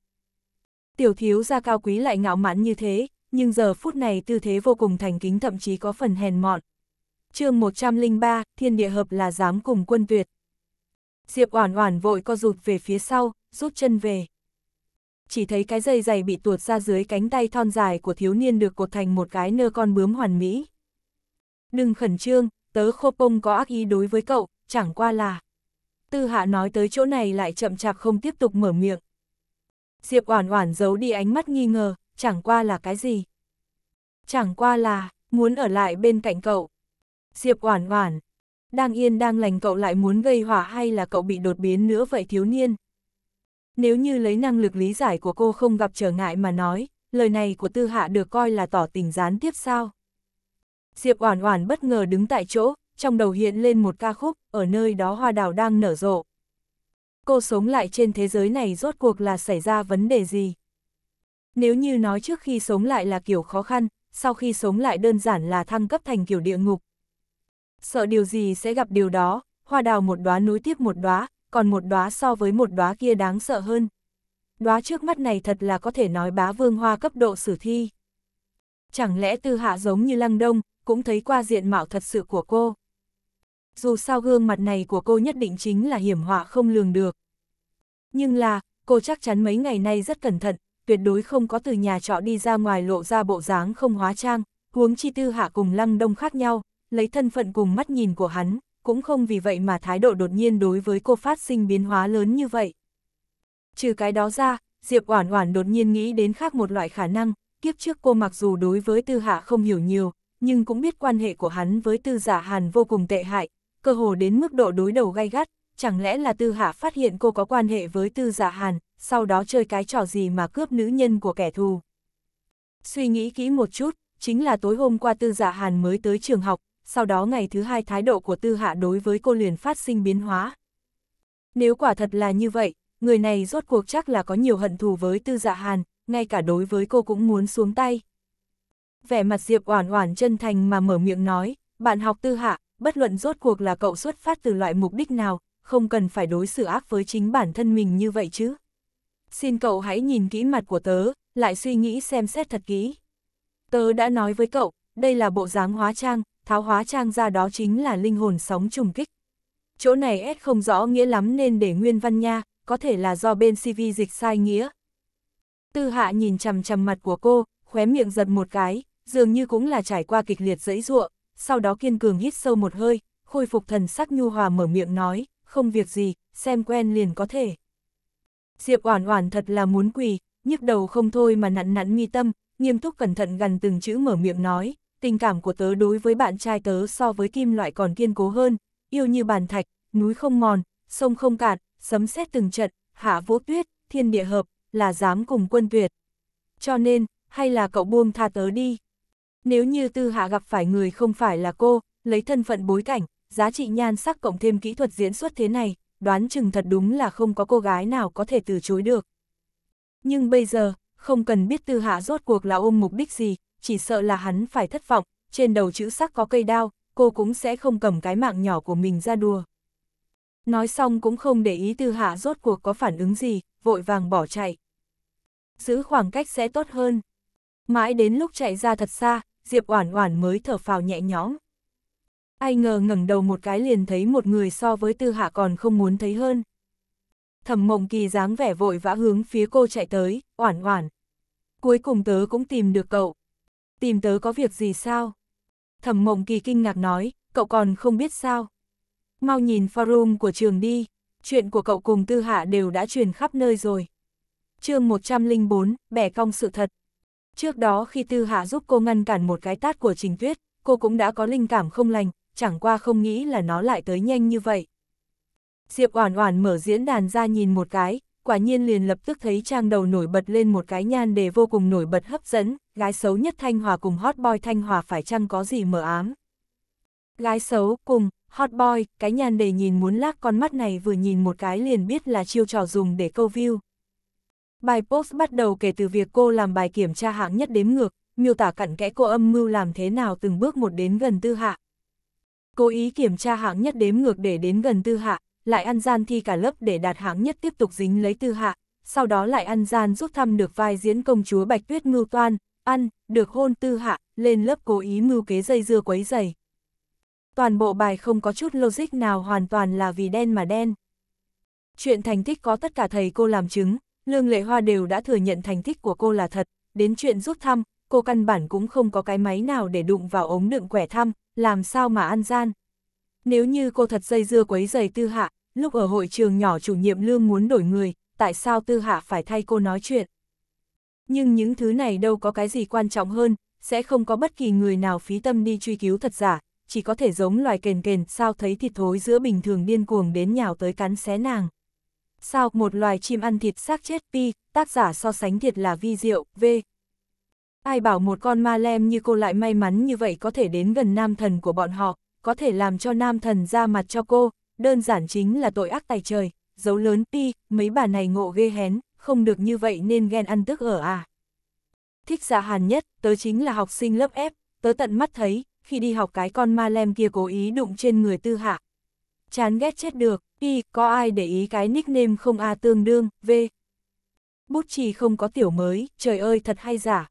Tiểu thiếu gia cao quý lại ngạo mạn như thế, nhưng giờ phút này tư thế vô cùng thành kính thậm chí có phần hèn mọn. chương 103, thiên địa hợp là dám cùng quân tuyệt. Diệp Oản Oản vội co rụt về phía sau, rút chân về. Chỉ thấy cái dây giày bị tuột ra dưới cánh tay thon dài của thiếu niên được cột thành một cái nơ con bướm hoàn mỹ. Đừng khẩn trương, tớ khô công có ác ý đối với cậu, chẳng qua là. Tư hạ nói tới chỗ này lại chậm chạp không tiếp tục mở miệng. Diệp Oản Oản giấu đi ánh mắt nghi ngờ, chẳng qua là cái gì? Chẳng qua là, muốn ở lại bên cạnh cậu. Diệp Oản Oản, đang yên đang lành cậu lại muốn gây hỏa hay là cậu bị đột biến nữa vậy thiếu niên? Nếu như lấy năng lực lý giải của cô không gặp trở ngại mà nói, lời này của Tư Hạ được coi là tỏ tình gián tiếp sao? Diệp Oản Oản bất ngờ đứng tại chỗ, trong đầu hiện lên một ca khúc, ở nơi đó hoa đào đang nở rộ. Cô sống lại trên thế giới này rốt cuộc là xảy ra vấn đề gì? Nếu như nói trước khi sống lại là kiểu khó khăn, sau khi sống lại đơn giản là thăng cấp thành kiểu địa ngục. Sợ điều gì sẽ gặp điều đó, hoa đào một đóa núi tiếp một đóa, còn một đóa so với một đóa kia đáng sợ hơn. Đóa trước mắt này thật là có thể nói bá vương hoa cấp độ sử thi. Chẳng lẽ tư hạ giống như lăng đông, cũng thấy qua diện mạo thật sự của cô. Dù sao gương mặt này của cô nhất định chính là hiểm họa không lường được. Nhưng là, cô chắc chắn mấy ngày nay rất cẩn thận, tuyệt đối không có từ nhà trọ đi ra ngoài lộ ra bộ dáng không hóa trang, huống chi tư hạ cùng lăng đông khác nhau, lấy thân phận cùng mắt nhìn của hắn, cũng không vì vậy mà thái độ đột nhiên đối với cô phát sinh biến hóa lớn như vậy. Trừ cái đó ra, Diệp Oản Oản đột nhiên nghĩ đến khác một loại khả năng, kiếp trước cô mặc dù đối với Tư Hạ không hiểu nhiều, nhưng cũng biết quan hệ của hắn với tư giả hàn vô cùng tệ hại, cơ hồ đến mức độ đối đầu gay gắt, chẳng lẽ là tư hạ phát hiện cô có quan hệ với tư giả hàn, sau đó chơi cái trò gì mà cướp nữ nhân của kẻ thù. Suy nghĩ kỹ một chút, chính là tối hôm qua tư giả hàn mới tới trường học, sau đó ngày thứ hai thái độ của tư hạ đối với cô liền phát sinh biến hóa. Nếu quả thật là như vậy, người này rốt cuộc chắc là có nhiều hận thù với tư dạ hàn, ngay cả đối với cô cũng muốn xuống tay vẻ mặt Diệp Oản Oản chân thành mà mở miệng nói, "Bạn học Tư Hạ, bất luận rốt cuộc là cậu xuất phát từ loại mục đích nào, không cần phải đối xử ác với chính bản thân mình như vậy chứ. Xin cậu hãy nhìn kỹ mặt của tớ, lại suy nghĩ xem xét thật kỹ. Tớ đã nói với cậu, đây là bộ dáng hóa trang, tháo hóa trang ra đó chính là linh hồn sóng trùng kích. Chỗ này S không rõ nghĩa lắm nên để nguyên văn nha, có thể là do bên CV dịch sai nghĩa. Tư hạ nhìn chằm chằm mặt của cô, khóe miệng giật một cái, dường như cũng là trải qua kịch liệt dẫy ruộng, sau đó kiên cường hít sâu một hơi, khôi phục thần sắc nhu hòa mở miệng nói, không việc gì, xem quen liền có thể. Diệp Oản Oản thật là muốn quỳ, nhức đầu không thôi mà nặn nặn nghi tâm, nghiêm túc cẩn thận gần từng chữ mở miệng nói, tình cảm của tớ đối với bạn trai tớ so với kim loại còn kiên cố hơn, yêu như bàn thạch, núi không mòn, sông không cạn, sấm sét từng trận, hạ vũ tuyết, thiên địa hợp, là dám cùng quân tuyệt. Cho nên, hay là cậu buông tha tớ đi. Nếu như Tư Hạ gặp phải người không phải là cô, lấy thân phận bối cảnh, giá trị nhan sắc cộng thêm kỹ thuật diễn xuất thế này, đoán chừng thật đúng là không có cô gái nào có thể từ chối được. Nhưng bây giờ, không cần biết Tư Hạ rốt cuộc là ôm mục đích gì, chỉ sợ là hắn phải thất vọng, trên đầu chữ sắc có cây đao, cô cũng sẽ không cầm cái mạng nhỏ của mình ra đùa. Nói xong cũng không để ý Tư Hạ rốt cuộc có phản ứng gì, vội vàng bỏ chạy. Giữ khoảng cách sẽ tốt hơn. Mãi đến lúc chạy ra thật xa, Diệp Oản Oản mới thở phào nhẹ nhõm. Ai ngờ ngẩng đầu một cái liền thấy một người so với Tư Hạ còn không muốn thấy hơn. Thẩm Mộng Kỳ dáng vẻ vội vã hướng phía cô chạy tới, "Oản Oản, cuối cùng tớ cũng tìm được cậu. Tìm tớ có việc gì sao?" Thẩm Mộng Kỳ kinh ngạc nói, "Cậu còn không biết sao? Mau nhìn forum của trường đi, chuyện của cậu cùng Tư Hạ đều đã truyền khắp nơi rồi." Chương 104, bẻ cong sự thật. Trước đó khi Tư Hạ giúp cô ngăn cản một cái tát của Trình Tuyết, cô cũng đã có linh cảm không lành, chẳng qua không nghĩ là nó lại tới nhanh như vậy. Diệp Oản Oản mở diễn đàn ra nhìn một cái, quả nhiên liền lập tức thấy trang đầu nổi bật lên một cái nhan đề vô cùng nổi bật hấp dẫn, gái xấu nhất Thanh Hòa cùng hot boy Thanh Hòa phải chăng có gì mở ám. Gái xấu cùng hot boy, cái nhan đề nhìn muốn lác con mắt này vừa nhìn một cái liền biết là chiêu trò dùng để câu view. Bài post bắt đầu kể từ việc cô làm bài kiểm tra hạng nhất đếm ngược, miêu tả cặn kẽ cô âm mưu làm thế nào từng bước một đến gần tư hạ. Cố ý kiểm tra hạng nhất đếm ngược để đến gần tư hạ, lại ăn gian thi cả lớp để đạt hạng nhất tiếp tục dính lấy tư hạ, sau đó lại ăn gian giúp thăm được vai diễn công chúa Bạch Tuyết mưu Toan, ăn, được hôn tư hạ, lên lớp cố ý mưu kế dây dưa quấy dày. Toàn bộ bài không có chút logic nào hoàn toàn là vì đen mà đen. Chuyện thành tích có tất cả thầy cô làm chứng, Lương Lệ Hoa đều đã thừa nhận thành tích của cô là thật, đến chuyện rút thăm, cô căn bản cũng không có cái máy nào để đụng vào ống đựng quẻ thăm, làm sao mà ăn gian. Nếu như cô thật dây dưa quấy giày tư hạ, lúc ở hội trường nhỏ chủ nhiệm Lương muốn đổi người, tại sao tư hạ phải thay cô nói chuyện. Nhưng những thứ này đâu có cái gì quan trọng hơn, sẽ không có bất kỳ người nào phí tâm đi truy cứu thật giả, chỉ có thể giống loài kền kền sao thấy thịt thối giữa bình thường điên cuồng đến nhào tới cắn xé nàng. Sao một loài chim ăn thịt xác chết pi, tác giả so sánh thiệt là vi diệu, v. Ai bảo một con ma lem như cô lại may mắn như vậy có thể đến gần nam thần của bọn họ, có thể làm cho nam thần ra mặt cho cô, đơn giản chính là tội ác tài trời, dấu lớn pi, mấy bà này ngộ ghê hén, không được như vậy nên ghen ăn tức ở à. Thích dạ hàn nhất, tớ chính là học sinh lớp F, tớ tận mắt thấy, khi đi học cái con ma lem kia cố ý đụng trên người tư hạ, chán ghét chết được, y, có ai để ý cái nickname không A tương đương, V. Bút chỉ không có tiểu mới, trời ơi thật hay giả.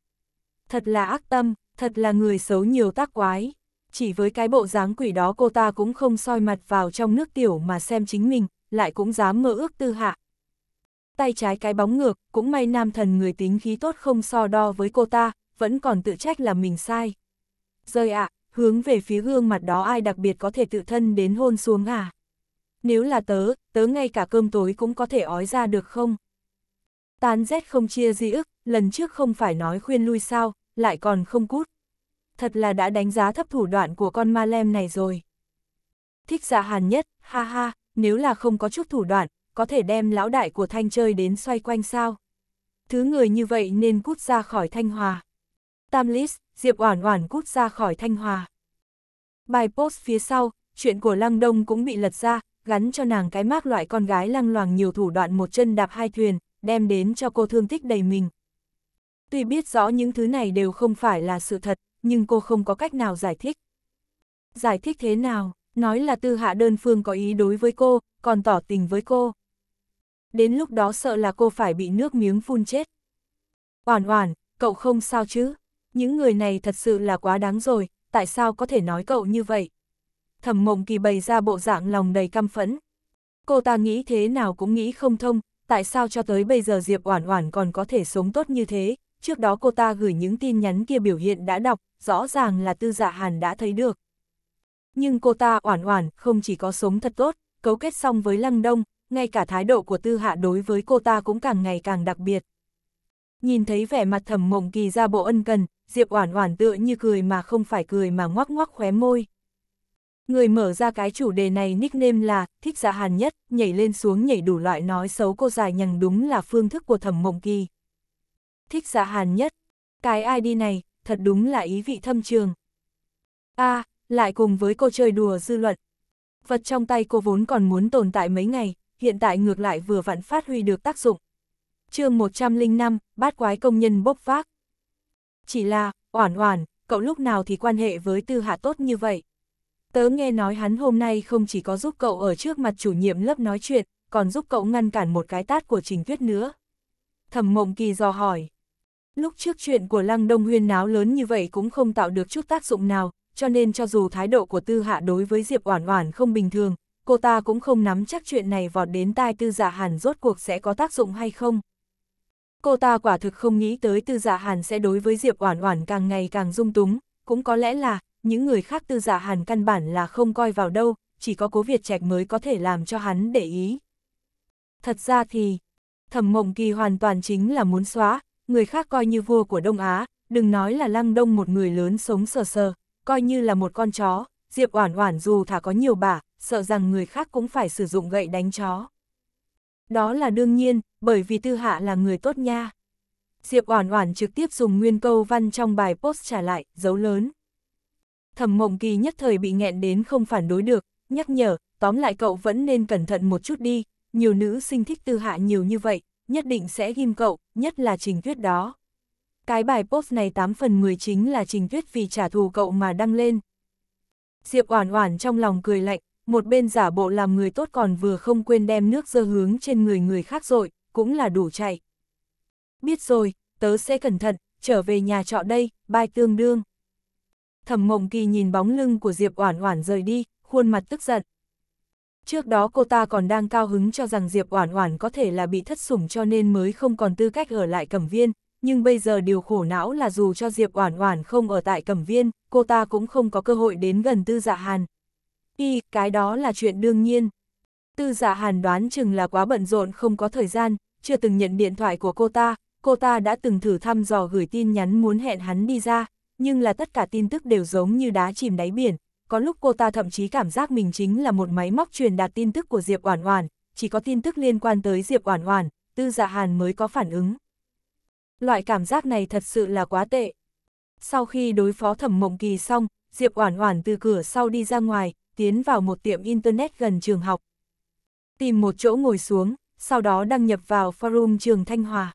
Thật là ác tâm, thật là người xấu nhiều tác quái. Chỉ với cái bộ dáng quỷ đó cô ta cũng không soi mặt vào trong nước tiểu mà xem chính mình, lại cũng dám mơ ước tư hạ. Tay trái cái bóng ngược, cũng may nam thần người tính khí tốt không so đo với cô ta, vẫn còn tự trách là mình sai. Rơi ạ, à, hướng về phía gương mặt đó ai đặc biệt có thể tự thân đến hôn xuống à? Nếu là tớ, tớ ngay cả cơm tối cũng có thể ói ra được không? Tán rét không chia di ức, lần trước không phải nói khuyên lui sao, lại còn không cút. Thật là đã đánh giá thấp thủ đoạn của con ma lem này rồi. Thích dạ hàn nhất, ha ha, nếu là không có chút thủ đoạn, có thể đem lão đại của thanh chơi đến xoay quanh sao. Thứ người như vậy nên cút ra khỏi thanh hòa. Tam list Diệp Oản Oản cút ra khỏi Thanh Hòa. Bài post phía sau, chuyện của Lăng Đông cũng bị lật ra, gắn cho nàng cái mác loại con gái lăng loàng nhiều thủ đoạn một chân đạp hai thuyền, đem đến cho cô thương tích đầy mình. Tuy biết rõ những thứ này đều không phải là sự thật, nhưng cô không có cách nào giải thích. Giải thích thế nào, nói là tư hạ đơn phương có ý đối với cô, còn tỏ tình với cô. Đến lúc đó sợ là cô phải bị nước miếng phun chết. Oản oản, cậu không sao chứ? những người này thật sự là quá đáng rồi, tại sao có thể nói cậu như vậy? Thẩm mộng kỳ bày ra bộ dạng lòng đầy căm phẫn. Cô ta nghĩ thế nào cũng nghĩ không thông, tại sao cho tới bây giờ Diệp Oản Oản còn có thể sống tốt như thế, trước đó cô ta gửi những tin nhắn kia biểu hiện đã đọc, rõ ràng là tư dạ hàn đã thấy được. Nhưng cô ta Oản Oản không chỉ có sống thật tốt, cấu kết xong với Lăng Đông, ngay cả thái độ của tư hạ đối với cô ta cũng càng ngày càng đặc biệt. Nhìn thấy vẻ mặt thẩm mộng kỳ ra bộ ân cần, Diệp Oản Oản tựa như cười mà không phải cười mà ngoắc ngoắc khóe môi. Người mở ra cái chủ đề này nickname là thích dạ hàn nhất, nhảy lên xuống nhảy đủ loại nói xấu cô dài nhằng đúng là phương thức của thẩm mộng kỳ. Thích dạ hàn nhất, cái ID này, thật đúng là ý vị thâm trường. a lại cùng với cô chơi đùa dư luận. Vật trong tay cô vốn còn muốn tồn tại mấy ngày, hiện tại ngược lại vừa vặn phát huy được tác dụng chương 105, bát quái công nhân bốc vác. Chỉ là, oản oản, cậu lúc nào thì quan hệ với tư hạ tốt như vậy? Tớ nghe nói hắn hôm nay không chỉ có giúp cậu ở trước mặt chủ nhiệm lớp nói chuyện, còn giúp cậu ngăn cản một cái tát của Trình Tuyết nữa. Thẩm Mộng Kỳ dò hỏi. Lúc trước chuyện của Lăng Đông Huyên náo lớn như vậy cũng không tạo được chút tác dụng nào, cho nên cho dù thái độ của Tư Hạ đối với Diệp Oản Oản không bình thường, cô ta cũng không nắm chắc chuyện này vọt đến tai Tư Dạ Hàn rốt cuộc sẽ có tác dụng hay không cô ta quả thực không nghĩ tới tư giả dạ hàn sẽ đối với Diệp Oản Oản càng ngày càng dung túng, cũng có lẽ là, những người khác tư giả dạ hàn căn bản là không coi vào đâu, chỉ có cố Việt Trạch mới có thể làm cho hắn để ý. Thật ra thì, thẩm mộng kỳ hoàn toàn chính là muốn xóa, người khác coi như vua của Đông Á, đừng nói là lăng đông một người lớn sống sờ sờ, coi như là một con chó, Diệp Oản Oản dù thả có nhiều bả, sợ rằng người khác cũng phải sử dụng gậy đánh chó. Đó là đương nhiên, bởi vì Tư Hạ là người tốt nha. Diệp Oản Oản trực tiếp dùng nguyên câu văn trong bài post trả lại, dấu lớn. Thẩm Mộng Kỳ nhất thời bị nghẹn đến không phản đối được, nhắc nhở, tóm lại cậu vẫn nên cẩn thận một chút đi, nhiều nữ sinh thích Tư Hạ nhiều như vậy, nhất định sẽ ghim cậu, nhất là Trình Tuyết đó. Cái bài post này 8 phần 10 chính là Trình Tuyết vì trả thù cậu mà đăng lên. Diệp Oản Oản trong lòng cười lạnh, một bên giả bộ làm người tốt còn vừa không quên đem nước dơ hướng trên người người khác rồi, cũng là đủ chạy. Biết rồi, tớ sẽ cẩn thận, trở về nhà trọ đây, bai tương đương. Thẩm Mộng Kỳ nhìn bóng lưng của Diệp Oản Oản rời đi, khuôn mặt tức giận. Trước đó cô ta còn đang cao hứng cho rằng Diệp Oản Oản có thể là bị thất sủng cho nên mới không còn tư cách ở lại Cẩm Viên, nhưng bây giờ điều khổ não là dù cho Diệp Oản Oản không ở tại Cẩm Viên, cô ta cũng không có cơ hội đến gần Tư Dạ Hàn. Y, cái đó là chuyện đương nhiên. Tư Dạ Hàn đoán chừng là quá bận rộn không có thời gian, chưa từng nhận điện thoại của cô ta, cô ta đã từng thử thăm dò gửi tin nhắn muốn hẹn hắn đi ra, nhưng là tất cả tin tức đều giống như đá chìm đáy biển, có lúc cô ta thậm chí cảm giác mình chính là một máy móc truyền đạt tin tức của Diệp Oản Oản, chỉ có tin tức liên quan tới Diệp Oản Oản, Tư Dạ Hàn mới có phản ứng. Loại cảm giác này thật sự là quá tệ. Sau khi đối phó Thẩm Mộng Kỳ xong, Diệp Oản Oản từ cửa sau đi ra ngoài, tiến vào một tiệm internet gần trường học. Tìm một chỗ ngồi xuống, sau đó đăng nhập vào forum trường Thanh Hòa.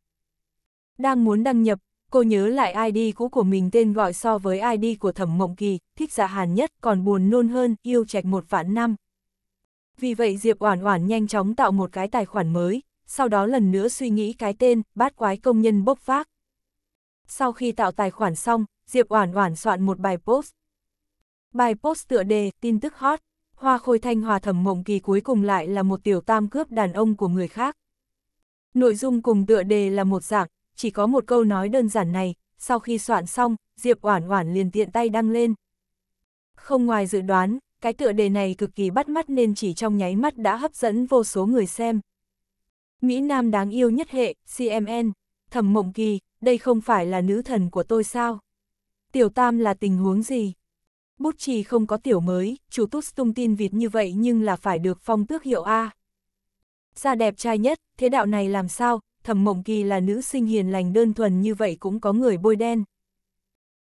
Đang muốn đăng nhập, cô nhớ lại ID cũ của mình tên gọi so với ID của Thẩm Mộng Kỳ, thích dạ hàn nhất còn buồn nôn hơn, yêu trạch một vạn năm. Vì vậy Diệp Oản Oản nhanh chóng tạo một cái tài khoản mới, sau đó lần nữa suy nghĩ cái tên, bát quái công nhân bốc vác. Sau khi tạo tài khoản xong, Diệp Oản Oản soạn một bài post. Bài post tựa đề tin tức hot hoa khôi thanh hòa thẩm mộng kỳ cuối cùng lại là một tiểu tam cướp đàn ông của người khác. Nội dung cùng tựa đề là một dạng, chỉ có một câu nói đơn giản này, sau khi soạn xong, Diệp Oản Oản liền tiện tay đăng lên. Không ngoài dự đoán, cái tựa đề này cực kỳ bắt mắt nên chỉ trong nháy mắt đã hấp dẫn vô số người xem. Mỹ Nam đáng yêu nhất hệ, CMN, Thẩm Mộng Kỳ, đây không phải là nữ thần của tôi sao? Tiểu Tam là tình huống gì? bút trì không có tiểu mới, chú tút tung tin vịt như vậy nhưng là phải được phong tước hiệu A. Da đẹp trai nhất, thế đạo này làm sao, thẩm mộng kỳ là nữ sinh hiền lành đơn thuần như vậy cũng có người bôi đen.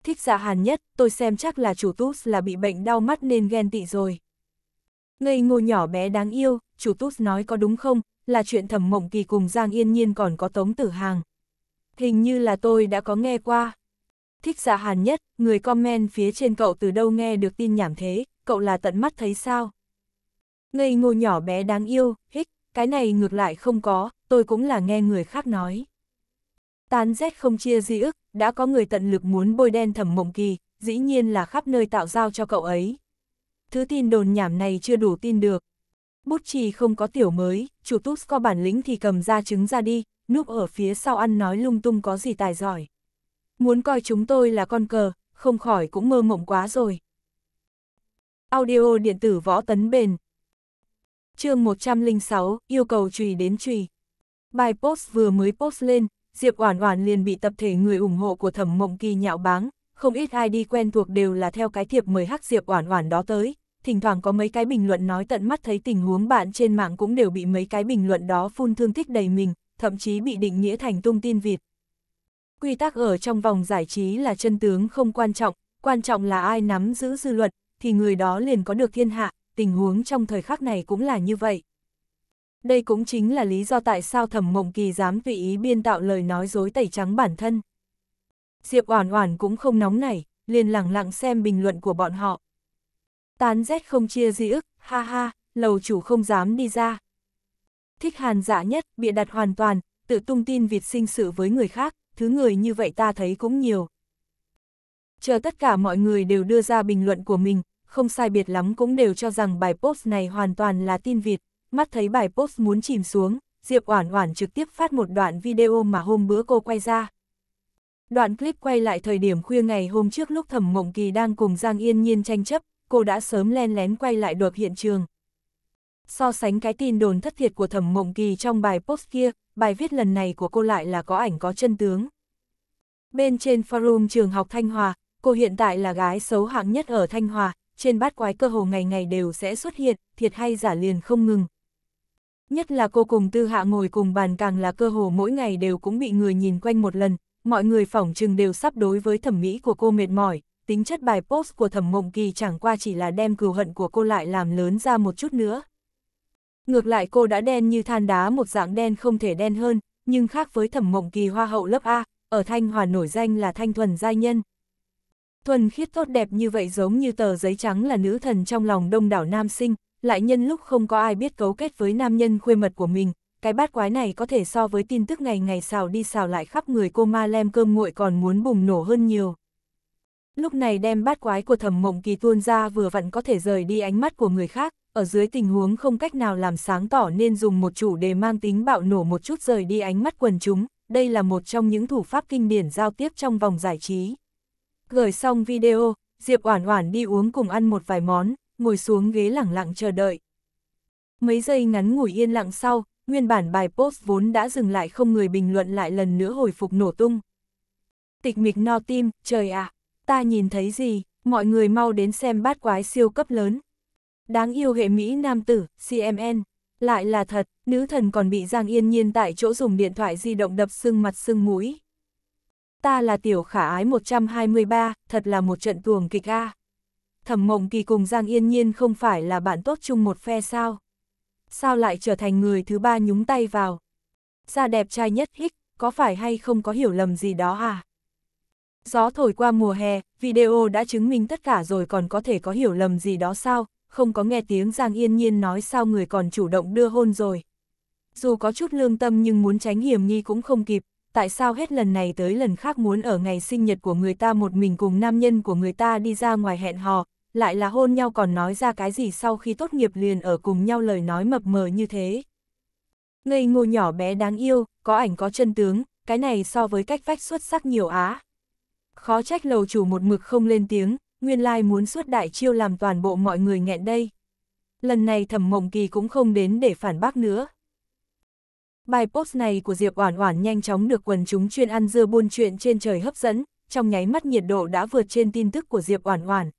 Thích dạ hàn nhất, tôi xem chắc là chủ tút là bị bệnh đau mắt nên ghen tị rồi. Ngây ngô nhỏ bé đáng yêu, chủ tút nói có đúng không, là chuyện thẩm mộng kỳ cùng Giang Yên Nhiên còn có tống tử hàng. Hình như là tôi đã có nghe qua. Thích giả hàn nhất, người comment phía trên cậu từ đâu nghe được tin nhảm thế, cậu là tận mắt thấy sao? Ngây ngô nhỏ bé đáng yêu, hích, cái này ngược lại không có, tôi cũng là nghe người khác nói. Tán rét không chia di ức, đã có người tận lực muốn bôi đen thẩm mộng kỳ, dĩ nhiên là khắp nơi tạo giao cho cậu ấy. Thứ tin đồn nhảm này chưa đủ tin được. Bút trì không có tiểu mới, chủ túc có bản lĩnh thì cầm ra trứng ra đi, núp ở phía sau ăn nói lung tung có gì tài giỏi muốn coi chúng tôi là con cờ, không khỏi cũng mơ mộng quá rồi. Audio điện tử võ tấn bền chương 106, yêu cầu trùy đến trùy. Bài post vừa mới post lên, Diệp Oản Oản liền bị tập thể người ủng hộ của Thẩm Mộng Kỳ nhạo báng, không ít ai đi quen thuộc đều là theo cái thiệp mời hắc Diệp Oản Oản đó tới, thỉnh thoảng có mấy cái bình luận nói tận mắt thấy tình huống bạn trên mạng cũng đều bị mấy cái bình luận đó phun thương tích đầy mình, thậm chí bị định nghĩa thành tung tin vịt quy tắc ở trong vòng giải trí là chân tướng không quan trọng, quan trọng là ai nắm giữ dư luận, thì người đó liền có được thiên hạ, tình huống trong thời khắc này cũng là như vậy. Đây cũng chính là lý do tại sao thẩm mộng kỳ dám tùy ý biên tạo lời nói dối tẩy trắng bản thân. Diệp Oản Oản cũng không nóng nảy, liền lặng lặng xem bình luận của bọn họ. Tán rét không chia di ức, ha ha, lầu chủ không dám đi ra. Thích hàn giả nhất, bịa đặt hoàn toàn, tự tung tin vịt sinh sự với người khác, thứ người như vậy ta thấy cũng nhiều. Chờ tất cả mọi người đều đưa ra bình luận của mình, không sai biệt lắm cũng đều cho rằng bài post này hoàn toàn là tin Việt, mắt thấy bài post muốn chìm xuống, Diệp Oản Oản trực tiếp phát một đoạn video mà hôm bữa cô quay ra. Đoạn clip quay lại thời điểm khuya ngày hôm trước lúc Thẩm Mộng Kỳ đang cùng Giang Yên Nhiên tranh chấp, cô đã sớm len lén quay lại được hiện trường. So sánh cái tin đồn thất thiệt của thẩm mộng kỳ trong bài post kia, bài viết lần này của cô lại là có ảnh có chân tướng. Bên trên forum trường học Thanh Hòa, cô hiện tại là gái xấu hạng nhất ở Thanh Hòa, trên bát quái cơ hồ ngày ngày đều sẽ xuất hiện, thiệt hay giả liền không ngừng. Nhất là cô cùng Tư Hạ ngồi cùng bàn càng là cơ hồ mỗi ngày đều cũng bị người nhìn quanh một lần, mọi người phỏng chừng đều sắp đối với thẩm mỹ của cô mệt mỏi, tính chất bài post của thẩm mộng kỳ chẳng qua chỉ là đem cừu hận của cô lại làm lớn ra một chút nữa, Ngược lại cô đã đen như than đá một dạng đen không thể đen hơn, nhưng khác với thẩm mộng kỳ hoa hậu lớp A, ở Thanh Hòa nổi danh là Thanh Thuần Giai Nhân. Thuần khiết tốt đẹp như vậy giống như tờ giấy trắng là nữ thần trong lòng đông đảo nam sinh, lại nhân lúc không có ai biết cấu kết với nam nhân khuê mật của mình, cái bát quái này có thể so với tin tức ngày ngày xào đi xào lại khắp người cô ma lem cơm nguội còn muốn bùng nổ hơn nhiều. Lúc này đem bát quái của thẩm mộng kỳ tuôn ra vừa vặn có thể rời đi ánh mắt của người khác, ở dưới tình huống không cách nào làm sáng tỏ nên dùng một chủ đề mang tính bạo nổ một chút rời đi ánh mắt quần chúng, đây là một trong những thủ pháp kinh điển giao tiếp trong vòng giải trí. Gửi xong video, Diệp Oản Oản đi uống cùng ăn một vài món, ngồi xuống ghế lẳng lặng chờ đợi. Mấy giây ngắn ngủi yên lặng sau, nguyên bản bài post vốn đã dừng lại không người bình luận lại lần nữa hồi phục nổ tung. Tịch mịch no tim, trời ạ, ta nhìn thấy gì, mọi người mau đến xem bát quái siêu cấp lớn. Đáng yêu hệ Mỹ nam tử, CMN. Lại là thật, nữ thần còn bị Giang Yên Nhiên tại chỗ dùng điện thoại di động đập sưng mặt sưng mũi. Ta là tiểu khả ái 123, thật là một trận tuồng kịch A. Thẩm mộng kỳ cùng Giang Yên Nhiên không phải là bạn tốt chung một phe sao. Sao lại trở thành người thứ ba nhúng tay vào. Da đẹp trai nhất hích, có phải hay không có hiểu lầm gì đó à? Gió thổi qua mùa hè, video đã chứng minh tất cả rồi còn có thể có hiểu lầm gì đó sao, không có nghe tiếng Giang Yên Nhiên nói sao người còn chủ động đưa hôn rồi. Dù có chút lương tâm nhưng muốn tránh hiểm nghi cũng không kịp, tại sao hết lần này tới lần khác muốn ở ngày sinh nhật của người ta một mình cùng nam nhân của người ta đi ra ngoài hẹn hò, lại là hôn nhau còn nói ra cái gì sau khi tốt nghiệp liền ở cùng nhau lời nói mập mờ như thế. Ngây ngô nhỏ bé đáng yêu, có ảnh có chân tướng, cái này so với cách vách xuất sắc nhiều á. Khó trách lầu chủ một mực không lên tiếng, nguyên lai muốn suốt đại chiêu làm toàn bộ mọi người nghẹn đây. Lần này thẩm mộng kỳ cũng không đến để phản bác nữa. Bài post này của Diệp Oản Oản nhanh chóng được quần chúng chuyên ăn dưa buôn chuyện trên trời hấp dẫn, trong nháy mắt nhiệt độ đã vượt trên tin tức của Diệp Oản Oản.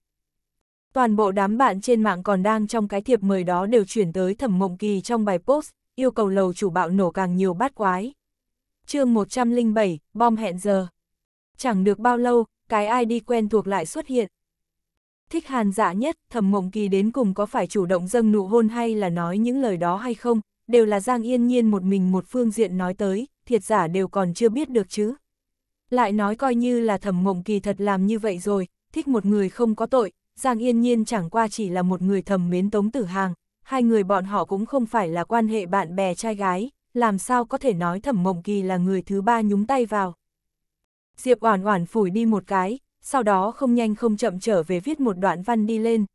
Toàn bộ đám bạn trên mạng còn đang trong cái thiệp mời đó đều chuyển tới Thẩm Mộng Kỳ trong bài post, yêu cầu lầu chủ bạo nổ càng nhiều bát quái. chương 107, bom hẹn giờ. Chẳng được bao lâu, cái ID quen thuộc lại xuất hiện thích hàn dạ nhất, thẩm mộng kỳ đến cùng có phải chủ động dâng nụ hôn hay là nói những lời đó hay không, đều là Giang Yên Nhiên một mình một phương diện nói tới, thiệt giả đều còn chưa biết được chứ. Lại nói coi như là thẩm mộng kỳ thật làm như vậy rồi, thích một người không có tội, Giang Yên Nhiên chẳng qua chỉ là một người thầm mến Tống Tử Hàng, hai người bọn họ cũng không phải là quan hệ bạn bè trai gái, làm sao có thể nói thẩm mộng kỳ là người thứ ba nhúng tay vào. Diệp Oản Oản phủi đi một cái, sau đó không nhanh không chậm trở về viết một đoạn văn đi lên.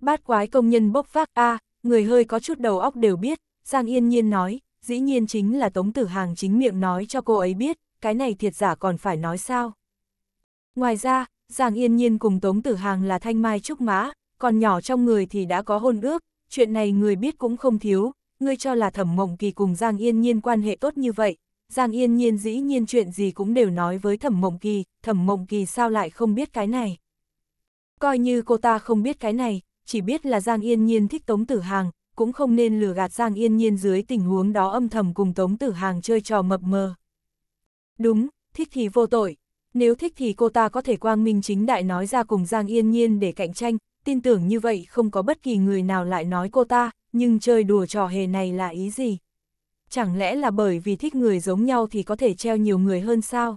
Bát quái công nhân bốc vác A, người hơi có chút đầu óc đều biết, Giang Yên Nhiên nói, dĩ nhiên chính là Tống Tử Hàng chính miệng nói cho cô ấy biết, cái này thiệt giả còn phải nói sao. Ngoài ra, Giang Yên Nhiên cùng Tống Tử Hàng là thanh mai trúc mã, còn nhỏ trong người thì đã có hôn ước, chuyện này người biết cũng không thiếu, ngươi cho là thẩm mộng kỳ cùng Giang Yên Nhiên quan hệ tốt như vậy, Giang Yên Nhiên dĩ nhiên chuyện gì cũng đều nói với Thẩm Mộng Kỳ, Thẩm Mộng Kỳ sao lại không biết cái này. Coi như cô ta không biết cái này, chỉ biết là Giang Yên Nhiên thích Tống Tử Hàng, cũng không nên lừa gạt Giang Yên Nhiên dưới tình huống đó âm thầm cùng Tống Tử Hàng chơi trò mập mờ. Đúng, thích thì vô tội. Nếu thích thì cô ta có thể quang minh chính đại nói ra cùng Giang Yên Nhiên để cạnh tranh, tin tưởng như vậy không có bất kỳ người nào lại nói cô ta, nhưng chơi đùa trò hề này là ý gì? chẳng lẽ là bởi vì thích người giống nhau thì có thể treo nhiều người hơn sao?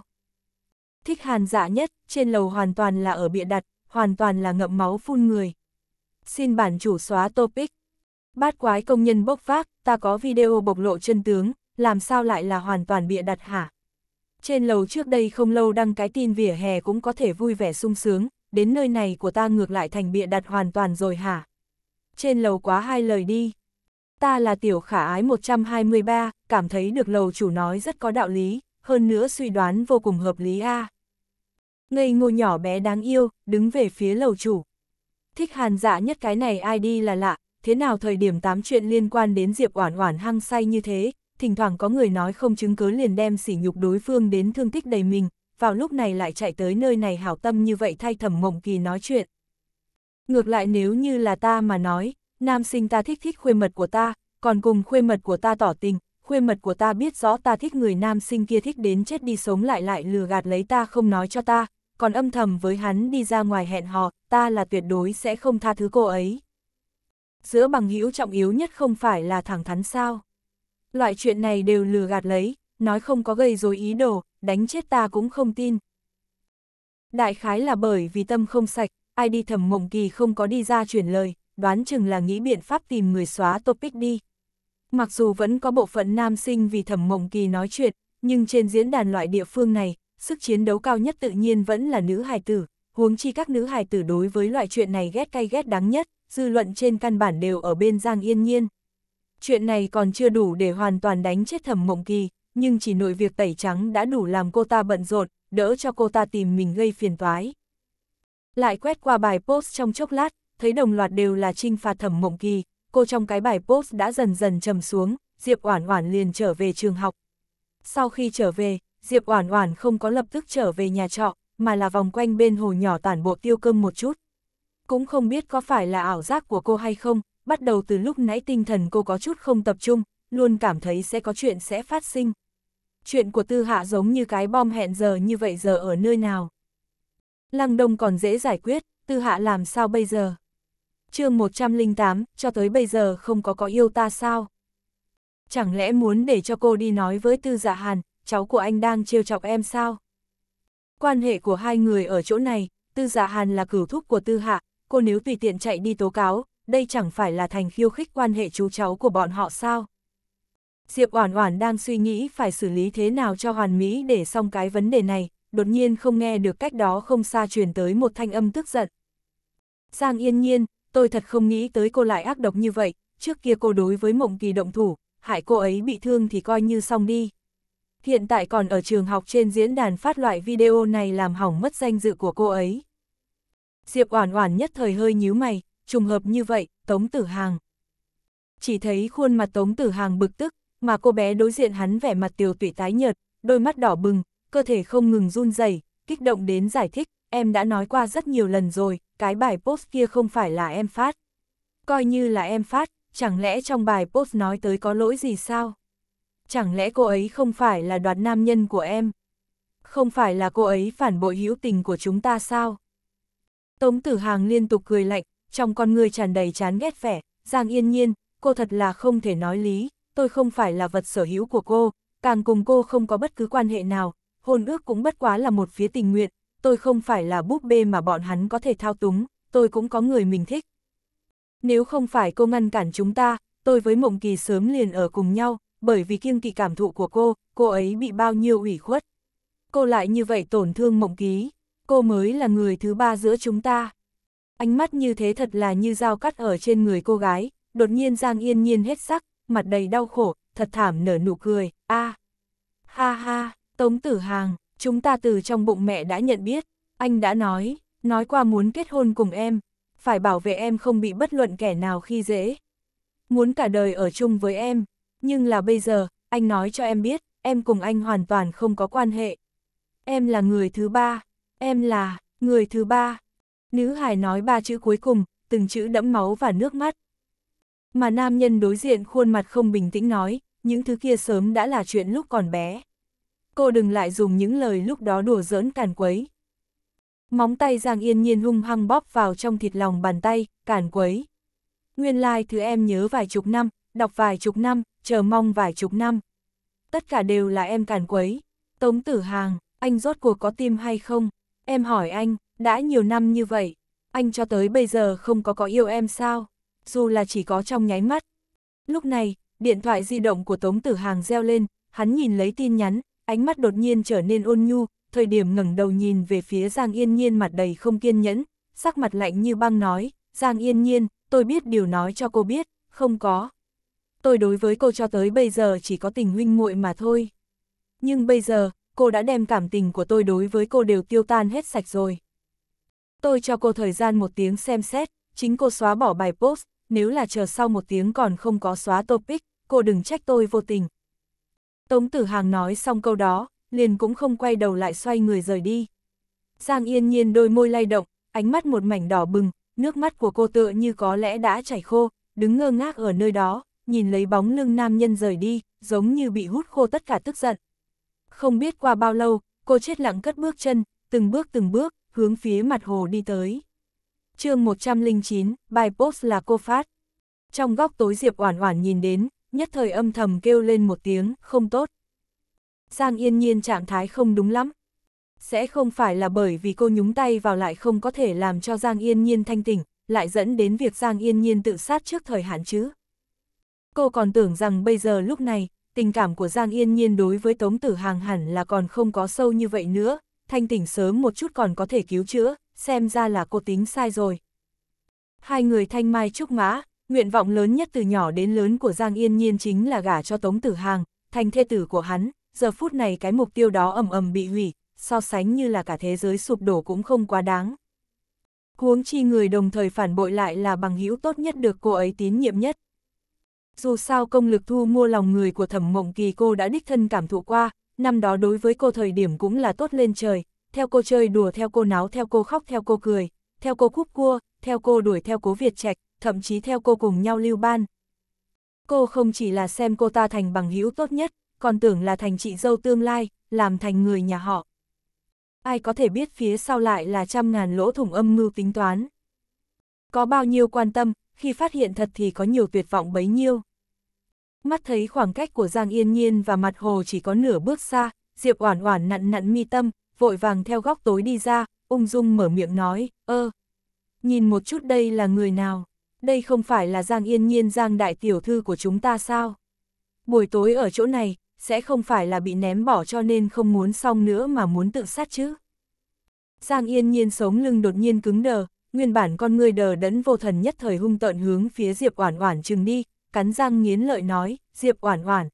Thích hàn dạ nhất, trên lầu hoàn toàn là ở bịa đặt, hoàn toàn là ngậm máu phun người. Xin bản chủ xóa topic. Bát quái công nhân bốc vác, ta có video bộc lộ chân tướng, làm sao lại là hoàn toàn bịa đặt hả? Trên lầu trước đây không lâu đăng cái tin vỉa hè cũng có thể vui vẻ sung sướng, đến nơi này của ta ngược lại thành bịa đặt hoàn toàn rồi hả? Trên lầu quá hai lời đi ta là tiểu khả ái 123, cảm thấy được lầu chủ nói rất có đạo lý, hơn nữa suy đoán vô cùng hợp lý a. À. Ngây ngô nhỏ bé đáng yêu, đứng về phía lầu chủ. Thích hàn dạ nhất cái này ai đi là lạ, thế nào thời điểm tám chuyện liên quan đến Diệp Oản Oản hăng say như thế, thỉnh thoảng có người nói không chứng cứ liền đem sỉ nhục đối phương đến thương tích đầy mình, vào lúc này lại chạy tới nơi này hảo tâm như vậy thay Thẩm Mộng Kỳ nói chuyện. Ngược lại nếu như là ta mà nói, nam sinh ta thích thích khuê mật của ta, còn cùng khuê mật của ta tỏ tình, khuê mật của ta biết rõ ta thích người nam sinh kia thích đến chết đi sống lại lại lừa gạt lấy ta không nói cho ta, còn âm thầm với hắn đi ra ngoài hẹn hò, ta là tuyệt đối sẽ không tha thứ cô ấy. Giữa bằng hữu trọng yếu nhất không phải là thẳng thắn sao. Loại chuyện này đều lừa gạt lấy, nói không có gây dối ý đồ, đánh chết ta cũng không tin. Đại khái là bởi vì tâm không sạch, ai đi thầm mộng kỳ không có đi ra chuyển lời, đoán chừng là nghĩ biện pháp tìm người xóa topic đi. Mặc dù vẫn có bộ phận nam sinh vì thẩm mộng kỳ nói chuyện, nhưng trên diễn đàn loại địa phương này, sức chiến đấu cao nhất tự nhiên vẫn là nữ hài tử, huống chi các nữ hài tử đối với loại chuyện này ghét cay ghét đắng nhất, dư luận trên căn bản đều ở bên Giang Yên Nhiên. Chuyện này còn chưa đủ để hoàn toàn đánh chết thẩm mộng kỳ, nhưng chỉ nội việc tẩy trắng đã đủ làm cô ta bận rộn, đỡ cho cô ta tìm mình gây phiền toái. Lại quét qua bài post trong chốc lát, thấy đồng loạt đều là trinh phạt thẩm mộng kỳ, cô trong cái bài post đã dần dần trầm xuống, Diệp Oản Oản liền trở về trường học. Sau khi trở về, Diệp Oản Oản không có lập tức trở về nhà trọ, mà là vòng quanh bên hồ nhỏ tản bộ tiêu cơm một chút. Cũng không biết có phải là ảo giác của cô hay không, bắt đầu từ lúc nãy tinh thần cô có chút không tập trung, luôn cảm thấy sẽ có chuyện sẽ phát sinh. Chuyện của Tư Hạ giống như cái bom hẹn giờ như vậy giờ ở nơi nào. Lăng Đông còn dễ giải quyết, Tư Hạ làm sao bây giờ? chương 108, cho tới bây giờ không có có yêu ta sao? Chẳng lẽ muốn để cho cô đi nói với Tư Dạ Hàn, cháu của anh đang trêu chọc em sao? Quan hệ của hai người ở chỗ này, Tư Dạ Hàn là cửu thúc của Tư Hạ, cô nếu tùy tiện chạy đi tố cáo, đây chẳng phải là thành khiêu khích quan hệ chú cháu của bọn họ sao? Diệp Oản Oản đang suy nghĩ phải xử lý thế nào cho hoàn mỹ để xong cái vấn đề này, đột nhiên không nghe được cách đó không xa truyền tới một thanh âm tức giận. Giang Yên Nhiên, tôi thật không nghĩ tới cô lại ác độc như vậy, trước kia cô đối với mộng kỳ động thủ, hại cô ấy bị thương thì coi như xong đi. Hiện tại còn ở trường học trên diễn đàn phát loại video này làm hỏng mất danh dự của cô ấy. Diệp Oản Oản nhất thời hơi nhíu mày, trùng hợp như vậy, Tống Tử Hàng. Chỉ thấy khuôn mặt Tống Tử Hàng bực tức, mà cô bé đối diện hắn vẻ mặt tiều tụy tái nhợt, đôi mắt đỏ bừng, cơ thể không ngừng run rẩy, kích động đến giải thích, em đã nói qua rất nhiều lần rồi, cái bài post kia không phải là em phát. Coi như là em phát, chẳng lẽ trong bài post nói tới có lỗi gì sao? Chẳng lẽ cô ấy không phải là đoạt nam nhân của em? Không phải là cô ấy phản bội hữu tình của chúng ta sao? Tống Tử Hàng liên tục cười lạnh, trong con người tràn đầy chán ghét vẻ, Giang Yên Nhiên, cô thật là không thể nói lý, tôi không phải là vật sở hữu của cô, càng cùng cô không có bất cứ quan hệ nào, hôn ước cũng bất quá là một phía tình nguyện, tôi không phải là búp bê mà bọn hắn có thể thao túng, tôi cũng có người mình thích. Nếu không phải cô ngăn cản chúng ta, tôi với Mộng Kỳ sớm liền ở cùng nhau, bởi vì kiêng kỳ cảm thụ của cô, cô ấy bị bao nhiêu ủy khuất. Cô lại như vậy tổn thương Mộng Ký, cô mới là người thứ ba giữa chúng ta. Ánh mắt như thế thật là như dao cắt ở trên người cô gái, đột nhiên Giang Yên Nhiên hết sắc, mặt đầy đau khổ, thật thảm nở nụ cười, a Ha ha, Tống Tử Hàng, chúng ta từ trong bụng mẹ đã nhận biết, anh đã nói, nói qua muốn kết hôn cùng em, phải bảo vệ em không bị bất luận kẻ nào khi dễ. Muốn cả đời ở chung với em, nhưng là bây giờ, anh nói cho em biết, em cùng anh hoàn toàn không có quan hệ. Em là người thứ ba, em là người thứ ba. Nữ hải nói ba chữ cuối cùng, từng chữ đẫm máu và nước mắt. Mà nam nhân đối diện khuôn mặt không bình tĩnh nói, những thứ kia sớm đã là chuyện lúc còn bé cô đừng lại dùng những lời lúc đó đùa giỡn càn quấy. Móng tay Giang Yên Nhiên hung hăng bóp vào trong thịt lòng bàn tay, càn quấy. Nguyên lai like thứ em nhớ vài chục năm, đọc vài chục năm, chờ mong vài chục năm. Tất cả đều là em càn quấy. Tống tử hàng, anh rốt cuộc có tim hay không? Em hỏi anh, đã nhiều năm như vậy, anh cho tới bây giờ không có có yêu em sao? Dù là chỉ có trong nháy mắt. Lúc này, điện thoại di động của Tống Tử Hàng reo lên, hắn nhìn lấy tin nhắn, ánh mắt đột nhiên trở nên ôn nhu, thời điểm ngẩng đầu nhìn về phía Giang Yên Nhiên mặt đầy không kiên nhẫn, sắc mặt lạnh như băng nói, Giang Yên Nhiên, tôi biết điều nói cho cô biết, không có. Tôi đối với cô cho tới bây giờ chỉ có tình huynh muội mà thôi. Nhưng bây giờ, cô đã đem cảm tình của tôi đối với cô đều tiêu tan hết sạch rồi. Tôi cho cô thời gian một tiếng xem xét, chính cô xóa bỏ bài post, nếu là chờ sau một tiếng còn không có xóa topic, cô đừng trách tôi vô tình, Tống Tử Hàng nói xong câu đó, liền cũng không quay đầu lại xoay người rời đi. Giang yên nhiên đôi môi lay động, ánh mắt một mảnh đỏ bừng, nước mắt của cô tựa như có lẽ đã chảy khô, đứng ngơ ngác ở nơi đó, nhìn lấy bóng lưng nam nhân rời đi, giống như bị hút khô tất cả tức giận. Không biết qua bao lâu, cô chết lặng cất bước chân, từng bước từng bước, hướng phía mặt hồ đi tới. chương 109, bài post là cô phát. Trong góc tối Diệp Oản Oản nhìn đến, nhất thời âm thầm kêu lên một tiếng, không tốt. Giang yên nhiên trạng thái không đúng lắm. Sẽ không phải là bởi vì cô nhúng tay vào lại không có thể làm cho Giang yên nhiên thanh tỉnh, lại dẫn đến việc Giang yên nhiên tự sát trước thời hạn chứ. Cô còn tưởng rằng bây giờ lúc này, tình cảm của Giang yên nhiên đối với Tống Tử Hàng hẳn là còn không có sâu như vậy nữa, thanh tỉnh sớm một chút còn có thể cứu chữa, xem ra là cô tính sai rồi. Hai người thanh mai trúc mã, Nguyện vọng lớn nhất từ nhỏ đến lớn của Giang Yên Nhiên chính là gả cho Tống Tử Hàng, thành thê tử của hắn, giờ phút này cái mục tiêu đó ầm ầm bị hủy, so sánh như là cả thế giới sụp đổ cũng không quá đáng. Huống chi người đồng thời phản bội lại là bằng hữu tốt nhất được cô ấy tín nhiệm nhất. Dù sao công lực thu mua lòng người của thẩm mộng kỳ cô đã đích thân cảm thụ qua, năm đó đối với cô thời điểm cũng là tốt lên trời, theo cô chơi đùa theo cô náo theo cô khóc theo cô cười, theo cô khúc cua, theo cô đuổi theo cố Việt Trạch, thậm chí theo cô cùng nhau lưu ban. Cô không chỉ là xem cô ta thành bằng hữu tốt nhất, còn tưởng là thành chị dâu tương lai, làm thành người nhà họ. Ai có thể biết phía sau lại là trăm ngàn lỗ thủng âm mưu tính toán. Có bao nhiêu quan tâm, khi phát hiện thật thì có nhiều tuyệt vọng bấy nhiêu. Mắt thấy khoảng cách của Giang Yên Nhiên và mặt hồ chỉ có nửa bước xa, Diệp Oản Oản nặn nặn mi tâm, vội vàng theo góc tối đi ra, ung dung mở miệng nói, ơ, Nhìn một chút đây là người nào? Đây không phải là Giang Yên Nhiên Giang đại tiểu thư của chúng ta sao? Buổi tối ở chỗ này, sẽ không phải là bị ném bỏ cho nên không muốn xong nữa mà muốn tự sát chứ? Giang Yên Nhiên sống lưng đột nhiên cứng đờ, nguyên bản con người đờ đẫn vô thần nhất thời hung tợn hướng phía Diệp Oản Oản chừng đi, cắn răng nghiến lợi nói, Diệp Oản Oản.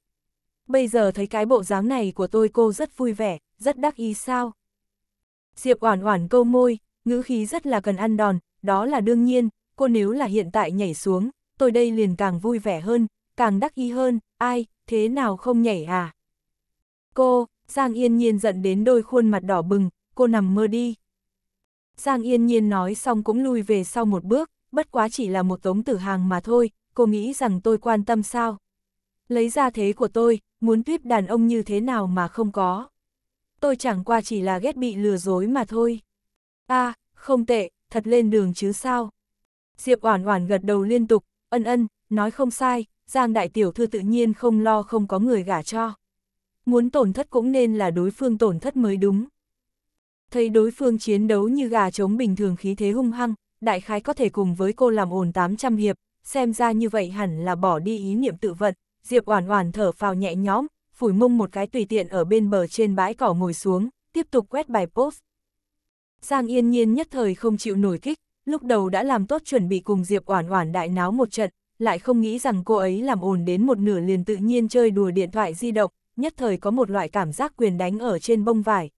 Bây giờ thấy cái bộ dáng này của tôi cô rất vui vẻ, rất đắc ý sao? Diệp Oản Oản câu môi, ngữ khí rất là cần ăn đòn, đó là đương nhiên, cô nếu là hiện tại nhảy xuống, tôi đây liền càng vui vẻ hơn, càng đắc ý hơn, ai, thế nào không nhảy à? Cô, Giang Yên Nhiên giận đến đôi khuôn mặt đỏ bừng, cô nằm mơ đi. Giang Yên Nhiên nói xong cũng lui về sau một bước, bất quá chỉ là một tống tử hàng mà thôi, cô nghĩ rằng tôi quan tâm sao? Lấy ra thế của tôi, muốn tuyếp đàn ông như thế nào mà không có. Tôi chẳng qua chỉ là ghét bị lừa dối mà thôi. a à, không tệ, thật lên đường chứ sao. Diệp Oản Oản gật đầu liên tục, ân ân, nói không sai, Giang đại tiểu thư tự nhiên không lo không có người gả cho. Muốn tổn thất cũng nên là đối phương tổn thất mới đúng. Thấy đối phương chiến đấu như gà trống bình thường khí thế hung hăng, đại khái có thể cùng với cô làm ổn 800 hiệp, xem ra như vậy hẳn là bỏ đi ý niệm tự vận, Diệp Oản Oản thở phào nhẹ nhõm, phủi mông một cái tùy tiện ở bên bờ trên bãi cỏ ngồi xuống, tiếp tục quét bài post, Giang Yên Nhiên nhất thời không chịu nổi kích, lúc đầu đã làm tốt chuẩn bị cùng Diệp Oản Oản đại náo một trận, lại không nghĩ rằng cô ấy làm ồn đến một nửa liền tự nhiên chơi đùa điện thoại di động, nhất thời có một loại cảm giác quyền đánh ở trên bông vải.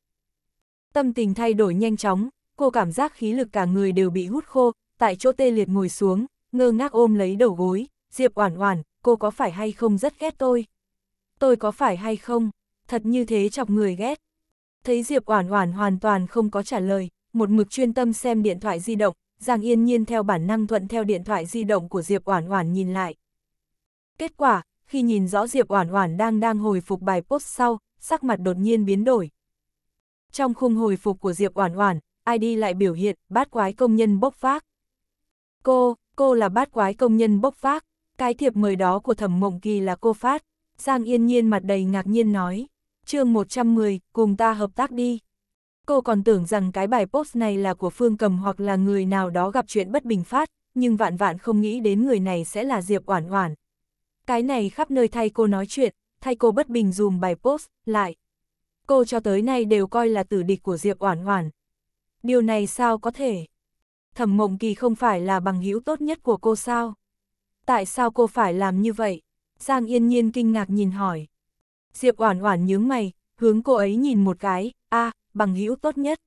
Tâm tình thay đổi nhanh chóng, cô cảm giác khí lực cả người đều bị hút khô, tại chỗ tê liệt ngồi xuống, ngơ ngác ôm lấy đầu gối, Diệp Oản Oản, cô có phải hay không rất ghét tôi? Tôi có phải hay không? Thật như thế chọc người ghét. Thấy Diệp Oản Oản hoàn toàn không có trả lời, một mực chuyên tâm xem điện thoại di động, Giang Yên Nhiên theo bản năng thuận theo điện thoại di động của Diệp Oản Oản nhìn lại. Kết quả, khi nhìn rõ Diệp Oản Oản đang đang hồi phục bài post sau, sắc mặt đột nhiên biến đổi. Trong khung hồi phục của Diệp Oản Oản, ID lại biểu hiện bát quái công nhân bốc phác. Cô, cô là bát quái công nhân bốc phác, cái thiệp mời đó của Thẩm Mộng Kỳ là cô phát. Giang Yên Nhiên mặt đầy ngạc nhiên nói, chương 110, cùng ta hợp tác đi. Cô còn tưởng rằng cái bài post này là của Phương Cầm hoặc là người nào đó gặp chuyện bất bình phát, nhưng vạn vạn không nghĩ đến người này sẽ là Diệp Oản Oản. Cái này khắp nơi thay cô nói chuyện, thay cô bất bình dùm bài post, lại. Cô cho tới nay đều coi là tử địch của Diệp Oản Oản. Điều này sao có thể? Thẩm Mộng Kỳ không phải là bằng hữu tốt nhất của cô sao? Tại sao cô phải làm như vậy? Giang Yên Nhiên kinh ngạc nhìn hỏi. Diệp Oản Oản nhướng mày, hướng cô ấy nhìn một cái, "A, bằng hữu tốt nhất.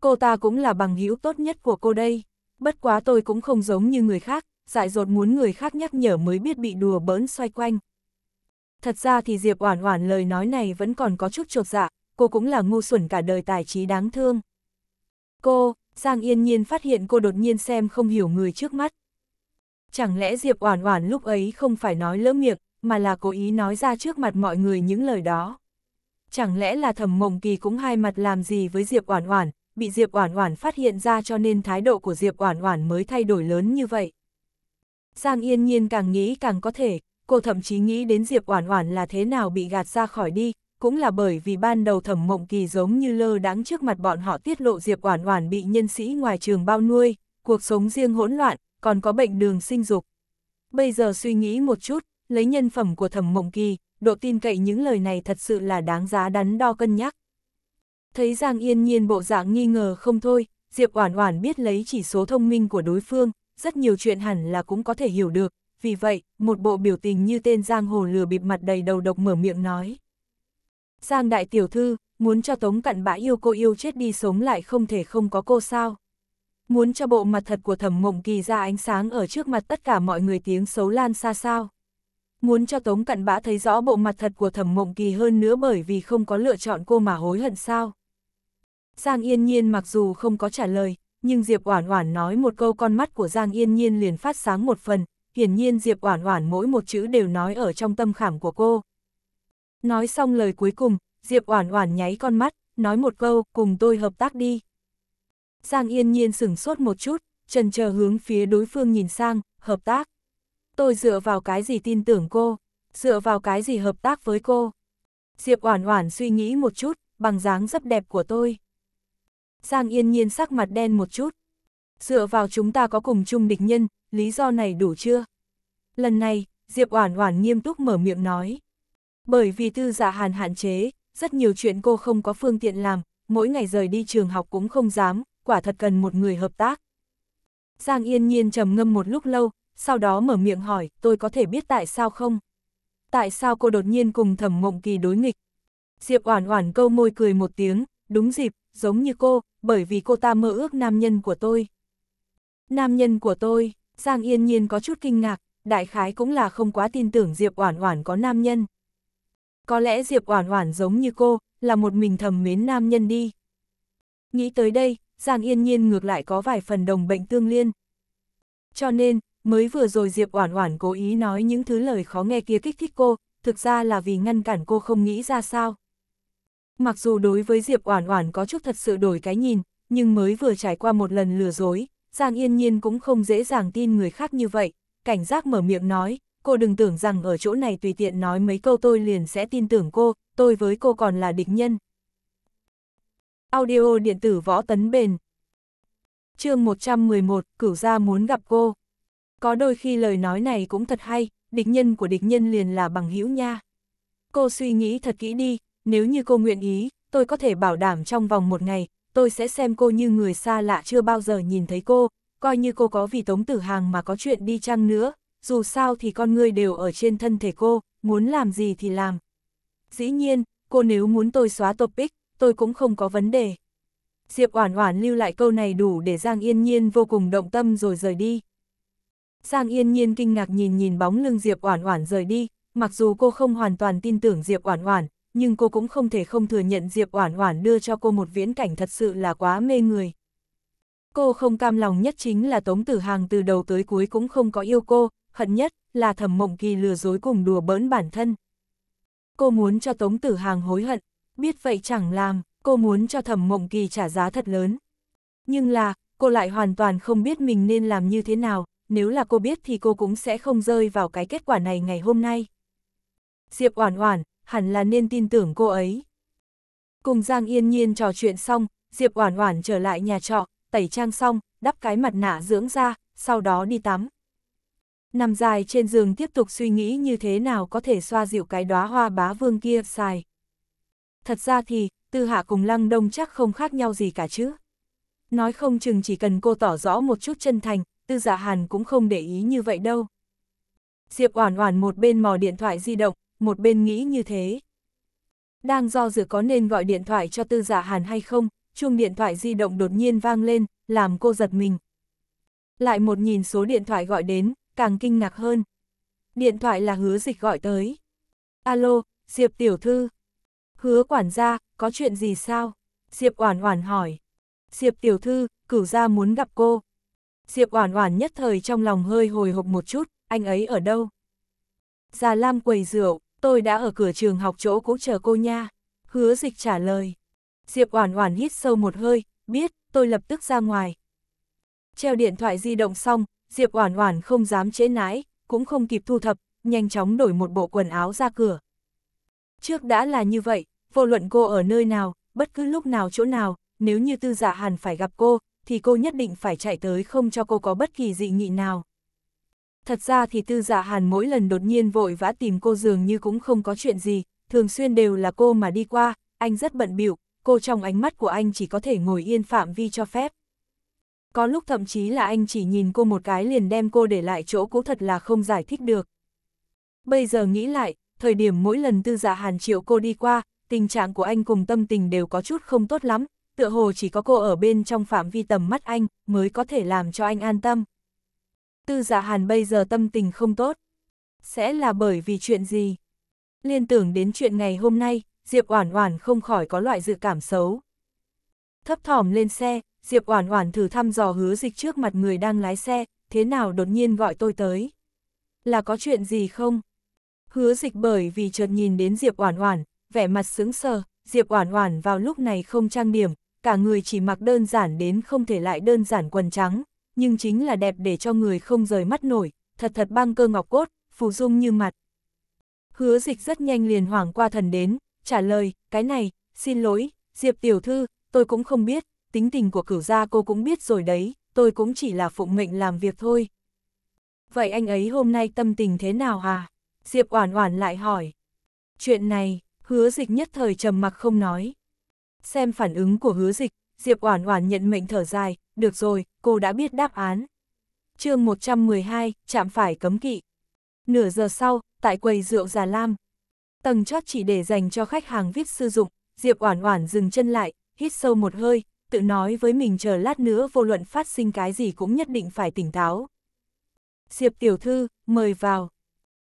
Cô ta cũng là bằng hữu tốt nhất của cô đây. Bất quá tôi cũng không giống như người khác, dại dột muốn người khác nhắc nhở mới biết bị đùa bỡn xoay quanh. Thật ra thì Diệp Oản Oản lời nói này vẫn còn có chút trột dạ, cô cũng là ngu xuẩn cả đời tài trí đáng thương. Cô, Giang Yên Nhiên phát hiện cô đột nhiên xem không hiểu người trước mắt. Chẳng lẽ Diệp Oản Oản lúc ấy không phải nói lỡ miệng, mà là cố ý nói ra trước mặt mọi người những lời đó chẳng lẽ là thẩm mộng kỳ cũng hai mặt làm gì với Diệp Oản Oản, bị Diệp Oản Oản phát hiện ra cho nên thái độ của Diệp Oản Oản mới thay đổi lớn như vậy. Giang Yên Nhiên càng nghĩ càng có thể, cô thậm chí nghĩ đến Diệp Oản Oản là thế nào bị gạt ra khỏi đi, cũng là bởi vì ban đầu Thẩm Mộng Kỳ giống như lơ đãng trước mặt bọn họ tiết lộ Diệp Oản Oản bị nhân sĩ ngoài trường bao nuôi, cuộc sống riêng hỗn loạn, còn có bệnh đường sinh dục. Bây giờ suy nghĩ một chút, lấy nhân phẩm của Thẩm Mộng Kỳ, độ tin cậy những lời này thật sự là đáng giá đắn đo cân nhắc. Thấy Giang Yên Nhiên bộ dạng nghi ngờ không thôi, Diệp Oản Oản biết lấy chỉ số thông minh của đối phương, rất nhiều chuyện hẳn là cũng có thể hiểu được, vì vậy, một bộ biểu tình như tên giang hồ lừa bịp mặt đầy đầu độc mở miệng nói. Giang đại tiểu thư, muốn cho Tống Cận Bã yêu cô yêu chết đi sống lại không thể không có cô sao? Muốn cho bộ mặt thật của Thẩm Mộng Kỳ ra ánh sáng ở trước mặt tất cả mọi người tiếng xấu lan xa sao? muốn cho Tống Cận Bã thấy rõ bộ mặt thật của Thẩm Mộng Kỳ hơn nữa bởi vì không có lựa chọn cô mà hối hận sao. Giang Yên Nhiên mặc dù không có trả lời, nhưng Diệp Oản Oản nói một câu con mắt của Giang Yên Nhiên liền phát sáng một phần, hiển nhiên Diệp Oản Oản mỗi một chữ đều nói ở trong tâm khảm của cô. Nói xong lời cuối cùng, Diệp Oản Oản nháy con mắt, nói một câu, cùng tôi hợp tác đi. Giang Yên Nhiên sửng sốt một chút, trần chờ hướng phía đối phương nhìn sang, hợp tác tôi dựa vào cái gì tin tưởng cô, dựa vào cái gì hợp tác với cô. Diệp Oản Oản suy nghĩ một chút, bằng dáng rất đẹp của tôi. Giang Yên Nhiên sắc mặt đen một chút. Dựa vào chúng ta có cùng chung địch nhân, lý do này đủ chưa? Lần này, Diệp Oản Oản nghiêm túc mở miệng nói. Bởi vì tư dạ Hàn hạn chế, rất nhiều chuyện cô không có phương tiện làm, mỗi ngày rời đi trường học cũng không dám, quả thật cần một người hợp tác. Giang Yên Nhiên trầm ngâm một lúc lâu, sau đó mở miệng hỏi, tôi có thể biết tại sao không? Tại sao cô đột nhiên cùng thẩm mộng kỳ đối nghịch? Diệp Oản Oản câu môi cười một tiếng, đúng dịp, giống như cô, bởi vì cô ta mơ ước nam nhân của tôi. Nam nhân của tôi, Giang Yên Nhiên có chút kinh ngạc, đại khái cũng là không quá tin tưởng Diệp Oản Oản có nam nhân. Có lẽ Diệp Oản Oản giống như cô, là một mình thầm mến nam nhân đi. Nghĩ tới đây, Giang Yên Nhiên ngược lại có vài phần đồng bệnh tương liên. Cho nên, Mới vừa rồi Diệp Oản Oản cố ý nói những thứ lời khó nghe kia kích thích cô, thực ra là vì ngăn cản cô không nghĩ ra sao. Mặc dù đối với Diệp Oản Oản có chút thật sự đổi cái nhìn, nhưng mới vừa trải qua một lần lừa dối, Giang Yên Nhiên cũng không dễ dàng tin người khác như vậy, cảnh giác mở miệng nói, cô đừng tưởng rằng ở chỗ này tùy tiện nói mấy câu tôi liền sẽ tin tưởng cô, tôi với cô còn là địch nhân. Audio điện tử võ tấn bền Chương 111, cửu gia muốn gặp cô. Có đôi khi lời nói này cũng thật hay, địch nhân của địch nhân liền là bằng hữu nha. Cô suy nghĩ thật kỹ đi, nếu như cô nguyện ý, tôi có thể bảo đảm trong vòng một ngày, tôi sẽ xem cô như người xa lạ chưa bao giờ nhìn thấy cô, coi như cô có vì Tống Tử Hàng mà có chuyện đi chăng nữa, dù sao thì con người đều ở trên thân thể cô, muốn làm gì thì làm. Dĩ nhiên, cô nếu muốn tôi xóa topic, tôi cũng không có vấn đề. Diệp Oản Oản lưu lại câu này đủ để Giang Yên Nhiên vô cùng động tâm rồi rời đi. Giang Yên Nhiên kinh ngạc nhìn nhìn bóng lưng Diệp Oản Oản rời đi, mặc dù cô không hoàn toàn tin tưởng Diệp Oản Oản, nhưng cô cũng không thể không thừa nhận Diệp Oản Oản đưa cho cô một viễn cảnh thật sự là quá mê người. Cô không cam lòng nhất chính là Tống Tử Hàng từ đầu tới cuối cũng không có yêu cô, hận nhất là Thẩm Mộng Kỳ lừa dối cùng đùa bỡn bản thân. Cô muốn cho Tống Tử Hàng hối hận, biết vậy chẳng làm, cô muốn cho Thẩm Mộng Kỳ trả giá thật lớn. Nhưng là, cô lại hoàn toàn không biết mình nên làm như thế nào, nếu là cô biết thì cô cũng sẽ không rơi vào cái kết quả này ngày hôm nay. Diệp Oản Oản, hẳn là nên tin tưởng cô ấy. Cùng Giang Yên Nhiên trò chuyện xong, Diệp Oản Oản trở lại nhà trọ, tẩy trang xong, đắp cái mặt nạ dưỡng da, sau đó đi tắm. Nằm dài trên giường tiếp tục suy nghĩ như thế nào có thể xoa dịu cái đóa hoa bá vương kia xài. Thật ra thì, Tư Hạ cùng Lăng Đông chắc không khác nhau gì cả chứ. Nói không chừng chỉ cần cô tỏ rõ một chút chân thành, tư giả dạ hàn cũng không để ý như vậy đâu. Diệp Oản Oản một bên mò điện thoại di động, một bên nghĩ như thế. Đang do dự có nên gọi điện thoại cho tư giả dạ hàn hay không, chuông điện thoại di động đột nhiên vang lên, làm cô giật mình. Lại một nhìn số điện thoại gọi đến, càng kinh ngạc hơn. Điện thoại là hứa dịch gọi tới. Alo, Diệp tiểu thư. Hứa quản gia, có chuyện gì sao? Diệp oản oản hỏi. Diệp tiểu thư, cửu gia muốn gặp cô. Diệp Oản Oản nhất thời trong lòng hơi hồi hộp một chút, anh ấy ở đâu? Già Lam quầy rượu, tôi đã ở cửa trường học chỗ cũ chờ cô nha. Hứa dịch trả lời. Diệp Oản Oản hít sâu một hơi, biết, tôi lập tức ra ngoài. Treo điện thoại di động xong, Diệp Oản Oản không dám trễ nải, cũng không kịp thu thập, nhanh chóng đổi một bộ quần áo ra cửa. Trước đã là như vậy, vô luận cô ở nơi nào, bất cứ lúc nào chỗ nào, nếu như Tư Dạ Hàn phải gặp cô, thì cô nhất định phải chạy tới không cho cô có bất kỳ dị nghị nào. Thật ra thì tư Dạ hàn mỗi lần đột nhiên vội vã tìm cô dường như cũng không có chuyện gì, thường xuyên đều là cô mà đi qua, anh rất bận biểu, cô trong ánh mắt của anh chỉ có thể ngồi yên phạm vi cho phép. Có lúc thậm chí là anh chỉ nhìn cô một cái liền đem cô để lại chỗ cũ thật là không giải thích được. Bây giờ nghĩ lại, thời điểm mỗi lần tư Dạ hàn triệu cô đi qua, tình trạng của anh cùng tâm tình đều có chút không tốt lắm, tựa hồ chỉ có cô ở bên trong phạm vi tầm mắt anh, mới có thể làm cho anh an tâm. Tư dạ hàn bây giờ tâm tình không tốt. Sẽ là bởi vì chuyện gì? Liên tưởng đến chuyện ngày hôm nay, Diệp Oản Oản không khỏi có loại dự cảm xấu. Thấp thỏm lên xe, Diệp Oản Oản thử thăm dò hứa dịch trước mặt người đang lái xe, thế nào đột nhiên gọi tôi tới? Là có chuyện gì không? Hứa dịch bởi vì chợt nhìn đến Diệp Oản Oản, vẻ mặt sững sờ, Diệp Oản Oản vào lúc này không trang điểm, cả người chỉ mặc đơn giản đến không thể lại đơn giản quần trắng, nhưng chính là đẹp để cho người không rời mắt nổi, thật thật băng cơ ngọc cốt, phù dung như mặt. Hứa dịch rất nhanh liền hoảng qua thần đến, trả lời, cái này, xin lỗi, Diệp tiểu thư, tôi cũng không biết, tính tình của cửu gia cô cũng biết rồi đấy, tôi cũng chỉ là phụng mệnh làm việc thôi. Vậy anh ấy hôm nay tâm tình thế nào à? Diệp Oản Oản lại hỏi. Chuyện này, hứa dịch nhất thời trầm mặc không nói. Xem phản ứng của hứa dịch, Diệp Oản Oản nhận mệnh thở dài, được rồi, cô đã biết đáp án. chương 112, chạm phải cấm kỵ. Nửa giờ sau, tại quầy rượu Già Lam, tầng chót chỉ để dành cho khách hàng VIP sử dụng, Diệp Oản Oản dừng chân lại, hít sâu một hơi, tự nói với mình chờ lát nữa vô luận phát sinh cái gì cũng nhất định phải tỉnh táo. Diệp tiểu thư, mời vào.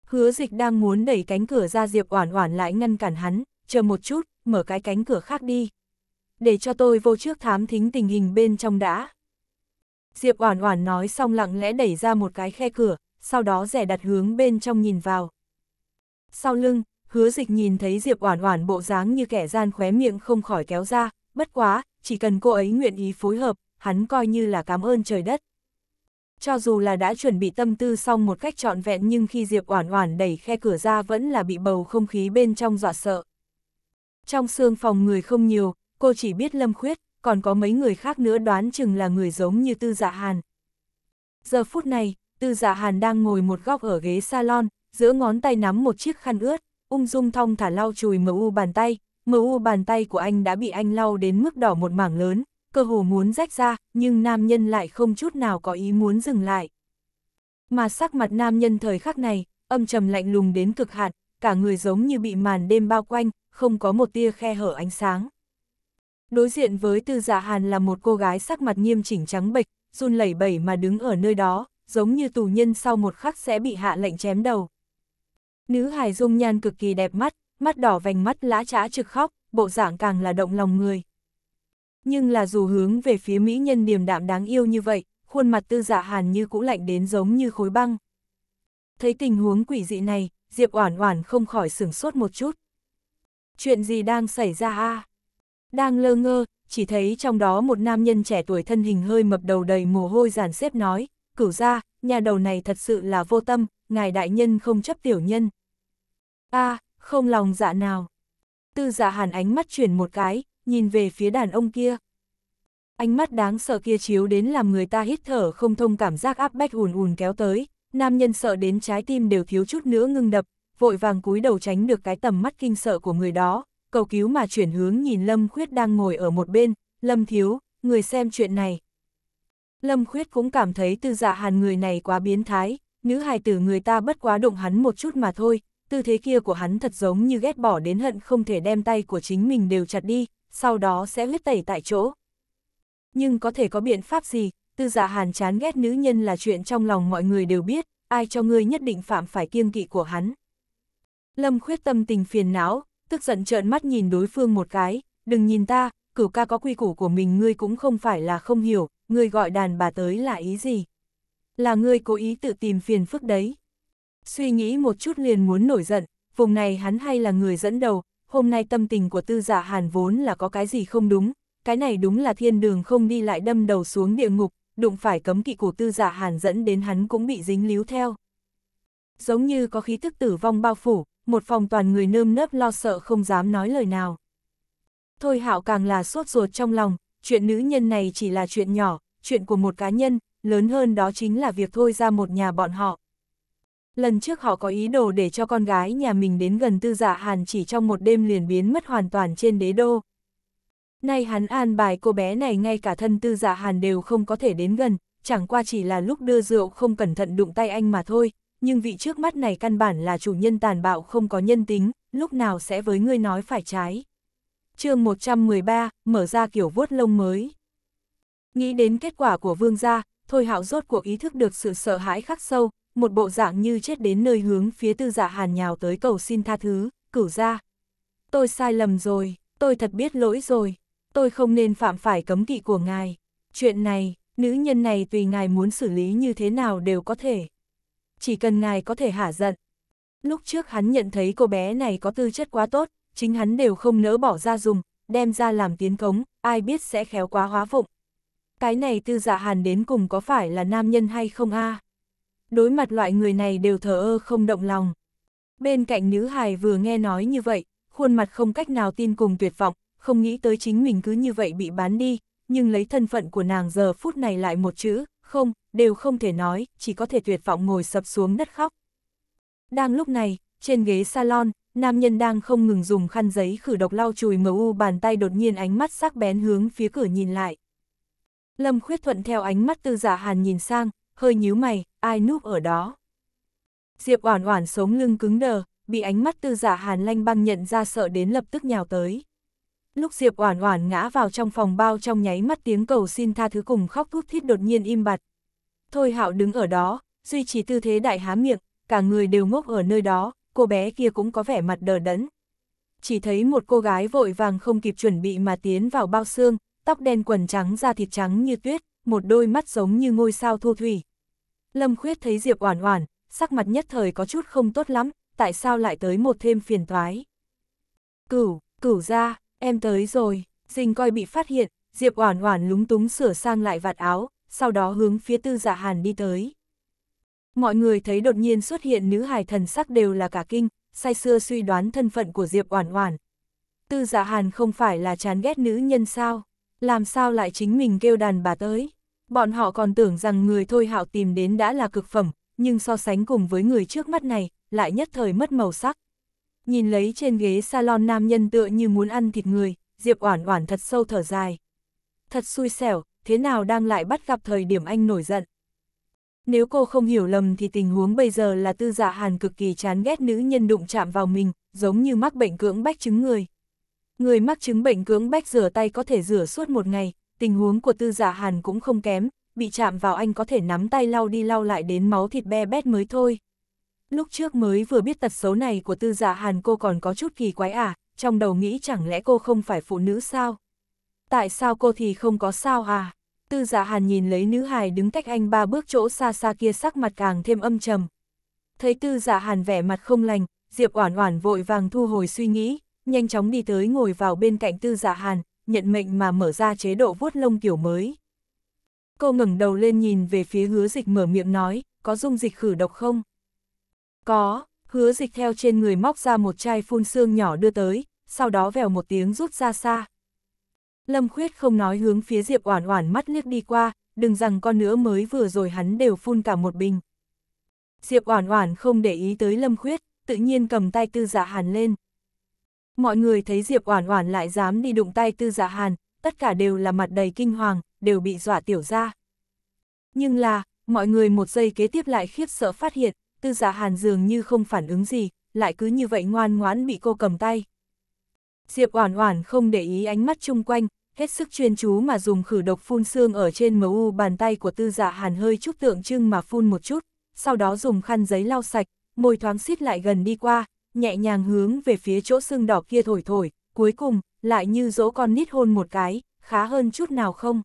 Hứa dịch đang muốn đẩy cánh cửa ra Diệp Oản Oản lại ngăn cản hắn, chờ một chút, mở cái cánh cửa khác đi để cho tôi vô trước thám thính tình hình bên trong đã. Diệp Oản Oản nói xong lặng lẽ đẩy ra một cái khe cửa, sau đó rẻ đặt hướng bên trong nhìn vào. Sau lưng, Hứa Dịch nhìn thấy Diệp Oản Oản bộ dáng như kẻ gian khóe miệng không khỏi kéo ra, bất quá, chỉ cần cô ấy nguyện ý phối hợp, hắn coi như là cảm ơn trời đất. Cho dù là đã chuẩn bị tâm tư xong một cách trọn vẹn nhưng khi Diệp Oản Oản đẩy khe cửa ra vẫn là bị bầu không khí bên trong dọa sợ. Trong sương phòng người không nhiều, cô chỉ biết Lâm Khuyết, còn có mấy người khác nữa đoán chừng là người giống như Tư Dạ Hàn. Giờ phút này, Tư Dạ Hàn đang ngồi một góc ở ghế salon, giữa ngón tay nắm một chiếc khăn ướt, ung dung thong thả lau chùi mờ u bàn tay, mờ u bàn tay của anh đã bị anh lau đến mức đỏ một mảng lớn, cơ hồ muốn rách ra, nhưng nam nhân lại không chút nào có ý muốn dừng lại. Mà sắc mặt nam nhân thời khắc này, âm trầm lạnh lùng đến cực hạn, cả người giống như bị màn đêm bao quanh, không có một tia khe hở ánh sáng. Đối diện với Tư Dạ Hàn là một cô gái sắc mặt nghiêm chỉnh trắng bệch, run lẩy bẩy mà đứng ở nơi đó, giống như tù nhân sau một khắc sẽ bị hạ lệnh chém đầu. Nữ hài dung nhan cực kỳ đẹp mắt, mắt đỏ vành mắt lá trá trực khóc, bộ dạng càng là động lòng người. Nhưng là dù hướng về phía mỹ nhân điềm đạm đáng yêu như vậy, khuôn mặt tư dạ hàn như cũ lạnh đến giống như khối băng. Thấy tình huống quỷ dị này, Diệp Oản Oản không khỏi sửng sốt một chút. Chuyện gì đang xảy ra a? À? Đang lơ ngơ, chỉ thấy trong đó một nam nhân trẻ tuổi thân hình hơi mập đầu đầy mồ hôi giản xếp nói, cửu ra, nhà đầu này thật sự là vô tâm, ngài đại nhân không chấp tiểu nhân. a à, không lòng dạ nào. Tư dạ hàn ánh mắt chuyển một cái, nhìn về phía đàn ông kia. Ánh mắt đáng sợ kia chiếu đến làm người ta hít thở không thông cảm giác áp bách ùn ùn kéo tới, nam nhân sợ đến trái tim đều thiếu chút nữa ngưng đập, vội vàng cúi đầu tránh được cái tầm mắt kinh sợ của người đó, cầu cứu mà chuyển hướng nhìn Lâm Khuyết đang ngồi ở một bên, Lâm Thiếu, người xem chuyện này. Lâm Khuyết cũng cảm thấy tư dạ hàn người này quá biến thái, nữ hài tử người ta bất quá động hắn một chút mà thôi, tư thế kia của hắn thật giống như ghét bỏ đến hận không thể đem tay của chính mình đều chặt đi, sau đó sẽ huyết tẩy tại chỗ. Nhưng có thể có biện pháp gì, tư dạ hàn chán ghét nữ nhân là chuyện trong lòng mọi người đều biết, ai cho ngươi nhất định phạm phải kiêng kỵ của hắn. Lâm khuyết tâm tình phiền não, tức giận trợn mắt nhìn đối phương một cái, đừng nhìn ta, cửu ca có quy củ của mình ngươi cũng không phải là không hiểu, ngươi gọi đàn bà tới là ý gì. Là ngươi cố ý tự tìm phiền phức đấy. Suy nghĩ một chút liền muốn nổi giận, vùng này hắn hay là người dẫn đầu, hôm nay tâm tình của tư giả dạ hàn vốn là có cái gì không đúng, cái này đúng là thiên đường không đi lại đâm đầu xuống địa ngục, đụng phải cấm kỵ của tư giả dạ hàn dẫn đến hắn cũng bị dính líu theo. Giống như có khí thức tử vong bao phủ, một phòng toàn người nơm nớp lo sợ không dám nói lời nào. Thôi hạo càng là sốt ruột trong lòng, chuyện nữ nhân này chỉ là chuyện nhỏ, chuyện của một cá nhân, lớn hơn đó chính là việc thôi ra một nhà bọn họ. Lần trước họ có ý đồ để cho con gái nhà mình đến gần tư dạ hàn chỉ trong một đêm liền biến mất hoàn toàn trên đế đô. Nay hắn an bài cô bé này ngay cả thân tư dạ hàn đều không có thể đến gần, chẳng qua chỉ là lúc đưa rượu không cẩn thận đụng tay anh mà thôi, nhưng vị trước mắt này căn bản là chủ nhân tàn bạo không có nhân tính, lúc nào sẽ với ngươi nói phải trái. chương 113, mở ra kiểu vuốt lông mới. Nghĩ đến kết quả của vương gia, thôi hạo rốt cuộc ý thức được sự sợ hãi khắc sâu, một bộ dạng như chết đến nơi hướng phía tư dạ hàn nhào tới cầu xin tha thứ, cửu ra. Tôi sai lầm rồi, tôi thật biết lỗi rồi, tôi không nên phạm phải cấm kỵ của ngài. Chuyện này, nữ nhân này tùy ngài muốn xử lý như thế nào đều có thể chỉ cần ngài có thể hả giận. Lúc trước hắn nhận thấy cô bé này có tư chất quá tốt, chính hắn đều không nỡ bỏ ra dùng, đem ra làm tiến cống, ai biết sẽ khéo quá hóa vụng. Cái này tư dạ hàn đến cùng có phải là nam nhân hay không a Đối mặt loại người này đều thờ ơ không động lòng. Bên cạnh nữ hài vừa nghe nói như vậy, khuôn mặt không cách nào tin cùng tuyệt vọng, không nghĩ tới chính mình cứ như vậy bị bán đi, nhưng lấy thân phận của nàng giờ phút này lại một chữ, không, đều không thể nói, chỉ có thể tuyệt vọng ngồi sập xuống đất khóc. Đang lúc này, trên ghế salon, nam nhân đang không ngừng dùng khăn giấy khử độc lau chùi mờ u bàn tay đột nhiên ánh mắt sắc bén hướng phía cửa nhìn lại. Lâm khuyết thuận theo ánh mắt tư giả dạ hàn nhìn sang, hơi nhíu mày, ai núp ở đó. Diệp oản oản sống lưng cứng đờ, bị ánh mắt tư giả dạ hàn lanh băng nhận ra sợ đến lập tức nhào tới. Lúc Diệp Oản Oản ngã vào trong phòng bao trong nháy mắt tiếng cầu xin tha thứ cùng khóc thút thít đột nhiên im bặt. Thôi Hạo đứng ở đó, duy trì tư thế đại há miệng, cả người đều ngốc ở nơi đó, cô bé kia cũng có vẻ mặt đờ đẫn. Chỉ thấy một cô gái vội vàng không kịp chuẩn bị mà tiến vào bao xương, tóc đen quần trắng da thịt trắng như tuyết, một đôi mắt giống như ngôi sao thu thủy. Lâm Khuyết thấy Diệp Oản Oản, sắc mặt nhất thời có chút không tốt lắm, tại sao lại tới một thêm phiền toái. Cửu, cửu gia, Em tới rồi, dình coi bị phát hiện, Diệp Oản Oản lúng túng sửa sang lại vạt áo, sau đó hướng phía Tư Dạ Hàn đi tới. Mọi người thấy đột nhiên xuất hiện nữ hài thần sắc đều là cả kinh, say xưa suy đoán thân phận của Diệp Oản Oản. Tư Dạ Hàn không phải là chán ghét nữ nhân sao, làm sao lại chính mình kêu đàn bà tới? Bọn họ còn tưởng rằng người thôi Hạo tìm đến đã là cực phẩm, nhưng so sánh cùng với người trước mắt này, lại nhất thời mất màu sắc. Nhìn lấy trên ghế salon nam nhân tựa như muốn ăn thịt người, Diệp Oản Oản thật sâu thở dài. Thật xui xẻo, thế nào đang lại bắt gặp thời điểm anh nổi giận. Nếu cô không hiểu lầm thì tình huống bây giờ là tư giả dạ hàn cực kỳ chán ghét nữ nhân đụng chạm vào mình, giống như mắc bệnh cưỡng bách chứng người. Người mắc chứng bệnh cưỡng bách rửa tay có thể rửa suốt một ngày, tình huống của tư giả dạ hàn cũng không kém, bị chạm vào anh có thể nắm tay lau đi lau lại đến máu thịt be bét mới thôi lúc trước mới vừa biết tật xấu này của tư Dạ hàn cô còn có chút kỳ quái à, trong đầu nghĩ chẳng lẽ cô không phải phụ nữ sao? Tại sao cô thì không có sao à? Tư Dạ hàn nhìn lấy nữ hài đứng cách anh ba bước chỗ xa xa kia sắc mặt càng thêm âm trầm. Thấy tư Dạ hàn vẻ mặt không lành, Diệp Oản Oản vội vàng thu hồi suy nghĩ, nhanh chóng đi tới ngồi vào bên cạnh tư Dạ hàn, nhận mệnh mà mở ra chế độ vuốt lông kiểu mới. Cô ngẩng đầu lên nhìn về phía hứa dịch mở miệng nói, có dung dịch khử độc không? Có, hứa dịch theo trên người móc ra một chai phun xương nhỏ đưa tới, sau đó vèo một tiếng rút ra xa. Lâm Khuyết không nói hướng phía Diệp Oản Oản mắt liếc đi qua, đừng rằng con nữa mới vừa rồi hắn đều phun cả một bình. Diệp Oản Oản không để ý tới Lâm Khuyết, tự nhiên cầm tay Tư giả dạ Hàn lên. Mọi người thấy Diệp Oản Oản lại dám đi đụng tay Tư giả dạ Hàn, tất cả đều là mặt đầy kinh hoàng, đều bị dọa tiểu ra. Nhưng là, mọi người một giây kế tiếp lại khiếp sợ phát hiện, tư giả dạ hàn dường như không phản ứng gì, lại cứ như vậy ngoan ngoãn bị cô cầm tay. Diệp Oản Oản không để ý ánh mắt chung quanh, hết sức chuyên chú mà dùng khử độc phun xương ở trên mu bàn tay của Tư giả dạ Hàn hơi chút tượng trưng mà phun một chút, sau đó dùng khăn giấy lau sạch, môi thoáng xít lại gần đi qua, nhẹ nhàng hướng về phía chỗ xương đỏ kia thổi thổi, cuối cùng lại như dỗ con nít hôn một cái, khá hơn chút nào không?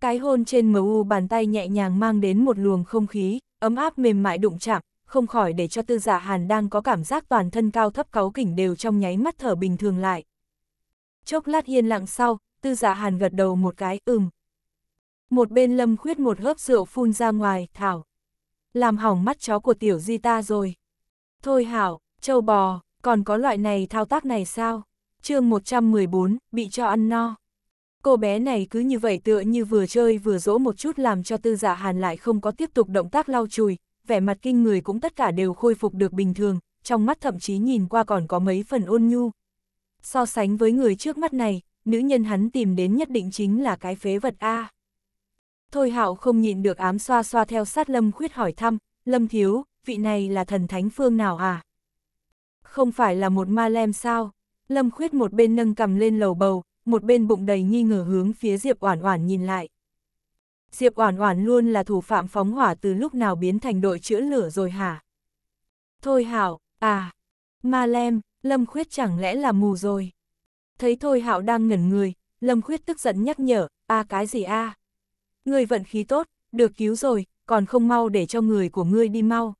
Cái hôn trên mu bàn tay nhẹ nhàng mang đến một luồng không khí, ấm áp mềm mại đụng chạm, không khỏi để cho tư giả dạ hàn đang có cảm giác toàn thân cao thấp cáu kỉnh đều trong nháy mắt thở bình thường lại. Chốc lát yên lặng sau, tư giả dạ hàn gật đầu một cái, ừm. Một bên lâm khuyết một hớp rượu phun ra ngoài, thảo. Làm hỏng mắt chó của tiểu di ta rồi. Thôi hảo, châu bò, còn có loại này thao tác này sao? chương 114, bị cho ăn no cô bé này cứ như vậy tựa như vừa chơi vừa dỗ một chút làm cho tư giả dạ hàn lại không có tiếp tục động tác lau chùi, vẻ mặt kinh người cũng tất cả đều khôi phục được bình thường, trong mắt thậm chí nhìn qua còn có mấy phần ôn nhu. So sánh với người trước mắt này, nữ nhân hắn tìm đến nhất định chính là cái phế vật A. Thôi hạo không nhịn được ám xoa xoa theo sát Lâm Khuyết hỏi thăm, Lâm Thiếu, vị này là thần thánh phương nào à? Không phải là một ma lem sao? Lâm Khuyết một bên nâng cầm lên lầu bầu, một bên bụng đầy nghi ngờ hướng phía Diệp Oản Oản nhìn lại. Diệp Oản Oản luôn là thủ phạm phóng hỏa từ lúc nào biến thành đội chữa lửa rồi hả? Thôi Hạo, à, Ma Lem, Lâm Khuyết chẳng lẽ là mù rồi? Thấy Thôi Hạo đang ngẩn người, Lâm Khuyết tức giận nhắc nhở, a cái gì a? Người vận khí tốt, được cứu rồi, còn không mau để cho người của ngươi đi mau.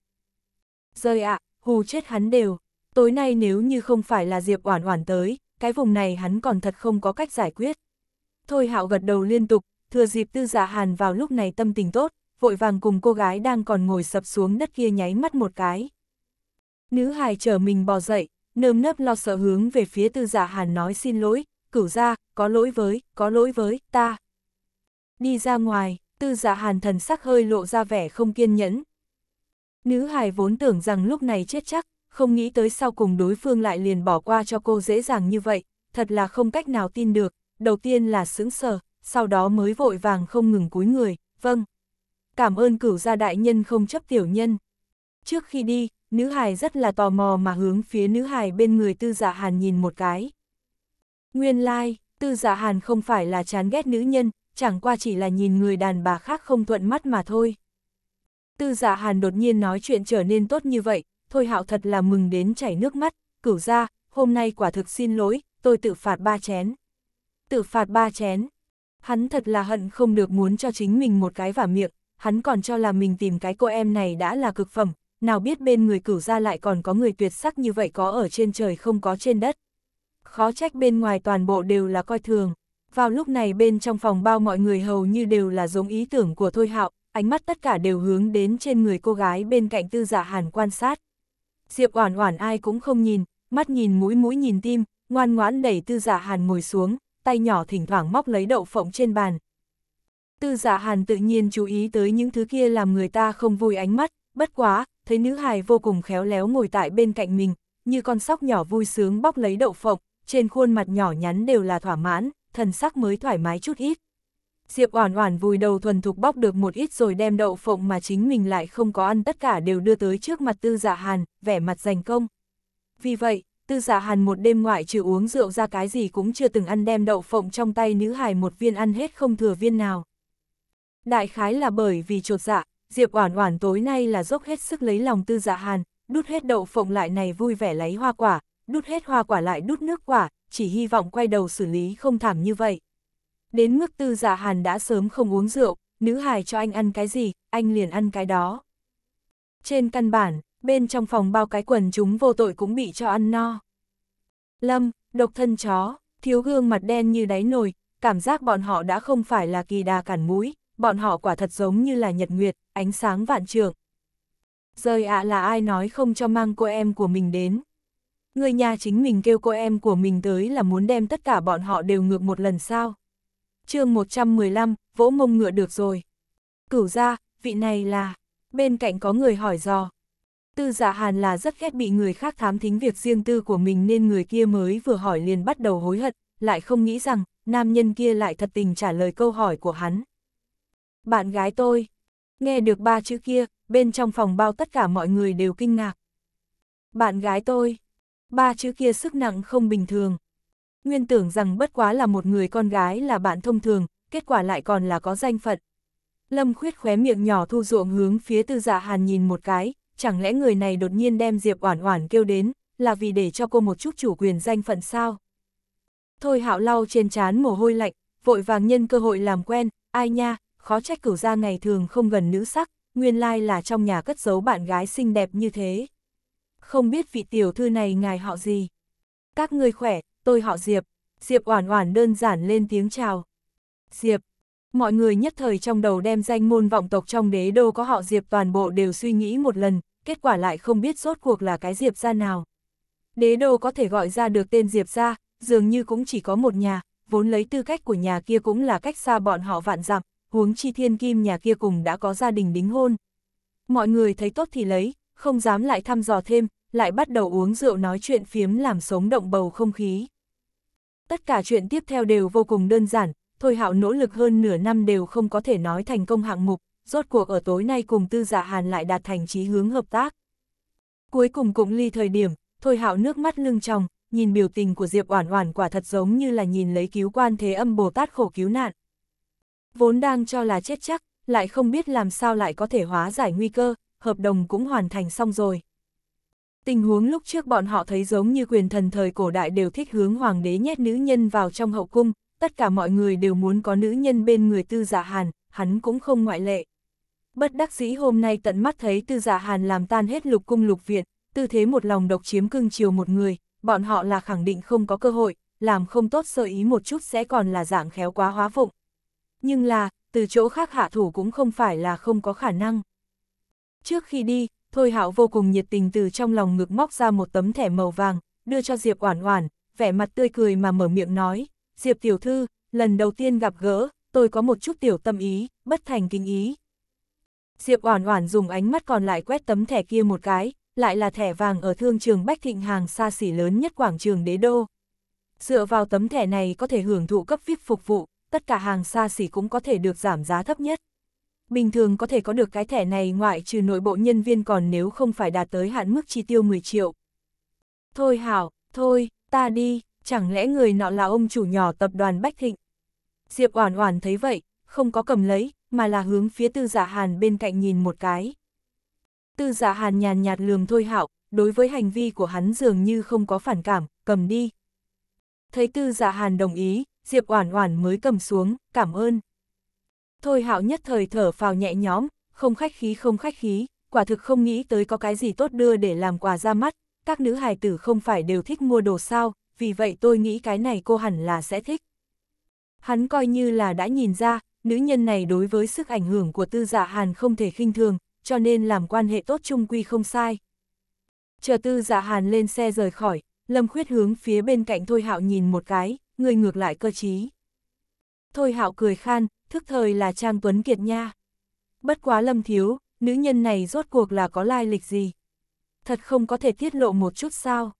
Rơi ạ, hù chết hắn đều, tối nay nếu như không phải là Diệp Oản Oản tới, cái vùng này hắn còn thật không có cách giải quyết. Thôi hạo gật đầu liên tục, thừa dịp tư giả dạ hàn vào lúc này tâm tình tốt, vội vàng cùng cô gái đang còn ngồi sập xuống đất kia nháy mắt một cái. Nữ hài chờ mình bò dậy, nơm nớp lo sợ hướng về phía tư giả dạ hàn nói xin lỗi, cửu ra, có lỗi với, có lỗi với, ta. Đi ra ngoài, tư giả dạ hàn thần sắc hơi lộ ra vẻ không kiên nhẫn. Nữ hài vốn tưởng rằng lúc này chết chắc, không nghĩ tới sau cùng đối phương lại liền bỏ qua cho cô dễ dàng như vậy, thật là không cách nào tin được, đầu tiên là sững sờ, sau đó mới vội vàng không ngừng cúi người, vâng. Cảm ơn cửu gia đại nhân không chấp tiểu nhân. Trước khi đi, nữ hài rất là tò mò mà hướng phía nữ hài bên người tư giả dạ hàn nhìn một cái. Nguyên lai, like, tư giả dạ hàn không phải là chán ghét nữ nhân, chẳng qua chỉ là nhìn người đàn bà khác không thuận mắt mà thôi. Tư giả dạ hàn đột nhiên nói chuyện trở nên tốt như vậy, Thôi hạo thật là mừng đến chảy nước mắt, cửu ra, hôm nay quả thực xin lỗi, tôi tự phạt ba chén. Tự phạt ba chén. Hắn thật là hận không được muốn cho chính mình một cái vả miệng, hắn còn cho là mình tìm cái cô em này đã là cực phẩm, nào biết bên người cửu ra lại còn có người tuyệt sắc như vậy có ở trên trời không có trên đất. Khó trách bên ngoài toàn bộ đều là coi thường. Vào lúc này bên trong phòng bao mọi người hầu như đều là giống ý tưởng của Thôi Hạo, ánh mắt tất cả đều hướng đến trên người cô gái bên cạnh tư giả dạ hàn quan sát. Diệp Oản Oản ai cũng không nhìn, mắt nhìn mũi mũi nhìn tim, ngoan ngoãn đẩy Tư Dạ Hàn ngồi xuống, tay nhỏ thỉnh thoảng móc lấy đậu phộng trên bàn. Tư Dạ Hàn tự nhiên chú ý tới những thứ kia làm người ta không vui ánh mắt, bất quá, thấy nữ hài vô cùng khéo léo ngồi tại bên cạnh mình, như con sóc nhỏ vui sướng bóc lấy đậu phộng, trên khuôn mặt nhỏ nhắn đều là thỏa mãn, thần sắc mới thoải mái chút ít. Diệp Oản Oản vùi đầu thuần thục bóc được một ít rồi đem đậu phộng mà chính mình lại không có ăn tất cả đều đưa tới trước mặt Tư Dạ Hàn, vẻ mặt giành công. Vì vậy, Tư Dạ Hàn một đêm ngoại trừ uống rượu ra cái gì cũng chưa từng ăn đem đậu phộng trong tay nữ hài một viên ăn hết không thừa viên nào. Đại khái là bởi vì chột dạ, Diệp Oản Oản tối nay là dốc hết sức lấy lòng Tư Dạ Hàn, đút hết đậu phộng lại này vui vẻ lấy hoa quả, đút hết hoa quả lại đút nước quả, chỉ hy vọng quay đầu xử lý không thảm như vậy. Đến mức tư giả dạ hàn đã sớm không uống rượu, nữ hài cho anh ăn cái gì, anh liền ăn cái đó. Trên căn bản, bên trong phòng bao cái quần chúng vô tội cũng bị cho ăn no. Lâm, độc thân chó, thiếu gương mặt đen như đáy nồi, cảm giác bọn họ đã không phải là kỳ đà cản mũi, bọn họ quả thật giống như là nhật nguyệt, ánh sáng vạn trường. Rời ạ là ai nói không cho mang cô em của mình đến. Người nhà chính mình kêu cô em của mình tới là muốn đem tất cả bọn họ đều ngược một lần sao chương 115, vỗ mông ngựa được rồi. Cửu ra, vị này là... Bên cạnh có người hỏi dò. Tư dạ hàn là rất ghét bị người khác thám thính việc riêng tư của mình nên người kia mới vừa hỏi liền bắt đầu hối hận, lại không nghĩ rằng, nam nhân kia lại thật tình trả lời câu hỏi của hắn. Bạn gái tôi, nghe được ba chữ kia, bên trong phòng bao tất cả mọi người đều kinh ngạc. Bạn gái tôi, ba chữ kia sức nặng không bình thường nguyên tưởng rằng bất quá là một người con gái là bạn thông thường, kết quả lại còn là có danh phận. Lâm khuyết khóe miệng nhỏ thu ruộng hướng phía tư dạ hàn nhìn một cái, chẳng lẽ người này đột nhiên đem Diệp Oản Oản kêu đến, là vì để cho cô một chút chủ quyền danh phận sao? Thôi hạo lau trên trán mồ hôi lạnh, vội vàng nhân cơ hội làm quen, ai nha, khó trách cửu ra ngày thường không gần nữ sắc, nguyên lai là trong nhà cất giấu bạn gái xinh đẹp như thế. Không biết vị tiểu thư này ngài họ gì? Các ngươi khỏe, tôi họ Diệp. Diệp Oản Oản đơn giản lên tiếng chào. Diệp. Mọi người nhất thời trong đầu đem danh môn vọng tộc trong đế đô có họ Diệp toàn bộ đều suy nghĩ một lần, kết quả lại không biết rốt cuộc là cái Diệp gia nào. Đế đô có thể gọi ra được tên Diệp gia, dường như cũng chỉ có một nhà, vốn lấy tư cách của nhà kia cũng là cách xa bọn họ vạn dặm, huống chi thiên kim nhà kia cùng đã có gia đình đính hôn. Mọi người thấy tốt thì lấy, không dám lại thăm dò thêm, lại bắt đầu uống rượu nói chuyện phiếm làm sống động bầu không khí. Tất cả chuyện tiếp theo đều vô cùng đơn giản, Thôi Hạo nỗ lực hơn nửa năm đều không có thể nói thành công hạng mục, rốt cuộc ở tối nay cùng Tư Dạ Hàn lại đạt thành chí hướng hợp tác. Cuối cùng cũng ly thời điểm, Thôi Hạo nước mắt lưng tròng, nhìn biểu tình của Diệp Oản Oản quả thật giống như là nhìn lấy cứu quan thế âm Bồ Tát khổ cứu nạn. Vốn đang cho là chết chắc, lại không biết làm sao lại có thể hóa giải nguy cơ, hợp đồng cũng hoàn thành xong rồi. Tình huống lúc trước bọn họ thấy giống như quyền thần thời cổ đại đều thích hướng hoàng đế nhét nữ nhân vào trong hậu cung, tất cả mọi người đều muốn có nữ nhân bên người tư giả dạ hàn, hắn cũng không ngoại lệ. Bất đắc dĩ hôm nay tận mắt thấy tư giả dạ hàn làm tan hết lục cung lục viện, tư thế một lòng độc chiếm cưng chiều một người, bọn họ là khẳng định không có cơ hội, làm không tốt sơ ý một chút sẽ còn là dạng khéo quá hóa vụng. Nhưng là, từ chỗ khác hạ thủ cũng không phải là không có khả năng. Trước khi đi, Thôi Hạo vô cùng nhiệt tình từ trong lòng ngực móc ra một tấm thẻ màu vàng, đưa cho Diệp Oản Oản, vẻ mặt tươi cười mà mở miệng nói, "Diệp tiểu thư, lần đầu tiên gặp gỡ, tôi có một chút tiểu tâm ý, bất thành kinh ý." Diệp Oản Oản dùng ánh mắt còn lại quét tấm thẻ kia một cái, lại là thẻ vàng ở thương trường Bách Thịnh hàng xa xỉ lớn nhất quảng trường Đế Đô. Dựa vào tấm thẻ này có thể hưởng thụ cấp VIP phục vụ, tất cả hàng xa xỉ cũng có thể được giảm giá thấp nhất. Bình thường có thể có được cái thẻ này ngoại trừ nội bộ nhân viên còn nếu không phải đạt tới hạn mức chi tiêu 10 triệu. Thôi hảo, thôi, ta đi, chẳng lẽ người nọ là ông chủ nhỏ tập đoàn Bách Thịnh. Diệp Oản Oản thấy vậy, không có cầm lấy, mà là hướng phía Tư giả dạ Hàn bên cạnh nhìn một cái. Tư giả dạ Hàn nhàn nhạt lườm Thôi Hạo, đối với hành vi của hắn dường như không có phản cảm, cầm đi. Thấy Tư giả dạ Hàn đồng ý, Diệp Oản Oản mới cầm xuống, cảm ơn. Thôi hạo nhất thời thở phào nhẹ nhõm, không khách khí không khách khí, quả thực không nghĩ tới có cái gì tốt đưa để làm quà ra mắt, các nữ hài tử không phải đều thích mua đồ sao, vì vậy tôi nghĩ cái này cô hẳn là sẽ thích. Hắn coi như là đã nhìn ra, nữ nhân này đối với sức ảnh hưởng của tư dạ hàn không thể khinh thường, cho nên làm quan hệ tốt chung quy không sai. Chờ tư dạ hàn lên xe rời khỏi, Lâm Khuyết hướng phía bên cạnh Thôi Hạo nhìn một cái, người ngược lại cơ trí. Thôi Hạo cười khan, thức thời là Trang Tuấn Kiệt nha. Bất quá lâm thiếu, nữ nhân này rốt cuộc là có lai lịch gì? Thật không có thể tiết lộ một chút sao?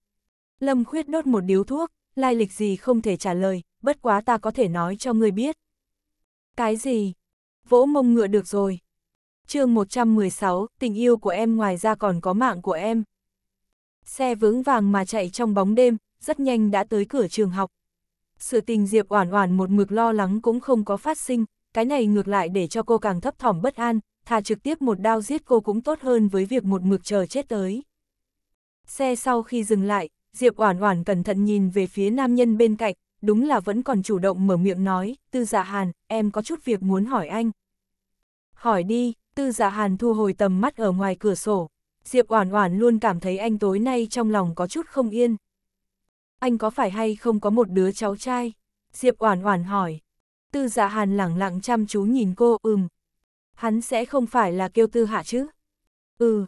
Lâm khuyết đốt một điếu thuốc, lai lịch gì không thể trả lời, bất quá ta có thể nói cho người biết. Cái gì? Vỗ mông ngựa được rồi. chương 116, tình yêu của em ngoài ra còn có mạng của em. Xe vững vàng mà chạy trong bóng đêm, rất nhanh đã tới cửa trường học. Sự tình Diệp Oản Oản một mực lo lắng cũng không có phát sinh, cái này ngược lại để cho cô càng thấp thỏm bất an, thà trực tiếp một đao giết cô cũng tốt hơn với việc một mực chờ chết tới. Xe sau khi dừng lại, Diệp Oản Oản cẩn thận nhìn về phía nam nhân bên cạnh, đúng là vẫn còn chủ động mở miệng nói, Tư Dạ Hàn, em có chút việc muốn hỏi anh. Hỏi đi, Tư Dạ Hàn thu hồi tầm mắt ở ngoài cửa sổ, Diệp Oản Oản luôn cảm thấy anh tối nay trong lòng có chút không yên. Anh có phải hay không có một đứa cháu trai? Diệp Oản Oản hỏi tư dạ hàn lẳng lặng chăm chú nhìn cô, ừm. Hắn sẽ không phải là kêu tư hạ chứ? Ừ.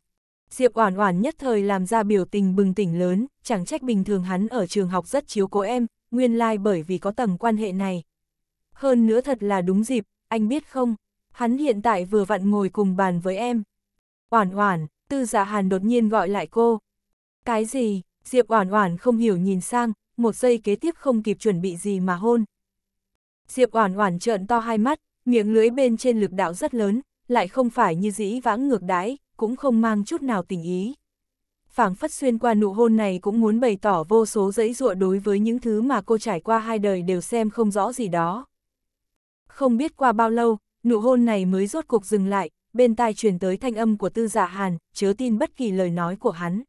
Diệp Oản Oản nhất thời làm ra biểu tình bừng tỉnh lớn, chẳng trách bình thường hắn ở trường học rất chiếu cố em, nguyên lai like bởi vì có tầng quan hệ này. Hơn nữa thật là đúng dịp, anh biết không, hắn hiện tại vừa vặn ngồi cùng bàn với em. Oản Oản, Tư Dạ Hàn đột nhiên gọi lại cô. Cái gì? Diệp Oản Oản không hiểu nhìn sang, một giây kế tiếp không kịp chuẩn bị gì mà hôn, Diệp Oản Oản trợn to hai mắt, miệng lưới bên trên lực đạo rất lớn, lại không phải như dĩ vãng ngược đãi, cũng không mang chút nào tình ý. Phảng phất xuyên qua nụ hôn này cũng muốn bày tỏ vô số dãy dụa đối với những thứ mà cô trải qua hai đời đều xem không rõ gì đó. Không biết qua bao lâu, nụ hôn này mới rốt cục dừng lại, bên tai truyền tới thanh âm của Tư Dạ Hàn, chớ tin bất kỳ lời nói của hắn.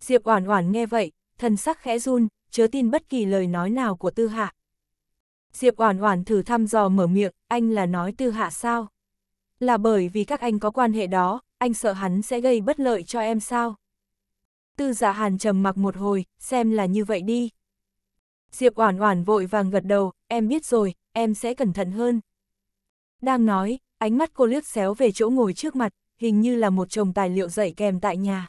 Diệp Oản Oản nghe vậy, thân sắc khẽ run, chớ tin bất kỳ lời nói nào của Tư Hạ, Diệp Oản Oản thử thăm dò mở miệng, anh là nói Tư Hạ sao? Là bởi vì các anh có quan hệ đó, anh sợ hắn sẽ gây bất lợi cho em sao? Tư Dạ Hàn trầm mặc một hồi, xem là như vậy đi. Diệp Oản Oản vội vàng gật đầu, em biết rồi, em sẽ cẩn thận hơn. Đang nói, ánh mắt cô liếc xéo về chỗ ngồi trước mặt, hình như là một chồng tài liệu dạy kèm tại nhà.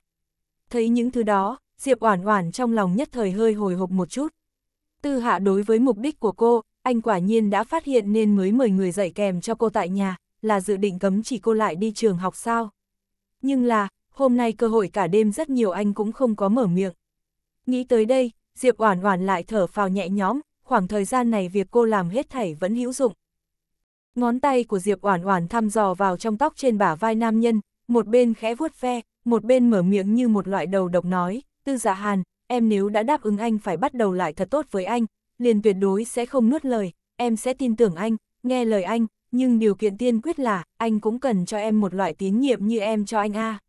Thấy những thứ đó, Diệp Oản Oản trong lòng nhất thời hơi hồi hộp một chút. Tư Hạ đối với mục đích của cô, anh quả nhiên đã phát hiện nên mới mời người dạy kèm cho cô tại nhà, là dự định cấm chỉ cô lại đi trường học sao. Nhưng là, hôm nay cơ hội cả đêm rất nhiều anh cũng không có mở miệng. Nghĩ tới đây, Diệp Oản Oản lại thở phào nhẹ nhõm, khoảng thời gian này việc cô làm hết thảy vẫn hữu dụng. Ngón tay của Diệp Oản Oản thăm dò vào trong tóc trên bả vai nam nhân, một bên khẽ vuốt ve, một bên mở miệng như một loại đầu độc nói, "Tư Dạ Hàn, em nếu đã đáp ứng anh phải bắt đầu lại thật tốt với anh, liền tuyệt đối sẽ không nuốt lời, em sẽ tin tưởng anh, nghe lời anh, nhưng điều kiện tiên quyết là, anh cũng cần cho em một loại tín nhiệm như em cho anh a.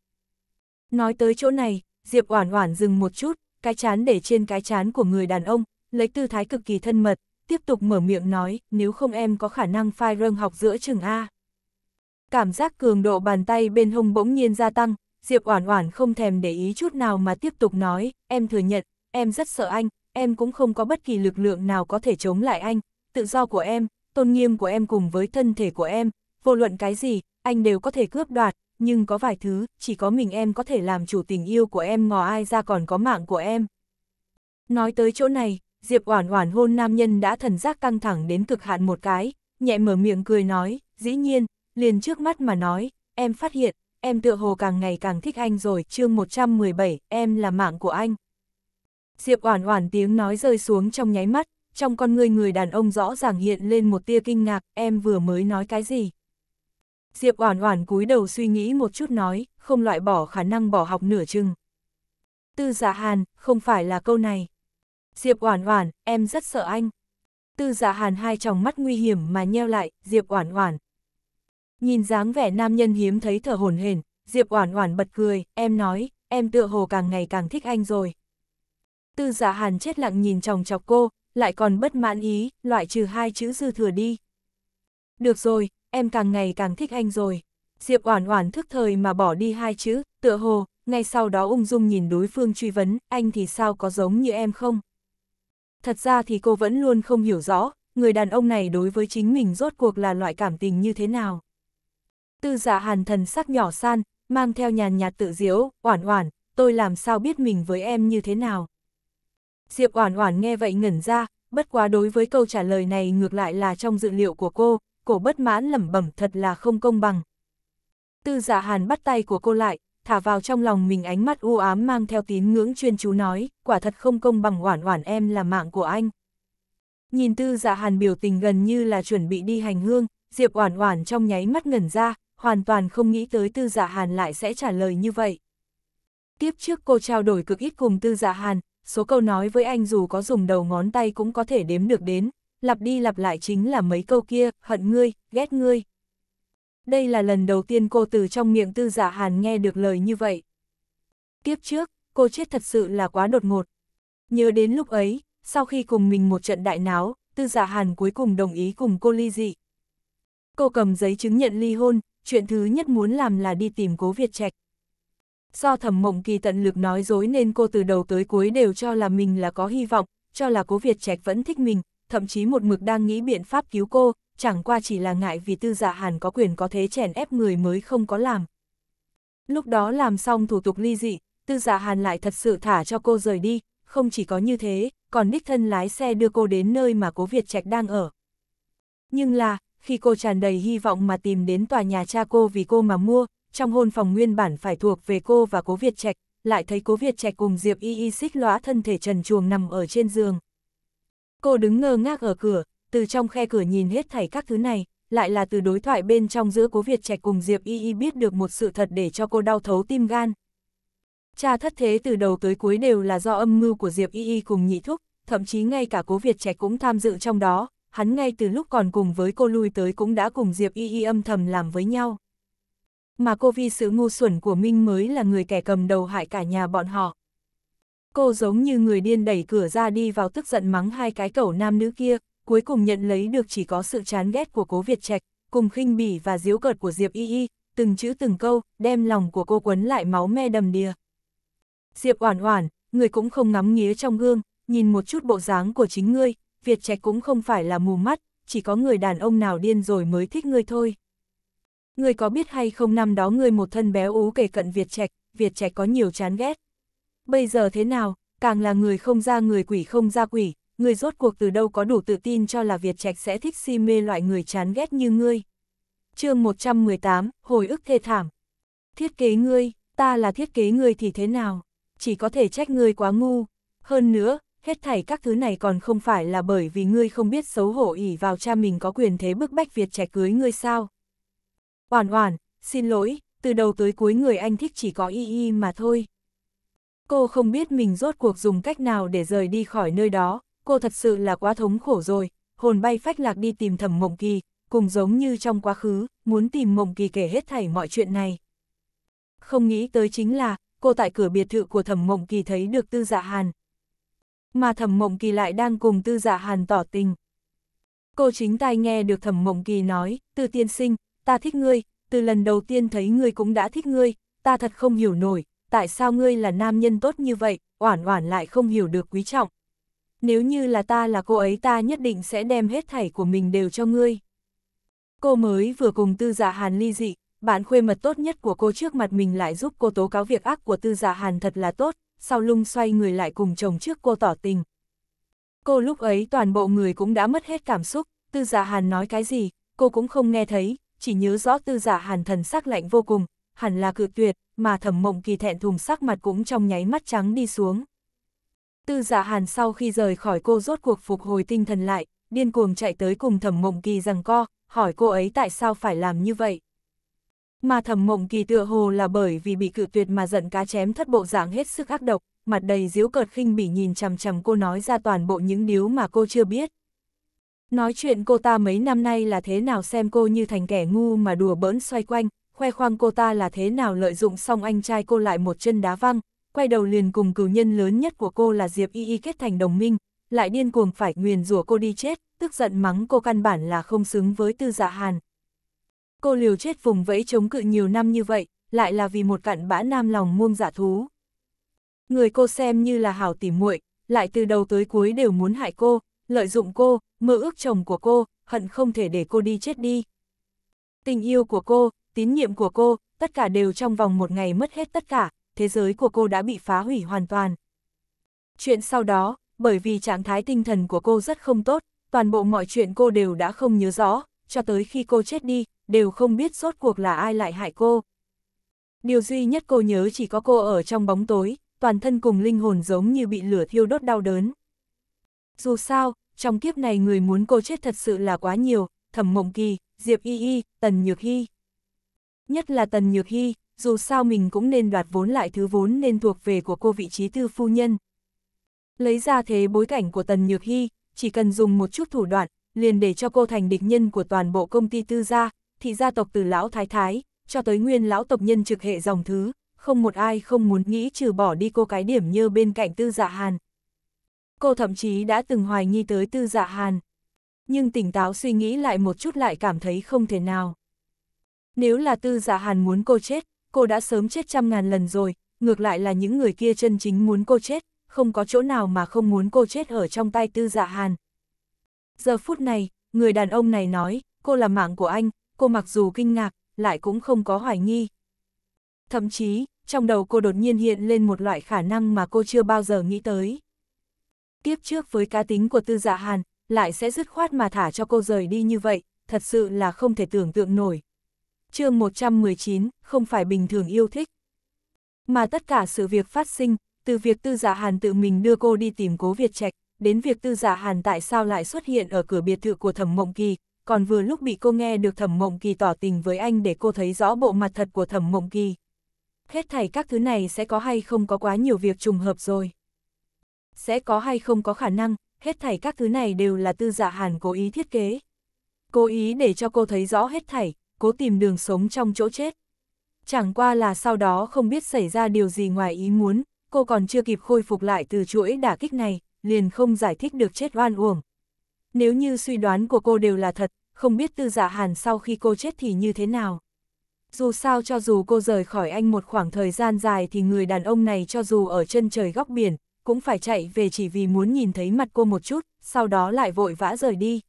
Nói tới chỗ này, Diệp Oản Oản dừng một chút, cái chán để trên cái chán của người đàn ông, lấy tư thái cực kỳ thân mật, tiếp tục mở miệng nói, nếu không em có khả năng phai rơm học giữa trường A. Cảm giác cường độ bàn tay bên hông bỗng nhiên gia tăng, Diệp Oản Oản không thèm để ý chút nào mà tiếp tục nói, em thừa nhận, em rất sợ anh, em cũng không có bất kỳ lực lượng nào có thể chống lại anh, tự do của em, tôn nghiêm của em cùng với thân thể của em, vô luận cái gì, anh đều có thể cướp đoạt, nhưng có vài thứ, chỉ có mình em có thể làm chủ tình yêu của em ngò ai ra còn có mạng của em. Nói tới chỗ này, Diệp Oản Oản hôn nam nhân đã thần giác căng thẳng đến cực hạn một cái, nhẹ mở miệng cười nói, dĩ nhiên, liền trước mắt mà nói, em phát hiện, em tựa hồ càng ngày càng thích anh rồi, chương 117, em là mạng của anh. Diệp Oản Oản tiếng nói rơi xuống trong nháy mắt, trong con ngươi người đàn ông rõ ràng hiện lên một tia kinh ngạc, em vừa mới nói cái gì? Diệp Oản Oản cúi đầu suy nghĩ một chút nói, không loại bỏ khả năng bỏ học nửa chừng. Tư Dạ Hàn, không phải là câu này. Diệp Oản Oản, em rất sợ anh. Tư Dạ Hàn hai tròng mắt nguy hiểm mà nheo lại, Diệp Oản Oản. Nhìn dáng vẻ nam nhân hiếm thấy thở hổn hển, Diệp Oản Oản bật cười, em nói, em tựa hồ càng ngày càng thích anh rồi. Tư giả dạ hàn chết lặng nhìn chồng chọc cô, lại còn bất mãn ý, loại trừ hai chữ dư thừa đi. Được rồi, em càng ngày càng thích anh rồi. Diệp Oản Oản thức thời mà bỏ đi hai chữ, tựa hồ, ngay sau đó ung dung nhìn đối phương truy vấn, anh thì sao có giống như em không? Thật ra thì cô vẫn luôn không hiểu rõ, người đàn ông này đối với chính mình rốt cuộc là loại cảm tình như thế nào. Tư giả dạ hàn thần sắc nhỏ san, mang theo nhàn nhạt tự diễu, Oản Oản, tôi làm sao biết mình với em như thế nào? Diệp Oản Oản nghe vậy ngẩn ra, bất quá đối với câu trả lời này ngược lại là trong dự liệu của cô, cổ bất mãn lẩm bẩm thật là không công bằng. Tư Dạ Hàn bắt tay của cô lại, thả vào trong lòng mình ánh mắt u ám mang theo tín ngưỡng chuyên chú nói, quả thật không công bằng Oản Oản em là mạng của anh. Nhìn Tư Dạ Hàn biểu tình gần như là chuẩn bị đi hành hương, Diệp Oản Oản trong nháy mắt ngẩn ra, hoàn toàn không nghĩ tới Tư Dạ Hàn lại sẽ trả lời như vậy. Tiếp trước cô trao đổi cực ít cùng Tư Dạ Hàn, số câu nói với anh dù có dùng đầu ngón tay cũng có thể đếm được đến, lặp đi lặp lại chính là mấy câu kia, hận ngươi, ghét ngươi. Đây là lần đầu tiên cô từ trong miệng tư giả dạ hàn nghe được lời như vậy. Kiếp trước, cô chết thật sự là quá đột ngột. Nhớ đến lúc ấy, sau khi cùng mình một trận đại náo, tư giả dạ hàn cuối cùng đồng ý cùng cô ly dị. Cô cầm giấy chứng nhận ly hôn, chuyện thứ nhất muốn làm là đi tìm cố Việt Trạch do thẩm mộng kỳ tận lực nói dối nên cô từ đầu tới cuối đều cho là mình là có hy vọng, cho là cố Việt Trạch vẫn thích mình, thậm chí một mực đang nghĩ biện pháp cứu cô, chẳng qua chỉ là ngại vì tư dạ hàn có quyền có thế chèn ép người mới không có làm. Lúc đó làm xong thủ tục ly dị, tư dạ hàn lại thật sự thả cho cô rời đi, không chỉ có như thế, còn đích thân lái xe đưa cô đến nơi mà cố Việt Trạch đang ở. Nhưng là, khi cô tràn đầy hy vọng mà tìm đến tòa nhà cha cô vì cô mà mua, trong hôn phòng nguyên bản phải thuộc về cô và Cố Việt Trạch, lại thấy Cố Việt Trạch cùng Diệp Y Y xích lõa thân thể trần chuồng nằm ở trên giường. Cô đứng ngơ ngác ở cửa, từ trong khe cửa nhìn hết thảy các thứ này, lại là từ đối thoại bên trong giữa Cố Việt Trạch cùng Diệp Y Y biết được một sự thật để cho cô đau thấu tim gan. Cha thất thế từ đầu tới cuối đều là do âm mưu của Diệp Y Y cùng nhị thúc, thậm chí ngay cả Cố Việt Trạch cũng tham dự trong đó, hắn ngay từ lúc còn cùng với cô lui tới cũng đã cùng Diệp Y Y âm thầm làm với nhau mà cô vì sự ngu xuẩn của Minh mới là người kẻ cầm đầu hại cả nhà bọn họ. Cô giống như người điên đẩy cửa ra đi vào tức giận mắng hai cái cẩu nam nữ kia, cuối cùng nhận lấy được chỉ có sự chán ghét của cố Việt Trạch, cùng khinh bỉ và diếu cợt của Diệp Y Y, từng chữ từng câu, đem lòng của cô quấn lại máu me đầm đìa. Diệp Oản Oản, người cũng không ngắm nghía trong gương, nhìn một chút bộ dáng của chính ngươi, Việt Trạch cũng không phải là mù mắt, chỉ có người đàn ông nào điên rồi mới thích ngươi thôi. Người có biết hay không năm đó người một thân béo ú kể cận Việt Trạch, Việt Trạch có nhiều chán ghét. Bây giờ thế nào, càng là người không ra người quỷ không ra quỷ, người rốt cuộc từ đâu có đủ tự tin cho là Việt Trạch sẽ thích si mê loại người chán ghét như ngươi. chương 118, hồi ức thê thảm. Thiết kế ngươi, ta là thiết kế ngươi thì thế nào? Chỉ có thể trách ngươi quá ngu. Hơn nữa, hết thảy các thứ này còn không phải là bởi vì ngươi không biết xấu hổ ỉ vào cha mình có quyền thế bức bách Việt Trạch cưới ngươi sao? Oản oản, xin lỗi, từ đầu tới cuối người anh thích chỉ có y y mà thôi. Cô không biết mình rốt cuộc dùng cách nào để rời đi khỏi nơi đó, cô thật sự là quá thống khổ rồi, hồn bay phách lạc đi tìm thẩm mộng kỳ, cùng giống như trong quá khứ, muốn tìm mộng kỳ kể hết thảy mọi chuyện này. Không nghĩ tới chính là, cô tại cửa biệt thự của thẩm mộng kỳ thấy được tư dạ hàn. Mà thẩm mộng kỳ lại đang cùng tư dạ hàn tỏ tình. Cô chính tai nghe được thẩm mộng kỳ nói, tư tiên sinh, ta thích ngươi, từ lần đầu tiên thấy ngươi cũng đã thích ngươi, ta thật không hiểu nổi, tại sao ngươi là nam nhân tốt như vậy, oản oản lại không hiểu được quý trọng. Nếu như là ta là cô ấy ta nhất định sẽ đem hết thảy của mình đều cho ngươi. Cô mới vừa cùng tư giả dạ hàn ly dị, bạn khuê mật tốt nhất của cô trước mặt mình lại giúp cô tố cáo việc ác của tư giả dạ hàn thật là tốt, sau lung xoay người lại cùng chồng trước cô tỏ tình. Cô lúc ấy toàn bộ người cũng đã mất hết cảm xúc, tư giả dạ hàn nói cái gì, cô cũng không nghe thấy, chỉ nhớ rõ tư giả hàn thần sắc lạnh vô cùng, hẳn là cự tuyệt, mà thẩm mộng kỳ thẹn thùng sắc mặt cũng trong nháy mắt trắng đi xuống. Tư giả hàn sau khi rời khỏi cô rốt cuộc phục hồi tinh thần lại, điên cuồng chạy tới cùng thẩm mộng kỳ rằng co, hỏi cô ấy tại sao phải làm như vậy. Mà thẩm mộng kỳ tựa hồ là bởi vì bị cự tuyệt mà giận cá chém thất bộ dạng hết sức ác độc, mặt đầy diếu cợt khinh bỉ nhìn chằm chằm cô nói ra toàn bộ những điều mà cô chưa biết. Nói chuyện cô ta mấy năm nay là thế nào xem cô như thành kẻ ngu mà đùa bỡn xoay quanh, khoe khoang cô ta là thế nào lợi dụng xong anh trai cô lại một chân đá văng, quay đầu liền cùng cửu nhân lớn nhất của cô là Diệp Y Y kết thành đồng minh, lại điên cuồng phải nguyền rủa cô đi chết, tức giận mắng cô căn bản là không xứng với tư dạ hàn. Cô liều chết vùng vẫy chống cự nhiều năm như vậy, lại là vì một cặn bã nam lòng muông dạ thú. Người cô xem như là hảo tỉ muội, lại từ đầu tới cuối đều muốn hại cô, lợi dụng cô, mơ ước chồng của cô, hận không thể để cô đi chết đi. Tình yêu của cô, tín nhiệm của cô, tất cả đều trong vòng một ngày mất hết tất cả, thế giới của cô đã bị phá hủy hoàn toàn. Chuyện sau đó, bởi vì trạng thái tinh thần của cô rất không tốt, toàn bộ mọi chuyện cô đều đã không nhớ rõ, cho tới khi cô chết đi, đều không biết rốt cuộc là ai lại hại cô. Điều duy nhất cô nhớ chỉ có cô ở trong bóng tối, toàn thân cùng linh hồn giống như bị lửa thiêu đốt đau đớn. Dù sao, trong kiếp này người muốn cô chết thật sự là quá nhiều, thẩm mộng kỳ, Diệp Y Y, Tần Nhược Hy. Nhất là Tần Nhược Hy, dù sao mình cũng nên đoạt vốn lại thứ vốn nên thuộc về của cô vị trí tư phu nhân. Lấy ra thế bối cảnh của Tần Nhược Hy, chỉ cần dùng một chút thủ đoạn, liền để cho cô thành địch nhân của toàn bộ công ty tư gia, thị gia tộc từ lão thái thái, cho tới nguyên lão tộc nhân trực hệ dòng thứ, không một ai không muốn nghĩ trừ bỏ đi cô cái điểm như bên cạnh tư dạ hàn, cô thậm chí đã từng hoài nghi tới tư dạ hàn. Nhưng tỉnh táo suy nghĩ lại một chút lại cảm thấy không thể nào. Nếu là tư dạ hàn muốn cô chết, cô đã sớm chết trăm ngàn lần rồi, ngược lại là những người kia chân chính muốn cô chết, không có chỗ nào mà không muốn cô chết ở trong tay tư dạ hàn. Giờ phút này, người đàn ông này nói, cô là mạng của anh, cô mặc dù kinh ngạc, lại cũng không có hoài nghi. Thậm chí, trong đầu cô đột nhiên hiện lên một loại khả năng mà cô chưa bao giờ nghĩ tới tiếp trước với cá tính của tư dạ hàn, lại sẽ dứt khoát mà thả cho cô rời đi như vậy, thật sự là không thể tưởng tượng nổi. chương 119, không phải bình thường yêu thích. Mà tất cả sự việc phát sinh, từ việc tư Dạ hàn tự mình đưa cô đi tìm cố Việt Trạch, đến việc tư Dạ hàn tại sao lại xuất hiện ở cửa biệt thự của thẩm mộng kỳ, còn vừa lúc bị cô nghe được thẩm mộng kỳ tỏ tình với anh để cô thấy rõ bộ mặt thật của thẩm mộng kỳ. Hết thảy các thứ này sẽ có hay không có quá nhiều việc trùng hợp rồi sẽ có hay không có khả năng, hết thảy các thứ này đều là tư giả dạ hàn cố ý thiết kế. Cố ý để cho cô thấy rõ hết thảy, cố tìm đường sống trong chỗ chết. Chẳng qua là sau đó không biết xảy ra điều gì ngoài ý muốn, cô còn chưa kịp khôi phục lại từ chuỗi đả kích này, liền không giải thích được chết oan uổng. Nếu như suy đoán của cô đều là thật, không biết tư giả dạ hàn sau khi cô chết thì như thế nào. Dù sao cho dù cô rời khỏi anh một khoảng thời gian dài thì người đàn ông này cho dù ở chân trời góc biển, cũng phải chạy về chỉ vì muốn nhìn thấy mặt cô một chút, sau đó lại vội vã rời đi.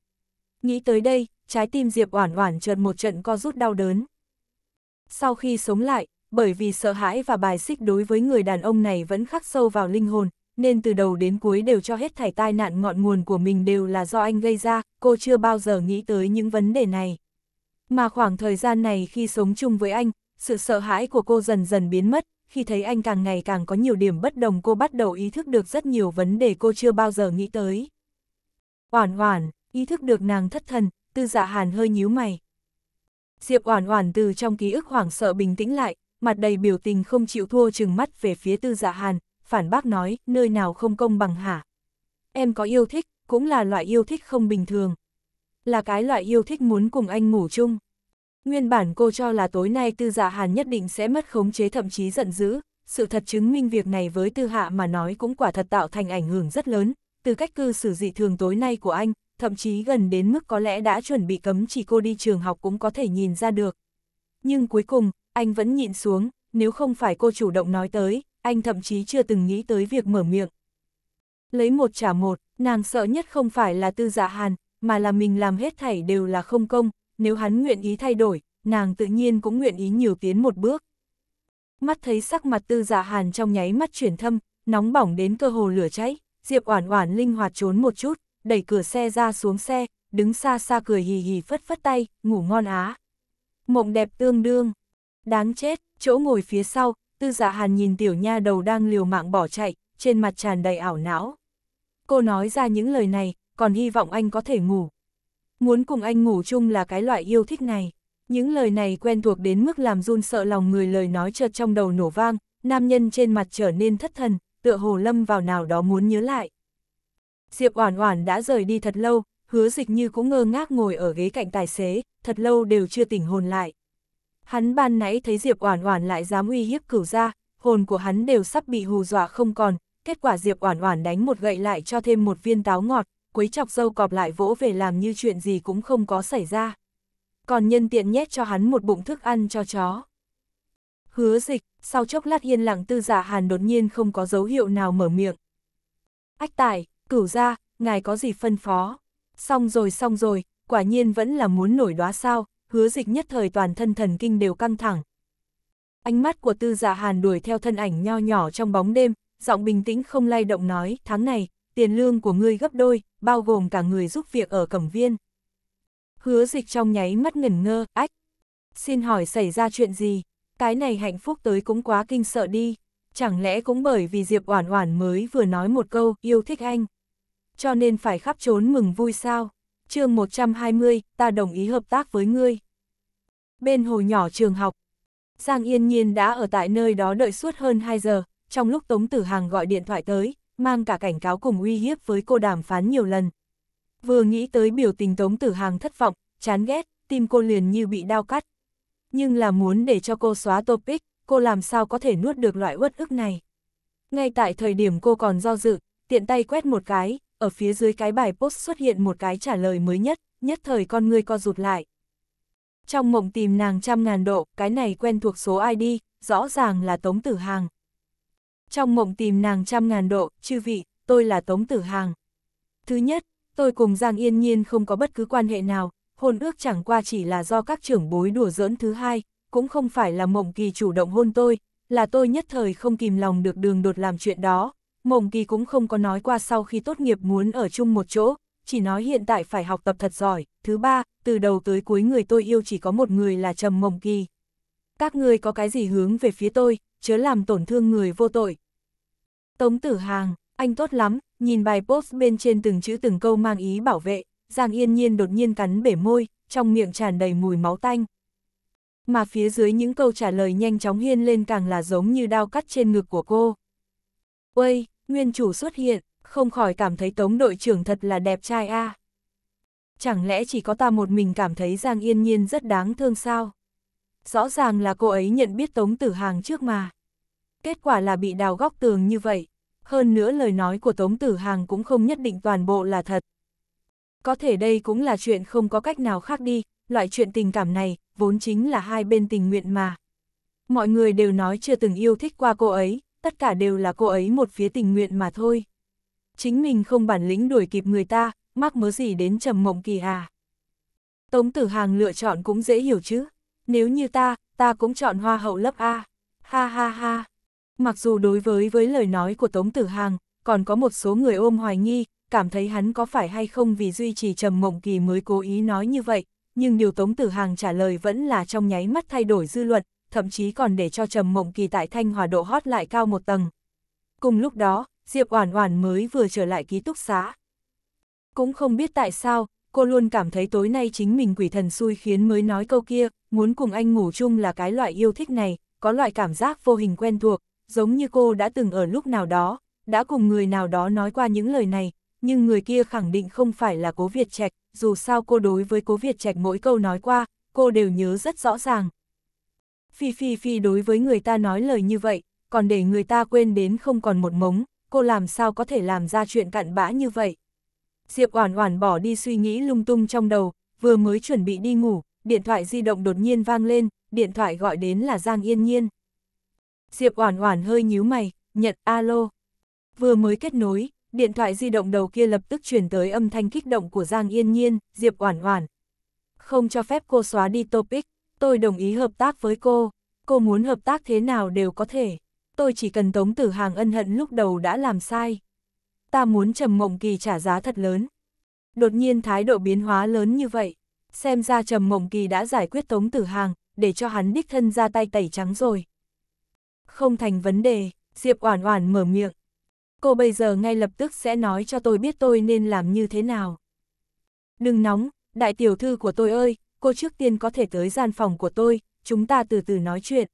Nghĩ tới đây, trái tim Diệp Oản Oản chợt một trận co rút đau đớn. Sau khi sống lại, bởi vì sợ hãi và bài xích đối với người đàn ông này vẫn khắc sâu vào linh hồn, nên từ đầu đến cuối đều cho hết thảy tai nạn ngọn nguồn của mình đều là do anh gây ra, cô chưa bao giờ nghĩ tới những vấn đề này. Mà khoảng thời gian này khi sống chung với anh, sự sợ hãi của cô dần dần biến mất, khi thấy anh càng ngày càng có nhiều điểm bất đồng cô bắt đầu ý thức được rất nhiều vấn đề cô chưa bao giờ nghĩ tới. Oản oản, ý thức được nàng thất thần, tư dạ hàn hơi nhíu mày. Diệp oản oản từ trong ký ức hoảng sợ bình tĩnh lại, mặt đầy biểu tình không chịu thua chừng mắt về phía tư dạ hàn, phản bác nói, nơi nào không công bằng hả? Em có yêu thích, cũng là loại yêu thích không bình thường. Là cái loại yêu thích muốn cùng anh ngủ chung. Nguyên bản cô cho là tối nay tư dạ hàn nhất định sẽ mất khống chế thậm chí giận dữ, sự thật chứng minh việc này với tư hạ mà nói cũng quả thật tạo thành ảnh hưởng rất lớn, từ cách cư xử dị thường tối nay của anh, thậm chí gần đến mức có lẽ đã chuẩn bị cấm chỉ cô đi trường học cũng có thể nhìn ra được. Nhưng cuối cùng, anh vẫn nhịn xuống, nếu không phải cô chủ động nói tới, anh thậm chí chưa từng nghĩ tới việc mở miệng. Lấy một trả một, nàng sợ nhất không phải là tư dạ hàn, mà là mình làm hết thảy đều là không công, nếu hắn nguyện ý thay đổi, nàng tự nhiên cũng nguyện ý nhiều tiến một bước. Mắt thấy sắc mặt tư giả dạ hàn trong nháy mắt chuyển thâm, nóng bỏng đến cơ hồ lửa cháy, Diệp Oản Oản linh hoạt trốn một chút, đẩy cửa xe ra xuống xe, đứng xa xa cười hì hì phất phất tay, ngủ ngon á. Mộng đẹp tương đương. Đáng chết, chỗ ngồi phía sau, tư giả dạ hàn nhìn tiểu nha đầu đang liều mạng bỏ chạy, trên mặt tràn đầy ảo não. Cô nói ra những lời này, còn hy vọng anh có thể ngủ, muốn cùng anh ngủ chung là cái loại yêu thích này. Những lời này quen thuộc đến mức làm run sợ lòng người lời nói chợt trong đầu nổ vang, nam nhân trên mặt trở nên thất thần, tựa hồ lâm vào nào đó muốn nhớ lại. Diệp Oản Oản đã rời đi thật lâu, hứa dịch như cũng ngơ ngác ngồi ở ghế cạnh tài xế, thật lâu đều chưa tỉnh hồn lại. Hắn ban nãy thấy Diệp Oản Oản lại dám uy hiếp cửu gia, hồn của hắn đều sắp bị hù dọa không còn, kết quả Diệp Oản Oản đánh một gậy lại cho thêm một viên táo ngọt, quấy chọc dâu cọp lại vỗ về làm như chuyện gì cũng không có xảy ra. Còn nhân tiện nhét cho hắn một bụng thức ăn cho chó. Hứa dịch, sau chốc lát yên lặng tư giả dạ hàn đột nhiên không có dấu hiệu nào mở miệng. Ách tài, cửu ra, ngài có gì phân phó? Xong rồi xong rồi, quả nhiên vẫn là muốn nổi đóa sao, hứa dịch nhất thời toàn thân thần kinh đều căng thẳng. Ánh mắt của tư giả dạ hàn đuổi theo thân ảnh nho nhỏ trong bóng đêm, giọng bình tĩnh không lay động nói, tháng này, tiền lương của ngươi gấp đôi, bao gồm cả người giúp việc ở cổng viên. Hứa dịch trong nháy mắt ngẩn ngơ, ách. Xin hỏi xảy ra chuyện gì? Cái này hạnh phúc tới cũng quá kinh sợ đi. Chẳng lẽ cũng bởi vì Diệp Oản Oản mới vừa nói một câu yêu thích anh. Cho nên phải khắp trốn mừng vui sao? chương 120, ta đồng ý hợp tác với ngươi. Bên hồ nhỏ trường học, Giang Yên Nhiên đã ở tại nơi đó đợi suốt hơn 2 giờ, trong lúc Tống Tử Hàng gọi điện thoại tới, mang cả cảnh cáo cùng uy hiếp với cô đàm phán nhiều lần. Vừa nghĩ tới biểu tình Tống Tử Hàng thất vọng, chán ghét, tim cô liền như bị đau cắt. Nhưng là muốn để cho cô xóa topic, cô làm sao có thể nuốt được loại uất ức này. Ngay tại thời điểm cô còn do dự, tiện tay quét một cái, ở phía dưới cái bài post xuất hiện một cái trả lời mới nhất, nhất thời con người co rụt lại. Trong mộng tìm nàng trăm ngàn độ, cái này quen thuộc số ID, rõ ràng là Tống Tử Hàng trong mộng tìm nàng trăm ngàn độ, chư vị, tôi là Tống Tử Hàng. Thứ nhất, tôi cùng Giang Yên Nhiên không có bất cứ quan hệ nào, hôn ước chẳng qua chỉ là do các trưởng bối đùa giỡn thứ hai, cũng không phải là mộng kỳ chủ động hôn tôi, là tôi nhất thời không kìm lòng được đường đột làm chuyện đó. Mộng kỳ cũng không có nói qua sau khi tốt nghiệp muốn ở chung một chỗ, chỉ nói hiện tại phải học tập thật giỏi. Thứ ba, từ đầu tới cuối người tôi yêu chỉ có một người là Trầm Mộng Kỳ. Các ngươi có cái gì hướng về phía tôi, chớ làm tổn thương người vô tội, Tống Tử Hàng, anh tốt lắm, nhìn bài post bên trên từng chữ từng câu mang ý bảo vệ, Giang Yên Nhiên đột nhiên cắn bể môi, trong miệng tràn đầy mùi máu tanh. Mà phía dưới những câu trả lời nhanh chóng hiên lên càng là giống như đao cắt trên ngực của cô. Uây, nguyên chủ xuất hiện, không khỏi cảm thấy tống đội trưởng thật là đẹp trai a. À. Chẳng lẽ chỉ có ta một mình cảm thấy Giang Yên Nhiên rất đáng thương sao? Rõ ràng là cô ấy nhận biết Tống Tử Hàng trước mà kết quả là bị đào góc tường như vậy. Hơn nữa lời nói của Tống Tử Hàng cũng không nhất định toàn bộ là thật. Có thể đây cũng là chuyện không có cách nào khác đi, loại chuyện tình cảm này, vốn chính là hai bên tình nguyện mà. Mọi người đều nói chưa từng yêu thích qua cô ấy, tất cả đều là cô ấy một phía tình nguyện mà thôi. Chính mình không bản lĩnh đuổi kịp người ta, mắc mớ gì đến trầm mộng kỳ à. Tống Tử Hàng lựa chọn cũng dễ hiểu chứ. Nếu như ta, ta cũng chọn hoa hậu lớp A. Ha ha ha. Mặc dù đối với với lời nói của Tống Tử Hàng, còn có một số người ôm hoài nghi, cảm thấy hắn có phải hay không vì duy trì trầm mộng kỳ mới cố ý nói như vậy, nhưng điều Tống Tử Hàng trả lời vẫn là trong nháy mắt thay đổi dư luận, thậm chí còn để cho trầm mộng kỳ tại Thanh Hòa độ hot lại cao một tầng. Cùng lúc đó, Diệp Oản Oản mới vừa trở lại ký túc xá. Cũng không biết tại sao, cô luôn cảm thấy tối nay chính mình quỷ thần xui khiến mới nói câu kia, muốn cùng anh ngủ chung là cái loại yêu thích này, có loại cảm giác vô hình quen thuộc, giống như cô đã từng ở lúc nào đó, đã cùng người nào đó nói qua những lời này, nhưng người kia khẳng định không phải là Cố Việt Trạch, dù sao cô đối với Cố Việt Trạch mỗi câu nói qua, cô đều nhớ rất rõ ràng. Phi Phi Phi đối với người ta nói lời như vậy, còn để người ta quên đến không còn một mống, cô làm sao có thể làm ra chuyện cặn bã như vậy. Diệp Oản Oản bỏ đi suy nghĩ lung tung trong đầu, vừa mới chuẩn bị đi ngủ, điện thoại di động đột nhiên vang lên, điện thoại gọi đến là Giang Yên Nhiên. Diệp Oản Oản hơi nhíu mày, nhận alo. Vừa mới kết nối, điện thoại di động đầu kia lập tức truyền tới âm thanh kích động của Giang Yên Nhiên, Diệp Oản Oản. Không cho phép cô xóa đi topic, tôi đồng ý hợp tác với cô, cô muốn hợp tác thế nào đều có thể, tôi chỉ cần Tống Tử Hàng ân hận lúc đầu đã làm sai. Ta muốn Trầm Mộng Kỳ trả giá thật lớn. Đột nhiên thái độ biến hóa lớn như vậy, xem ra Trầm Mộng Kỳ đã giải quyết Tống Tử Hàng, để cho hắn đích thân ra tay tẩy trắng rồi không thành vấn đề, Diệp Oản Oản mở miệng. Cô bây giờ ngay lập tức sẽ nói cho tôi biết tôi nên làm như thế nào. Đừng nóng, đại tiểu thư của tôi ơi, cô trước tiên có thể tới gian phòng của tôi, chúng ta từ từ nói chuyện.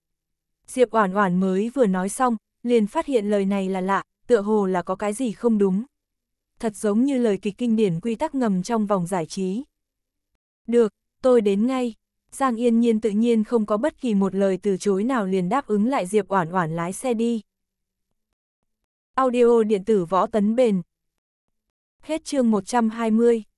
Diệp Oản Oản mới vừa nói xong, liền phát hiện lời này là lạ, tựa hồ là có cái gì không đúng. Thật giống như lời kịch kinh điển quy tắc ngầm trong vòng giải trí. Được, tôi đến ngay. Giang Yên Nhiên tự nhiên không có bất kỳ một lời từ chối nào liền đáp ứng lại Diệp Oản Oản lái xe đi. Audio điện tử võ tấn bền. Hết chương 120.